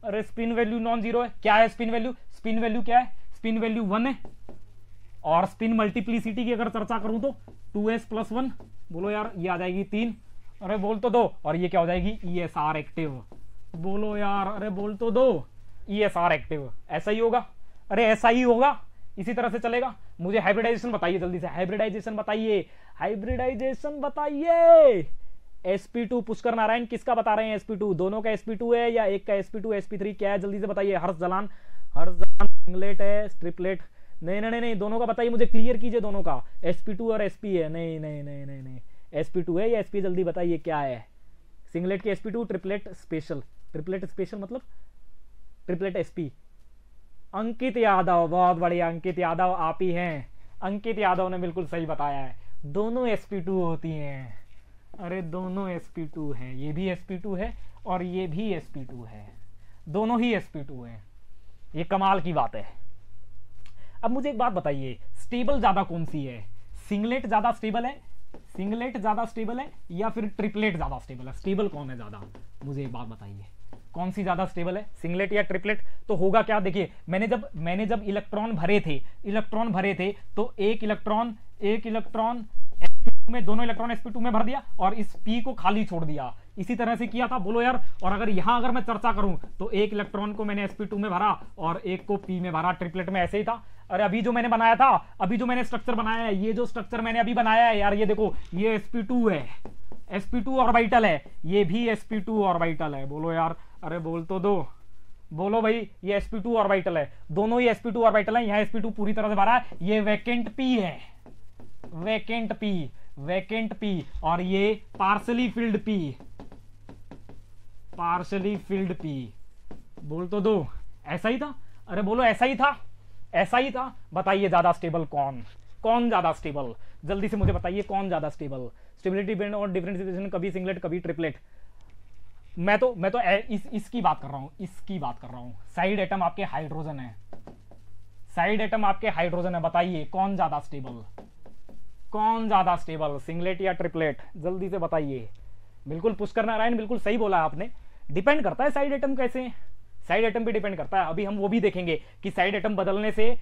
अरे स्पिन वैल्यू नॉन जीरो है क्या है स्पिन वैल्यू स्पिन वैल्यू क्या है स्पिन वैल्यू वन है और स्पिन मल्टीप्लीसिटी की अगर चर्चा करूं तो टू एस प्लस वन बोलो यार ये आ जाएगी तीन अरे बोल तो दो और ये क्या हो जाएगी ई एस आर एक्टिव बोलो यार अरे बोल तो दो ई एस आर एक्टिव ऐसा ही होगा अरे ऐसा ही होगा इसी तरह से चलेगा मुझे हाइब्रिडाइजेशन बताइए जल्दी से हाइब्रिडाइजेशन बताइए हाइब्रिडाइजेशन बताइए sp2 पुष्कर नारायण किसका बता रहे हैं sp2 दोनों का sp2 है या एक का sp2 sp3 क्या है जल्दी से बताइए हर्ष जलान हर्ष जलान सिंगलेट है ट्रिपलेट नहीं नहीं नहीं दोनों का बताइए मुझे क्लियर कीजिए दोनों का एस पी टू और एस पी है नहीं नहीं नहीं नहीं नहीं एस पी टू है या एस पी जल्दी बताइए क्या है सिंगलेट की s P two triplet special triplet special मतलब triplet s p Ankit Yadav बहुत बढ़िया अंकित यादव आप ही हैं अंकित यादव ने बिल्कुल सही बताया है दोनों एस पी टू होती हैं अरे दोनों एस पी टू हैं ये भी एस पी टू है और ये भी एस पी टू है दोनों ही एस पी टू हैं ये कमाल की बात है अब मुझे एक बात बताइए स्टेबल ज़्यादा कौन सी है सिंगलेट ज़्यादा स्टेबल है सिंगलेट ज़्यादा स्टेबल है या फिर ट्रिपलेट ज़्यादा स्टेबल है स्टेबल कौन है ज़्यादा मुझे एक बात बताइए कौन सी ज़्यादा स्टेबल है सिंगलेट या ट्रिपलेट तो होगा क्या देखिए मैंने जब मैंने जब इलेक्ट्रॉन भरे थे इलेक्ट्रॉन भरे थे तो एक इलेक्ट्रॉन एक इलेक्ट्रॉन एसपी में दोनों इलेक्ट्रॉन एसपी में भर दिया और इस पी को खाली छोड़ दिया इसी तरह से किया था बोलो यार और अगर यहां अगर मैं चर्चा करूं तो एक इलेक्ट्रॉन को मैंने sp2 में भरा और एक को p में भरा ट्रिपलेट में ऐसे ही था अरे अभी जो मैंने बनाया था अभी जो मैंने स्ट्रक्चर बनाया है ये जो स्ट्रक्चर मैंने अभी बनाया है यार ये देखो ये sp2 है sp2 ऑर्बिटल है ये भी sp2 ऑर्बिटल है बोलो यार अरे बोल तो दो बोलो भाई ये sp2 ऑर्बिटल है दोनों ही sp2 ऑर्बिटल है यहाँ sp2 पूरी तरह से भरा है ये वैकेंट p है वैकेंट p वैकेंट p और ये partially filled p partially filled p बोल तो दो ऐसा ही था अरे बोलो ऐसा ही था ऐसा ही था बताइए ज़्यादा स्टेबल कौन कौन ज़्यादा स्टेबल जल्दी से मुझे बताइए कौन ज़्यादा स्टेबल स्टेबिलिटी बैंड और डिफरेंट सिचुएशन कभी सिंगलेट कभी ट्रिपलेट मैं तो मैं तो ए, इस इसकी बात कर रहा हूँ इसकी बात कर रहा हूँ साइड एटम आपके हाइड्रोजन है साइड एटम आपके हाइड्रोजन है बताइए कौन ज़्यादा स्टेबल कौन ज़्यादा स्टेबल सिंगलेट या ट्रिपलेट जल्दी से बताइए बिल्कुल पुष्कर नारायण बिल्कुल सही बोला आपने डिपेंड करता है साइड एटम कैसे साइड एटम भी डिपेंड करता है अभी हम वो भी देखेंगे कि साइड एटम बदलने से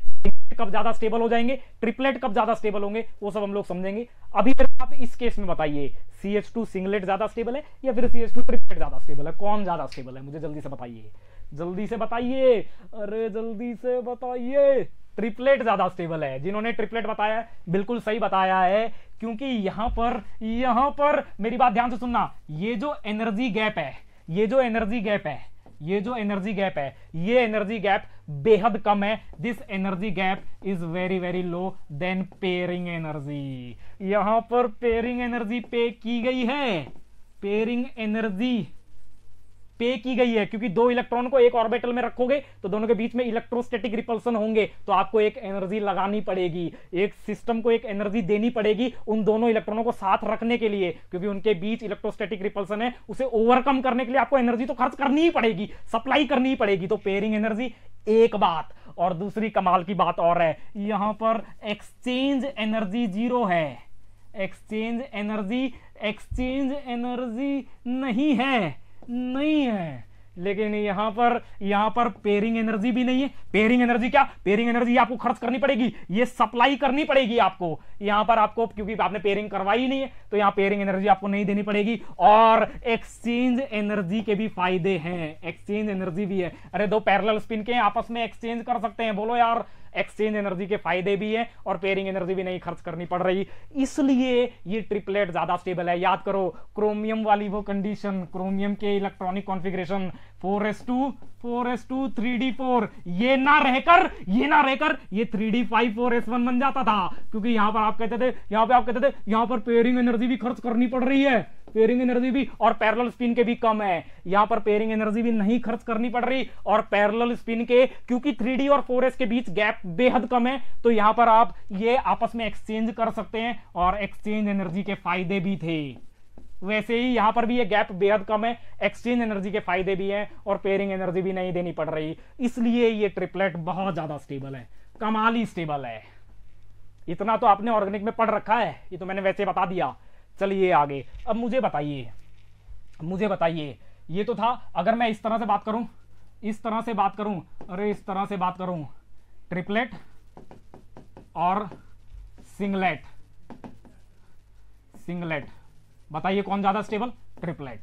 कब ज्यादा स्टेबल हो जाएंगे ट्रिपलेट कब ज्यादा स्टेबल होंगे वो सब हम लोग समझेंगे अभी मेरे आप इस केस में बताइए सी एच टू सिंगलेट ज्यादा स्टेबल है या फिर सी एच टू ट्रिपलेट ज्यादा स्टेबल है कौन ज्यादा स्टेबल है मुझे जल्दी से बताइए जल्दी से बताइए अरे जल्दी से बताइए ट्रिपलेट ज्यादा स्टेबल है जिन्होंने ट्रिपलेट बताया बिल्कुल सही बताया है क्योंकि यहां पर यहां पर मेरी बात ध्यान से सुनना ये जो एनर्जी गैप है ये जो एनर्जी गैप है ये जो एनर्जी गैप है ये एनर्जी गैप बेहद कम है this energy gap is very very low than pairing energy यहां पर पेयरिंग एनर्जी पे की गई है पेयरिंग एनर्जी पे की गई है क्योंकि दो इलेक्ट्रॉन को एक ऑर्बिटल में रखोगे तो दोनों के बीच में इलेक्ट्रोस्टैटिक रिपल्सन होंगे तो आपको एक एनर्जी लगानी पड़ेगी एक सिस्टम को एक एनर्जी देनी पड़ेगी उन दोनों इलेक्ट्रॉनों को साथ रखने के लिए क्योंकि उनके बीच इलेक्ट्रोस्टैटिक रिपल्सन है उसे ओवरकम करने के लिए आपको एनर्जी तो खर्च करनी ही पड़ेगी सप्लाई करनी ही पड़ेगी तो पेयरिंग एनर्जी एक बात और दूसरी कमाल की बात और है यहां पर एक्सचेंज एनर्जी जीरो है एक्सचेंज एनर्जी एक्सचेंज एनर्जी नहीं है नहीं है लेकिन यहां पर यहां पर पेयरिंग एनर्जी भी नहीं है पेयरिंग एनर्जी क्या पेयरिंग एनर्जी आपको खर्च करनी पड़ेगी ये सप्लाई करनी पड़ेगी आपको यहां पर आपको क्योंकि आपने पेयरिंग करवाई नहीं है तो यहां पेयरिंग एनर्जी आपको नहीं देनी पड़ेगी और एक्सचेंज एनर्जी के भी फायदे हैं एक्सचेंज एनर्जी भी है अरे दो पैरल स्पिन के आपस में एक्सचेंज कर सकते हैं बोलो यार एक्सचेंज एनर्जी के फायदे भी है और पेयरिंग एनर्जी भी नहीं खर्च करनी पड़ रही इसलिए ये ट्रिपलेट ज़्यादा स्टेबल है याद करो क्रोमियम वाली वो कंडीशन क्रोमियम के electronic configuration four s two four s two three d four ये ना रहकर ये ना रहकर ये three d five four s one बन जाता था क्योंकि यहां पर आप कहते थे यहां पर आप कहते थे यहां पर पेयरिंग एनर्जी भी खर्च करनी पड़ रही है पेयरिंग एनर्जी भी और पैरल स्पिन के भी कम है यहां पर पेयरिंग एनर्जी भी नहीं खर्च करनी पड़ रही और पैरल स्पिन के क्योंकि थ्री और फोर के बीच गैप बेहद कम है तो यहां पर आप ये आपस में एक्सचेंज कर सकते हैं और एक्सचेंज एनर्जी के फायदे भी थे वैसे ही यहां पर भी ये गैप बेहद कम है एक्सचेंज एनर्जी के फायदे भी हैं और पेयरिंग एनर्जी भी नहीं देनी पड़ रही इसलिए ये ट्रिपलेट बहुत ज्यादा स्टेबल है कमाली स्टेबल है इतना तो आपने ऑर्गेनिक में पढ़ रखा है ये तो मैंने वैसे बता दिया चलिए आगे अब मुझे बताइए मुझे बताइए ये तो था अगर मैं इस तरह से बात करूं इस तरह से बात करूं अरे इस तरह से बात करूं ट्रिपलेट और सिंगलेट सिंगलेट बताइए कौन ज़्यादा स्टेबल ट्रिपलेट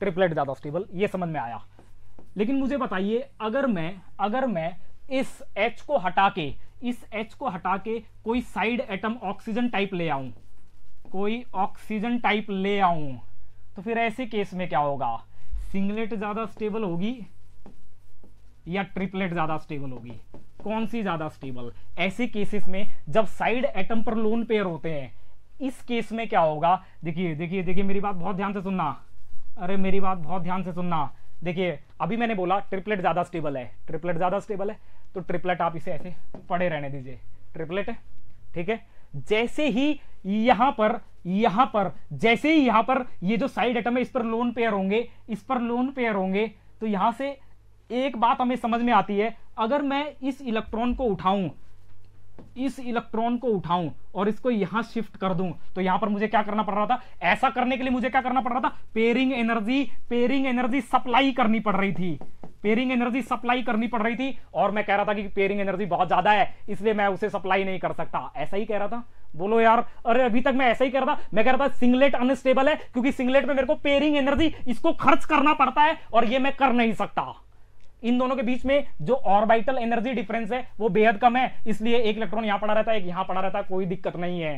ट्रिपलेट ज़्यादा स्टेबल ये समझ में आया लेकिन मुझे बताइए अगर मैं अगर मैं इस H को हटा के इस H को हटा के कोई साइड एटम ऑक्सीजन टाइप ले आऊं कोई ऑक्सीजन टाइप ले आऊं तो फिर ऐसे केस में क्या होगा सिंगलेट ज़्यादा स्टेबल होगी या ट्रिपलेट ज़्यादा स्टेबल होगी कौन सी ज़्यादा स्टेबल ऐसे केसेस में जब साइड एटम पर लोन पेयर होते हैं इस केस में क्या होगा देखिए देखिए देखिए मेरी बात बहुत ध्यान से सुनना अरे मेरी बात बहुत ध्यान से सुनना देखिए अभी मैंने बोला ट्रिपलेट ज़्यादा स्टेबल है ट्रिपलेट ज़्यादा स्टेबल है तो ट्रिपलेट आप इसे ऐसे पड़े रहने दीजिए ट्रिपलेट है ठीक है जैसे ही यहां पर यहां पर जैसे ही यहां पर ये जो साइड आइटम है इस पर लोन पेयर होंगे इस पर लोन पेयर होंगे तो यहां से एक बात हमें समझ में आती है अगर मैं इस इलेक्ट्रॉन को उठाऊं इस इलेक्ट्रॉन को उठाऊं और इसको यहां शिफ्ट कर दूं तो यहां पर मुझे क्या करना पड़ रहा था ऐसा करने के लिए मुझे क्या करना पड़ रहा था pairing energy pairing energy supply करनी पड़ रही थी पेयरिंग एनर्जी सप्लाई करनी पड़ रही थी और मैं कह रहा था कि पेयरिंग एनर्जी बहुत ज्यादा है इसलिए मैं उसे सप्लाई नहीं कर सकता ऐसा ही कह रहा था बोलो यार अरे अभी तक मैं ऐसा ही कह रहा था मैं कह रहा था सिंगलेट अनस्टेबल है क्योंकि सिंगलेट में मेरे को पेयरिंग एनर्जी इसको खर्च करना पड़ता है और ये मैं कर नहीं सकता इन दोनों के बीच में जो ऑर्बिटल एनर्जी डिफरेंस है वो बेहद कम है इसलिए एक इलेक्ट्रॉन यहां पड़ा रहता है एक यहां पड़ा रहता है कोई दिक्कत नहीं है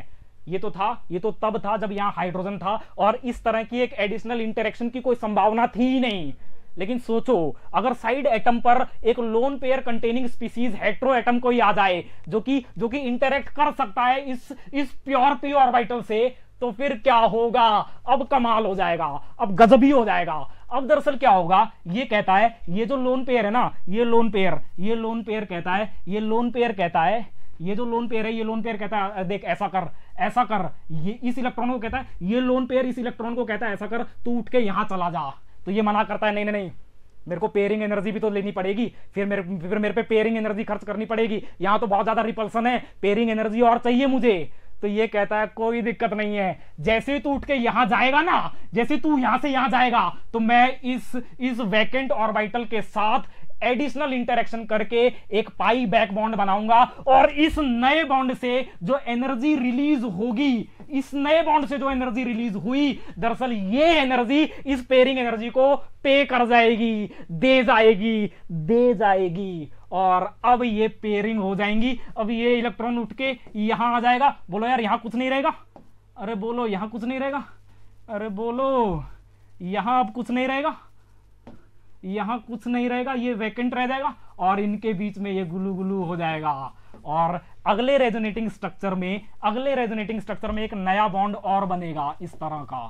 ये तो था ये तो तब था जब यहां हाइड्रोजन था और इस तरह की एक एडिशनल इंटरेक्शन की कोई संभावना थी ही नहीं लेकिन सोचो अगर साइड एटम पर एक lone pair containing species hetero atom को याद आए जो कि जो कि इंटरेक्ट कर सकता है इस इस प्योर पी ऑर्बिटल से तो फिर क्या होगा अब कमाल हो जाएगा अब गजब ही हो जाएगा अब दरअसल क्या होगा ये कहता है ये जो लोन पेयर है ना ये लोन पेयर ये लोन पेयर कहता है ये लोन पेयर कहता है ये जो लोन पेयर है ये लोन पेयर कहता है देख ऐसा कर ऐसा कर ये इस इलेक्ट्रॉन को कहता है ये लोन पेयर इस इलेक्ट्रॉन को कहता है ऐसा कर तू उठ के यहां चला जा तो ये मना करता है नहीं नहीं नहीं मेरे को पेयरिंग एनर्जी भी तो लेनी पड़ेगी फिर मेरे फिर मेरे पे पेयरिंग एनर्जी खर्च करनी पड़ेगी यहाँ तो बहुत ज़्यादा रिपल्सन है पेयरिंग एनर्जी और चाहिए मुझे तो ये कहता है कोई दिक्कत नहीं है जैसे ही तू उठ के यहां जाएगा ना जैसे तू यहां से यहां जाएगा तो मैं इस इस वैकेंट ऑर्बिटल के साथ एडिशनल इंटरेक्शन करके एक पाई बैक बॉन्ड बनाऊंगा और इस नए बॉन्ड से जो एनर्जी रिलीज होगी इस नए बॉन्ड से जो एनर्जी रिलीज हुई दरअसल ये एनर्जी इस पेयरिंग एनर्जी को पे कर जाएगी दे जाएगी दे जाएगी और अब ये पेयरिंग हो जाएंगी अब ये इलेक्ट्रॉन उठ के यहां आ जाएगा बोलो यार यहां कुछ नहीं रहेगा अरे बोलो यहां कुछ नहीं रहेगा अरे बोलो यहां अब कुछ नहीं रहेगा यहाँ कुछ नहीं रहेगा ये वैकेंट रह जाएगा और इनके बीच में ये गुलू गुलू हो जाएगा और अगले रेजोनेटिंग स्ट्रक्चर में अगले रेजोनेटिंग स्ट्रक्चर में एक नया बॉन्ड और बनेगा इस तरह का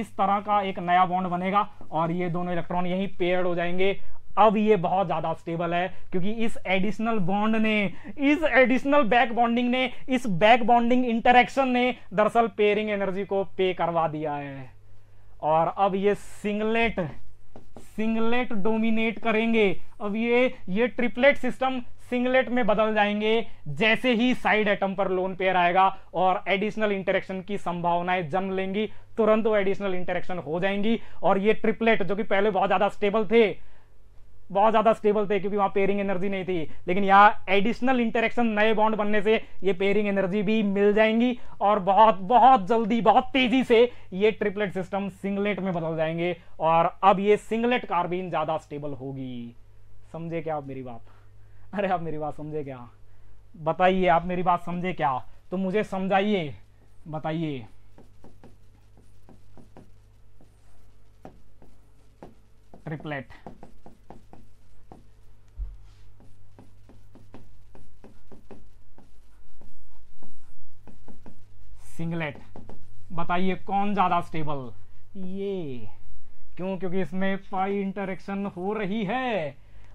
इस तरह का एक नया बॉन्ड बनेगा और ये दोनों इलेक्ट्रॉन यही पेयर्ड हो जाएंगे अब ये बहुत ज्यादा स्टेबल है क्योंकि इस एडिशनल बॉन्ड ने इस एडिशनल बैक बॉन्डिंग ने इस बैक बॉन्डिंग इंटरेक्शन ने दरअसल पेयरिंग एनर्जी को पे करवा दिया है और अब ये सिंगलेट सिंगलेट डोमिनेट करेंगे अब ये ये ट्रिपलेट सिस्टम सिंगलेट में बदल जाएंगे जैसे ही साइड एटम पर लोन पेयर आएगा और एडिशनल इंटरेक्शन की संभावनाएं जन्म लेंगी तुरंत वो एडिशनल इंटरेक्शन हो जाएंगी और ये ट्रिपलेट जो कि पहले बहुत ज़्यादा स्टेबल थे बहुत ज्यादा स्टेबल थे क्योंकि वहां पेयरिंग एनर्जी नहीं थी लेकिन यहाँ एडिशनल इंटरेक्शन नए बॉन्ड बनने से ये पेयरिंग एनर्जी भी मिल जाएंगी और बहुत बहुत जल्दी बहुत तेजी से ये ट्रिपलेट सिस्टम सिंगलेट में बदल जाएंगे और अब ये सिंगलेट कार्बिन ज्यादा स्टेबल होगी समझे क्या आप मेरी बात अरे आप मेरी बात समझे क्या बताइए आप मेरी बात समझे क्या तो मुझे समझाइए बताइए ट्रिपलेट सिंगलेट बताइए कौन ज़्यादा स्टेबल ये क्यों क्योंकि इसमें पाई इंटरेक्शन हो रही है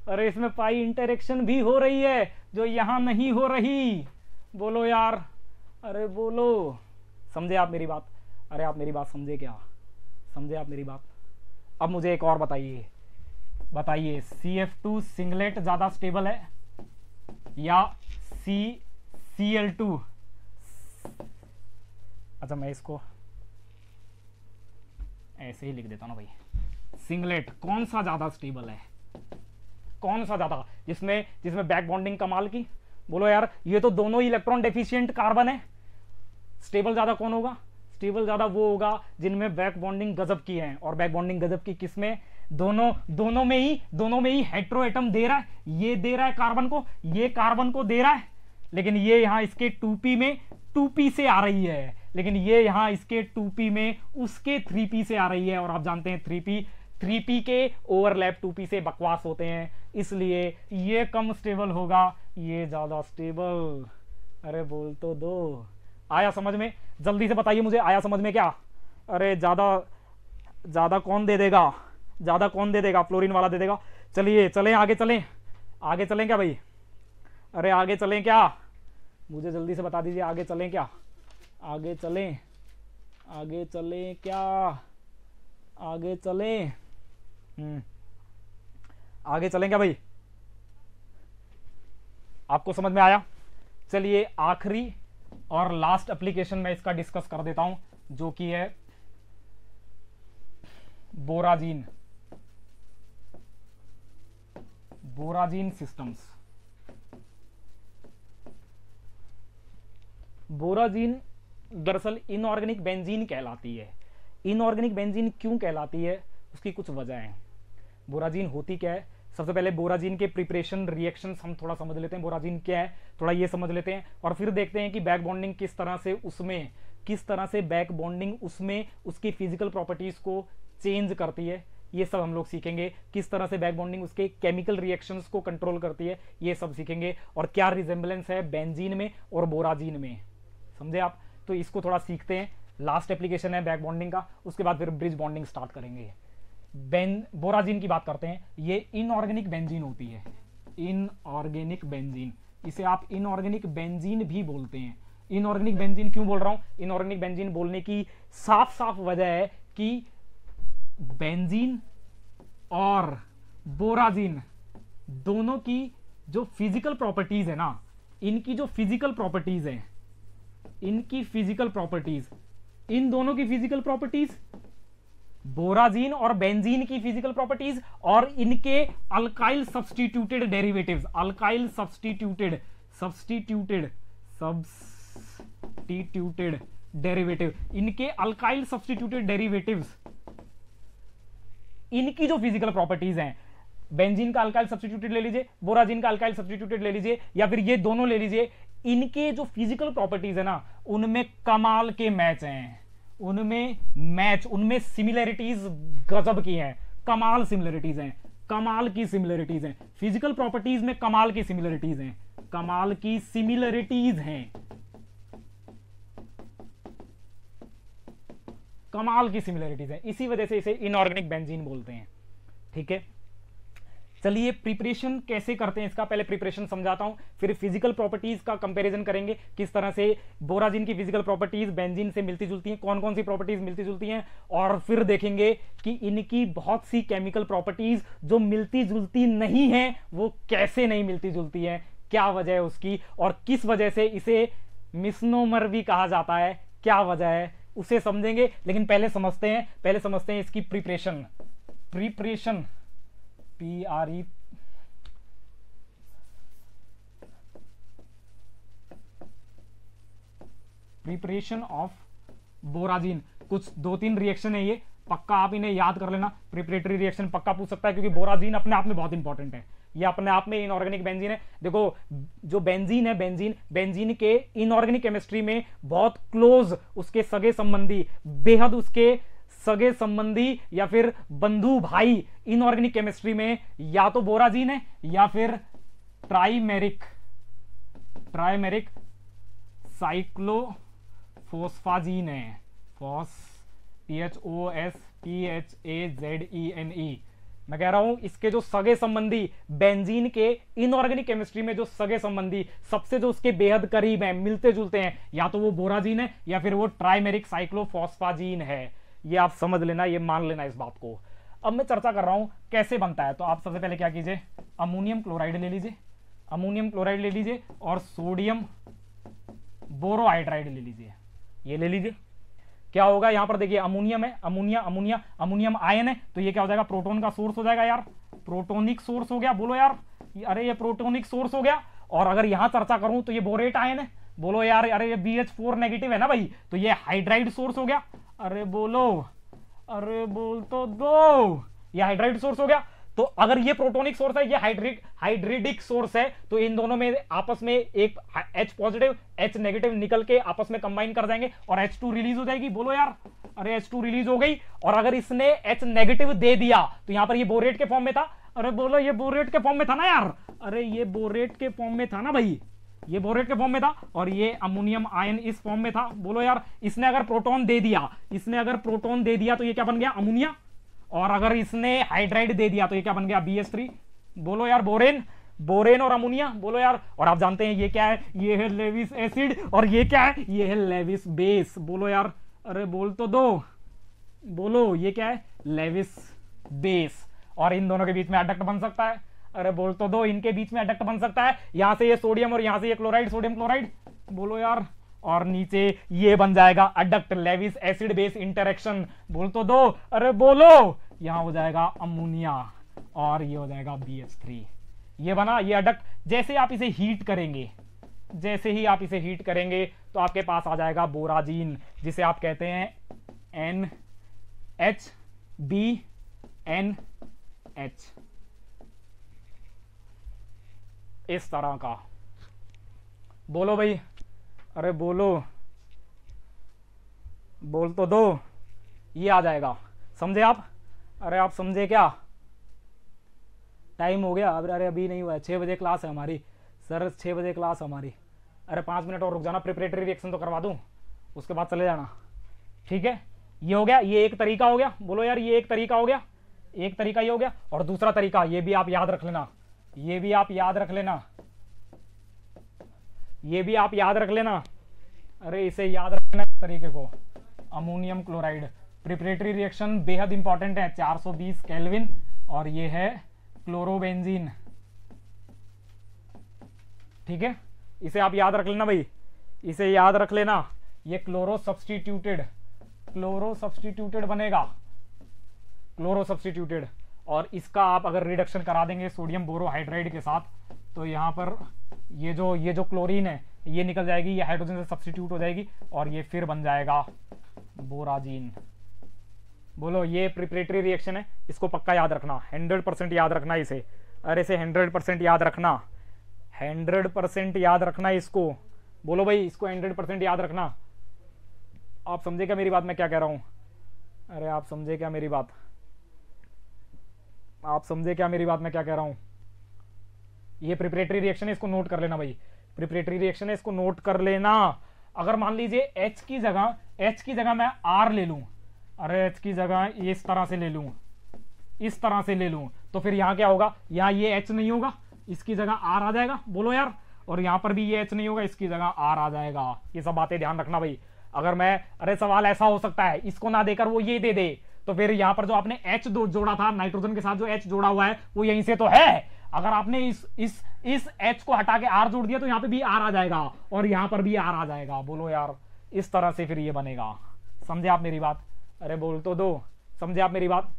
और इसमें पाई इंटरेक्शन भी हो रही है जो यहाँ नहीं हो रही बोलो यार अरे बोलो समझे आप मेरी बात अरे आप मेरी बात समझे क्या समझे आप मेरी बात अब मुझे एक और बताइए बताइए सी एफ टू सिंगलेट ज़्यादा स्टेबल है या सी सी एल टू अच्छा मैं इसको ऐसे ही लिख देता हूँ ना भाई सिंगलेट कौन सा ज़्यादा स्टेबल है कौन सा ज़्यादा जिसमें जिसमें बैक बॉन्डिंग कमाल की बोलो यार ये तो दोनों ही इलेक्ट्रॉन डेफिशियंट कार्बन है स्टेबल ज़्यादा कौन होगा स्टेबल ज़्यादा वो होगा जिनमें बैक बॉन्डिंग गजब की है और बैक बॉन्डिंग गजब की किसमें दोनों दोनों में ही दोनों में ही हेट्रो एटम दे रहा है ये दे रहा है कार्बन को ये कार्बन को दे रहा है लेकिन ये यहाँ इसके टूपी में टूपी से आ रही है लेकिन ये यहाँ इसके टू पी में उसके थ्री पी से आ रही है और आप जानते हैं थ्री पी थ्री पी के ओवरलैप टू पी से बकवास होते हैं इसलिए ये कम स्टेबल होगा ये ज़्यादा स्टेबल अरे बोल तो दो आया समझ में जल्दी से बताइए मुझे आया समझ में क्या अरे ज़्यादा ज़्यादा कौन दे देगा ज़्यादा कौन दे देगा फ्लोरिन वाला दे देगा चलिए चलें आगे चलें आगे चलें क्या भाई अरे आगे चलें क्या मुझे जल्दी से बता दीजिए आगे चलें क्या आगे चलें आगे चलें क्या आगे चलें हम्म। आगे चलें क्या भाई आपको समझ में आया चलिए आखिरी और लास्ट एप्लीकेशन मैं इसका डिस्कस कर देता हूं जो कि है बोराजीन बोराजीन सिस्टम्स बोराजीन दरअसल इनऑर्गेनिक बेंजीन कहलाती है इनऑर्गेनिक बेंजीन क्यों कहलाती है उसकी कुछ वजह हैं बोराजीन होती क्या है सबसे पहले बोराजीन के प्रिपरेशन रिएक्शन हम थोड़ा समझ लेते हैं बोराजीन क्या है थोड़ा ये समझ लेते हैं और फिर देखते हैं कि बैक बॉन्डिंग किस तरह से उसमें किस तरह से बैक बॉन्डिंग उसमें उसकी फिजिकल प्रॉपर्टीज़ को चेंज करती है ये सब हम लोग सीखेंगे किस तरह से बैक बॉन्डिंग उसके केमिकल रिएक्शंस को कंट्रोल करती है ये सब सीखेंगे और क्या रिजेम्बलेंस है बेंजीन में और बोराजीन में समझे आप तो इसको थोड़ा सीखते हैं लास्ट एप्लीकेशन है बैक बॉन्डिंग का उसके बाद फिर ब्रिज बॉन्डिंग स्टार्ट करेंगे बेन बोराजीन की बात करते हैं ये इनऑर्गेनिक बेंजीन होती है इनऑर्गेनिक बेंजीन इसे आप इनऑर्गेनिक बेंजीन भी बोलते हैं इनऑर्गेनिक बेंजीन क्यों बोल रहा हूं इनऑर्गेनिक बेंजीन बोलने की साफ साफ वजह है कि बेंजीन और बोराजीन दोनों की जो फिजिकल प्रॉपर्टीज है ना इनकी जो फिजिकल प्रॉपर्टीज हैं इनकी फिजिकल प्रॉपर्टीज इन दोनों की फिजिकल प्रॉपर्टीज बोराजीन और बेंजीन की फिजिकल प्रॉपर्टीज और इनके alkyl substituted derivatives alkyl substituted substituted substituted derivative इनके अल्काइल सब्सटीट्यूटेड डेरिवेटिव्स इनकी जो फिजिकल प्रॉपर्टीज हैं बेंजीन का अल्काइल सब्सटीट्यूटेड ले लीजिए बोराजीन का अल्काइल सब्सटीट्यूटेड ले लीजिए या फिर ये दोनों ले लीजिए इनके जो फिजिकल प्रॉपर्टीज है ना उनमें कमाल के मैच हैं उनमें मैच उनमें सिमिलैरिटीज गजब की हैं कमाल सिमिलैरिटीज हैं कमाल की सिमिलैरिटीज हैं फिजिकल प्रॉपर्टीज में कमाल की सिमिलैरिटीज हैं कमाल की सिमिलरिटीज हैं कमाल की सिमिलरिटीज है इसी वजह से इसे इनऑर्गेनिक बेंजीन बोलते हैं ठीक है चलिए प्रिपरेशन कैसे करते हैं इसका पहले प्रिपरेशन समझाता हूँ फिर फिजिकल प्रॉपर्टीज का कंपेरिजन करेंगे किस तरह से बोराजिन की फिजिकल प्रॉपर्टीज बेंजिन से मिलती जुलती हैं कौन कौन सी प्रॉपर्टीज मिलती जुलती हैं और फिर देखेंगे कि इनकी बहुत सी केमिकल प्रॉपर्टीज जो मिलती जुलती नहीं है वो कैसे नहीं मिलती जुलती है क्या वजह है उसकी और किस वजह से इसे मिसनोमर भी कहा जाता है क्या वजह है उसे समझेंगे लेकिन पहले समझते हैं पहले समझते हैं इसकी preparation preparation P R E preparation of borazine कुछ दो तीन रिएक्शन है ये पक्का आप इन्हें याद कर लेना प्रिपरेटरी रिएक्शन पक्का पूछ सकता है क्योंकि बोराजीन अपने आप में बहुत इंपॉर्टेंट है ये अपने आप में इनऑर्गेनिक बेंजीन है देखो जो बेंजीन है बेंजीन बेंजीन के इनऑर्गेनिक केमिस्ट्री में बहुत क्लोज उसके सगे संबंधी बेहद उसके सगे संबंधी या फिर बंधु भाई इनऑर्गेनिक केमिस्ट्री में या तो बोराजीन है या फिर ट्राइमेरिक ट्राइमेरिक साइक्लोफोस्फाजीन है phos T H O S T H A Z E N E मैं कह रहा हूं इसके जो सगे संबंधी बेंजीन के इनऑर्गेनिक केमिस्ट्री में जो सगे संबंधी सबसे जो उसके बेहद करीब हैं मिलते जुलते हैं या तो वो बोराजीन है या फिर वो ट्राइमेरिक साइक्लोफॉस्फाजीन है ये आप समझ लेना ये मान लेना इस बात को अब मैं चर्चा कर रहा हूं कैसे बनता है तो आप सबसे पहले क्या कीजिए अमोनियम क्लोराइड ले लीजिए अमोनियम क्लोराइड ले लीजिए और सोडियम बोरोहाइड्राइड ले लीजिए ये ले लीजिए क्या होगा यहां पर देखिए अमोनियम है अमोनिया अमोनिया अमोनियम आयन है तो ये क्या हो जाएगा प्रोटोन का सोर्स हो जाएगा यार प्रोटोनिक सोर्स हो गया बोलो यार अरे ये प्रोटोनिक सोर्स हो गया और अगर यहाँ चर्चा करूं तो ये बोरेट आयन है बोलो यार अरे ये बी एच फोर नेगेटिव है ना भाई तो ये हाइड्राइड सोर्स हो गया अरे बोलो अरे बोल तो दो ये हाइड्राइड सोर्स हो गया तो अगर ये प्रोटोनिक सोर्स है ये हाइड्रिक हाइड्रिडिक सोर्स है तो इन दोनों में आपस में एक एच पॉजिटिव एच नेगेटिव निकल के आपस में कंबाइन कर जाएंगे और एच टू रिलीज हो जाएगी बोलो यार अरे एच टू रिलीज हो गई और अगर इसने एच नेगेटिव दे दिया तो यहां पर ये बोरेट के फॉर्म में था अरे बोलो ये बोरेट के फॉर्म में था ना यार अरे ये बोरेट के फॉर्म में था ना भाई ये बोरेट के फॉर्म में था और ये अमोनियम आयन इस फॉर्म में था बोलो यार इसने अगर प्रोटोन दे दिया इसने अगर प्रोटोन दे दिया तो ये क्या बन गया अमोनिया और अगर इसने हाइड्राइड दे दिया तो ये क्या बन गया बी बोलो यार बोरेन बोरेन और अमोनिया बोलो यार और आप जानते हैं ये क्या है ये है लेविस एसिड और ये क्या है ये है लेविस बेस बोलो यार अरे बोल तो दो बोलो ये क्या है लेविस बेस और इन दोनों के बीच में एडक्ट बन सकता है अरे बोल तो दो इनके बीच में अडक्ट बन सकता है यहां से ये सोडियम और यहां से ये क्लोराइड सोडियम क्लोराइड बोलो यार और नीचे ये बन जाएगा adduct Lewis acid base interaction बोल तो दो अरे बोलो यहां हो जाएगा अमोनिया और ये हो जाएगा बी थ्री ये बना ये अडक्ट जैसे आप इसे हीट करेंगे जैसे ही आप इसे हीट करेंगे तो आपके पास आ जाएगा बोराजीन जिसे आप कहते हैं N H B N H इस तरह का बोलो भाई अरे बोलो बोल तो दो ये आ जाएगा समझे आप अरे आप समझे क्या टाइम हो गया अब अरे अभी नहीं हुआ है छः बजे क्लास है हमारी सर छः बजे क्लास है हमारी अरे पाँच मिनट और रुक जाना प्रिपरेटरी रिएक्शन तो करवा दूँ उसके बाद चले जाना ठीक है ये हो गया ये एक तरीका हो गया बोलो यार ये एक तरीका हो गया एक तरीका ये हो गया और दूसरा तरीका ये भी आप याद रख लेना ये भी आप याद रख लेना ये भी आप याद रख लेना अरे इसे याद रखना इस तरीके को अमोनियम क्लोराइड प्रिपरेटरी रिएक्शन बेहद इंपॉर्टेंट है 420 केल्विन और ये है क्लोरोबेंजीन ठीक है इसे आप याद रख लेना भाई इसे याद रख लेना ये क्लोरो सब्सटीट्यूटेड क्लोरो सब्सटीट्यूटेड बनेगा क्लोरो सब्सटीट्यूटेड और इसका आप अगर रिडक्शन करा देंगे सोडियम बोरोहाइड्राइड के साथ तो यहाँ पर ये जो ये जो क्लोरीन है ये निकल जाएगी ये हाइड्रोजन से सब्सटीट्यूट हो जाएगी और ये फिर बन जाएगा बोराजीन बोलो ये प्रिपरेटरी रिएक्शन है इसको पक्का याद रखना हंड्रेड परसेंट याद रखना इसे अरे इसे हंड्रेड परसेंट याद रखना हंड्रेड परसेंट याद रखना इसको बोलो भाई इसको हंड्रेड परसेंट याद रखना आप समझे क्या मेरी बात मैं क्या कह रहा हूँ अरे आप समझे क्या मेरी बात आप समझे क्या मेरी बात मैं क्या कह रहा हूँ ये प्रिपरेटरी रिएक्शन है इसको नोट कर लेना भाई प्रिपरेटरी रिएक्शन है इसको नोट कर लेना अगर मान लीजिए एच की जगह एच की जगह मैं आर ले लू अरे एच की जगह इस तरह से ले लू इस तरह से ले लू तो फिर यहाँ क्या होगा यहाँ ये एच नहीं होगा इसकी जगह आर आ जाएगा बोलो यार और यहाँ पर भी ये एच नहीं होगा इसकी जगह आर आ जाएगा ये सब बातें ध्यान रखना भाई अगर मैं अरे सवाल ऐसा हो सकता है इसको ना देकर वो ये दे दे तो फिर यहाँ पर जो आपने एच दो जोड़ा था नाइट्रोजन के साथ जो एच जोड़ा हुआ है वो यहीं से तो है अगर आपने इस इस इस एच को हटा के आर जोड़ दिया तो यहाँ पे भी आर आ जाएगा और यहाँ पर भी आर आ जाएगा बोलो यार इस तरह से फिर ये बनेगा समझे आप मेरी बात अरे बोल तो दो समझे आप मेरी बात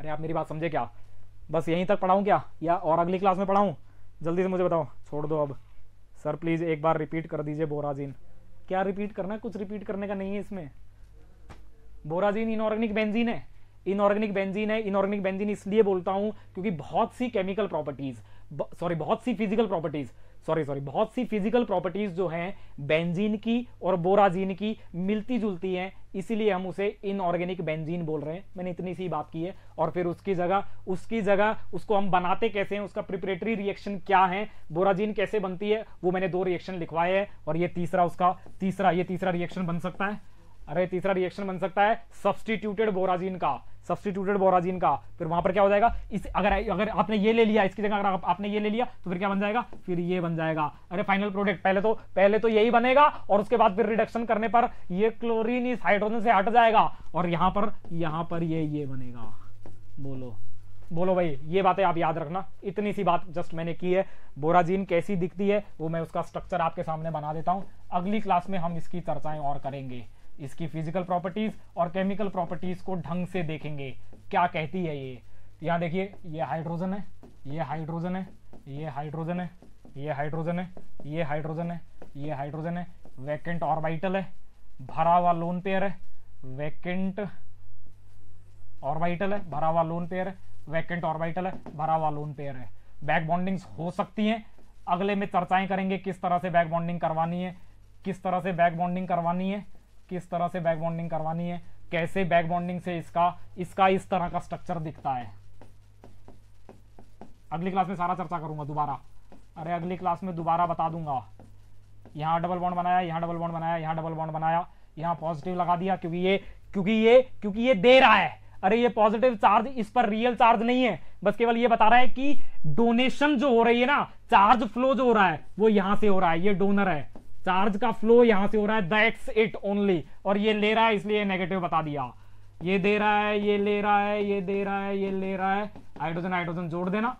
अरे आप मेरी बात समझे क्या बस यहीं तक पढ़ाऊं क्या या और अगली क्लास में पढ़ाऊँ जल्दी से मुझे बताओ छोड़ दो अब सर प्लीज़ एक बार रिपीट कर दीजिए बोराजीन क्या रिपीट करना है कुछ रिपीट करने का नहीं है इसमें बोराजीन इनऑर्गेनिक बेंजीन है इनऑर्गेनिक बेंजीन है इनऑर्गेनिक बेंजीन इसलिए बोलता हूं क्योंकि बहुत सी केमिकल प्रॉपर्टीज सॉरी बहुत सी फिजिकल प्रॉपर्टीज सॉरी सॉरी बहुत सी फिजिकल प्रॉपर्टीज जो हैं बेंजीन की और बोराजीन की मिलती जुलती हैं इसीलिए हम उसे इनऑर्गेनिक बेंजीन बोल रहे हैं मैंने इतनी सी बात की है और फिर उसकी जगह उसकी जगह उसको हम बनाते कैसे हैं उसका प्रिपरेटरी रिएक्शन क्या है बोराजीन कैसे बनती है वो मैंने दो रिएक्शन लिखवाए हैं और ये तीसरा उसका तीसरा ये तीसरा रिएक्शन बन सकता है अरे तीसरा रिएक्शन बन सकता है सब्सटीट्यूटेड बोराजीन का सब्सटीट्यूटेड बोराजीन का फिर वहां पर क्या हो जाएगा इस अगर अगर आपने ये ले लिया इसकी जगह अगर आप, आपने ये ले लिया तो फिर क्या बन जाएगा फिर ये बन जाएगा अरे फाइनल प्रोडक्ट पहले तो पहले तो यही बनेगा और उसके बाद फिर रिडक्शन करने पर ये क्लोरीन इस हाइड्रोजन से हट जाएगा और यहां पर यहां पर ये ये बनेगा बोलो बोलो भाई ये बातें आप याद रखना इतनी सी बात जस्ट मैंने की है बोराजीन कैसी दिखती है वो मैं उसका स्ट्रक्चर आपके सामने बना देता हूँ अगली क्लास में हम इसकी चर्चाएं और करेंगे इसकी फिजिकल प्रॉपर्टीज और केमिकल प्रॉपर्टीज को ढंग से देखेंगे क्या कहती है ये यहाँ देखिए ये हाइड्रोजन है ये हाइड्रोजन है ये हाइड्रोजन है ये हाइड्रोजन है ये हाइड्रोजन है ये हाइड्रोजन है वैकेंट ऑर्बिटल है भरा हुआ लोन पेयर है वैकेंट ऑर्बिटल है भरा हुआ लोन पेयर है वैकेंट ऑर्बिटल है भरा हुआ लोन पेयर है बैक बॉन्डिंग्स हो सकती हैं अगले में चर्चाएं करेंगे किस तरह से बैक बॉन्डिंग करवानी है किस तरह से बैक बॉन्डिंग करवानी है किस तरह से बैक बॉन्डिंग करवानी है कैसे बैक बॉन्डिंग से इसका इसका इस तरह का स्ट्रक्चर दिखता है अगली क्लास में सारा चर्चा करूंगा दोबारा अरे अगली क्लास में दोबारा बता दूंगा यहाँ डबल बॉन्ड बनाया यहाँ डबल बॉन्ड बनाया यहां डबल बॉन्ड बनाया यहां पॉजिटिव लगा दिया क्योंकि ये क्योंकि ये क्योंकि ये दे रहा है अरे ये पॉजिटिव चार्ज इस पर रियल चार्ज नहीं है बस केवल ये बता रहा है कि डोनेशन जो हो रही है ना चार्ज फ्लो जो हो रहा है वो यहां से हो रहा है ये डोनर है चार्ज का फ्लो यहां से हो रहा है दैट्स इट ओनली और ये ले रहा है इसलिए नेगेटिव बता दिया ये दे रहा है ये ले रहा है ये दे रहा है ये ले रहा है हाइड्रोजन हाइड्रोजन जोड़ देना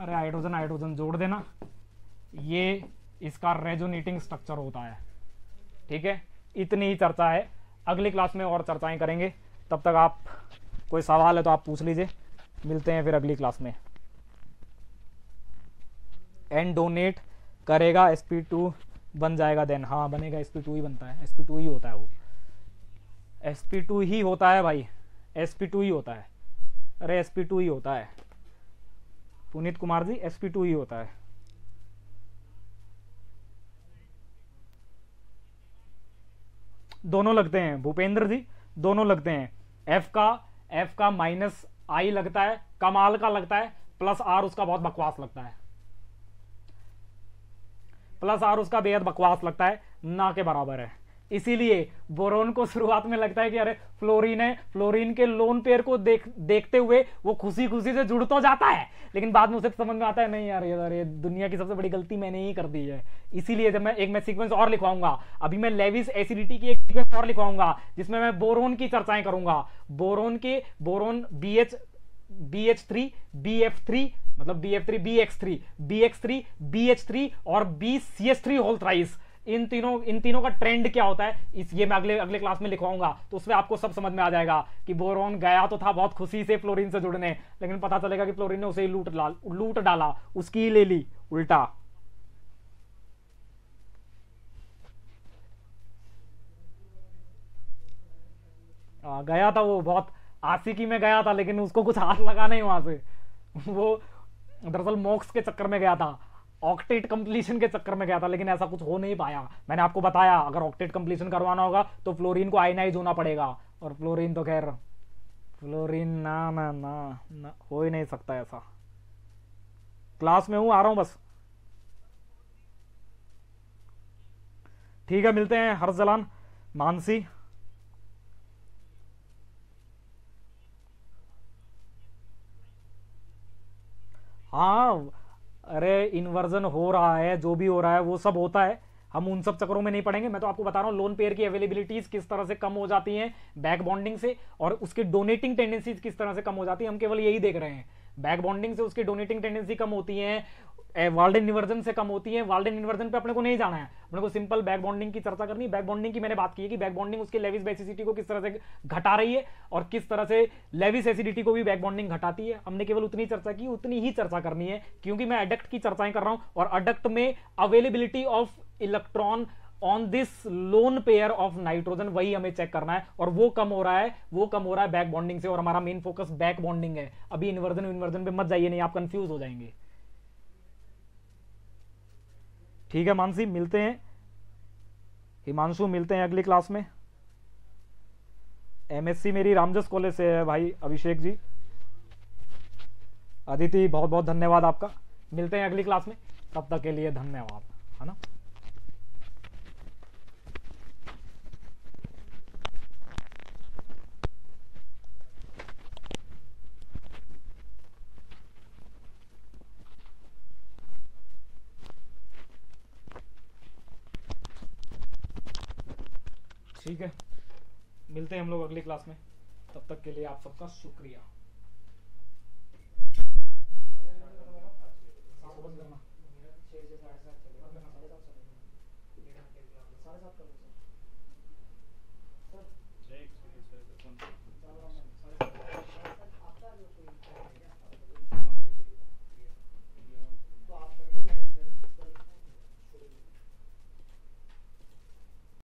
अरे हाइड्रोजन हाइड्रोजन जोड़ देना ये इसका रेजोनेटिंग स्ट्रक्चर होता है ठीक है इतनी ही चर्चा है अगली क्लास में और चर्चाएं करेंगे तब तक आप कोई सवाल है तो आप पूछ लीजिए मिलते हैं फिर अगली क्लास में एंड डोनेट करेगा एस पी टू बन जाएगा देन हाँ बनेगा एस ही बनता है एस ही होता है वो एस ही होता है भाई एस ही होता है अरे एस ही होता है पुनीत कुमार जी एस ही होता है दोनों लगते हैं भूपेंद्र जी दोनों लगते हैं एफ का एफ का माइनस आई लगता है कमाल का लगता है प्लस आर उसका बहुत बकवास लगता है प्लस आर उसका बेहद बकवास लगता है ना के बराबर है इसीलिए बोरोन को शुरुआत में लगता है कि अरे फ्लोरीन है फ्लोरीन के लोन पेयर को देख देखते हुए वो खुशी खुशी से जुड़ तो जाता है लेकिन बाद में उसे समझ में आता है नहीं यार ये अरे तो, दुनिया की सबसे बड़ी गलती मैंने ही कर दी है इसीलिए जब मैं एक मैं सीक्वेंस और लिखवाऊंगा अभी मैं लेविस एसिडिटी की एक सीक्वेंस और लिखवाऊंगा जिसमें मैं बोरोन की चर्चाएं करूंगा बोरोन के boron B B H three B F three मतलब B F three B X three B X three B H three और बी सी एस थ्री होल थ्राइस इन तीनों इन तीनों का ट्रेंड क्या होता है इस ये मैं अगले अगले क्लास में लिखवाऊंगा तो उसमें आपको सब समझ में आ जाएगा कि बोरोन गया तो था बहुत खुशी से फ्लोरिन से जुड़ने लेकिन पता चलेगा कि फ्लोरिन ने उसे लूट डाल लूट डाला उसकी ही ले ली उल्टा आ, गया था वो बहुत आशिकी में गया था लेकिन उसको कुछ हाथ लगा नहीं वहां से वो दरअसल मोक्स के चक्कर में गया था ऑक्टेट कंप्लीशन के चक्कर में गया था लेकिन ऐसा कुछ हो नहीं पाया मैंने आपको बताया अगर ऑक्टेट कंप्लीशन करवाना होगा तो फ्लोरीन को आइनाइज होना पड़ेगा और फ्लोरीन तो खैर फ्लोरीन ना ना ना ना हो ही नहीं सकता ऐसा क्लास में हूं आ रहा हूं बस ठीक है मिलते हैं हर्ष जलान मानसी हाँ अरे इन्वर्जन हो रहा है जो भी हो रहा है वो सब होता है हम उन सब चक्करों में नहीं पड़ेंगे मैं तो आपको बता रहा हूँ लोन पेयर की अवेलेबिलिटीज किस तरह से कम हो जाती हैं बैक बॉन्डिंग से और उसकी डोनेटिंग टेंडेंसीज किस तरह से कम हो जाती है हम केवल यही देख रहे हैं बैक बॉन्डिंग से उसकी डोनेटिंग टेंडेंसी कम होती है वाल्डेन इन्वर्जन से कम होती है वाल्डेन इन्वर्जन पे अपने को नहीं जाना है अपने को सिंपल बैक बॉन्डिंग की चर्चा करनी है बैक बॉन्डिंग की मैंने बात की है कि बैक बॉन्डिंग उसके लेविस बेसिसिटी को किस तरह से घटा रही है और किस तरह से लेविस एसिडिटी को भी बैक बॉन्डिंग घटाती है हमने केवल उतनी चर्चा की उतनी ही चर्चा करनी है क्योंकि मैं अडक्ट की चर्चाएं कर रहा हूं और अडक्ट में availability of electron on this lone pair of nitrogen वही हमें चेक करना है और वो कम हो रहा है वो कम हो रहा है बैक बॉन्डिंग से और हमारा मेन फोकस बैक बॉन्डिंग है अभी इन्वर्जन इन्वर्जन पे मत जाइए नहीं आप कंफ्यूज हो जाएंगे ठीक है मानसी मिलते हैं हिमांशु मिलते हैं अगली क्लास में एमएससी मेरी रामजस कॉलेज से है भाई अभिषेक जी अदिति बहुत बहुत धन्यवाद आपका मिलते हैं अगली क्लास में तब तक के लिए धन्यवाद है ना ठीक है मिलते हैं हम लोग अगली क्लास में तब तक के लिए आप सबका शुक्रिया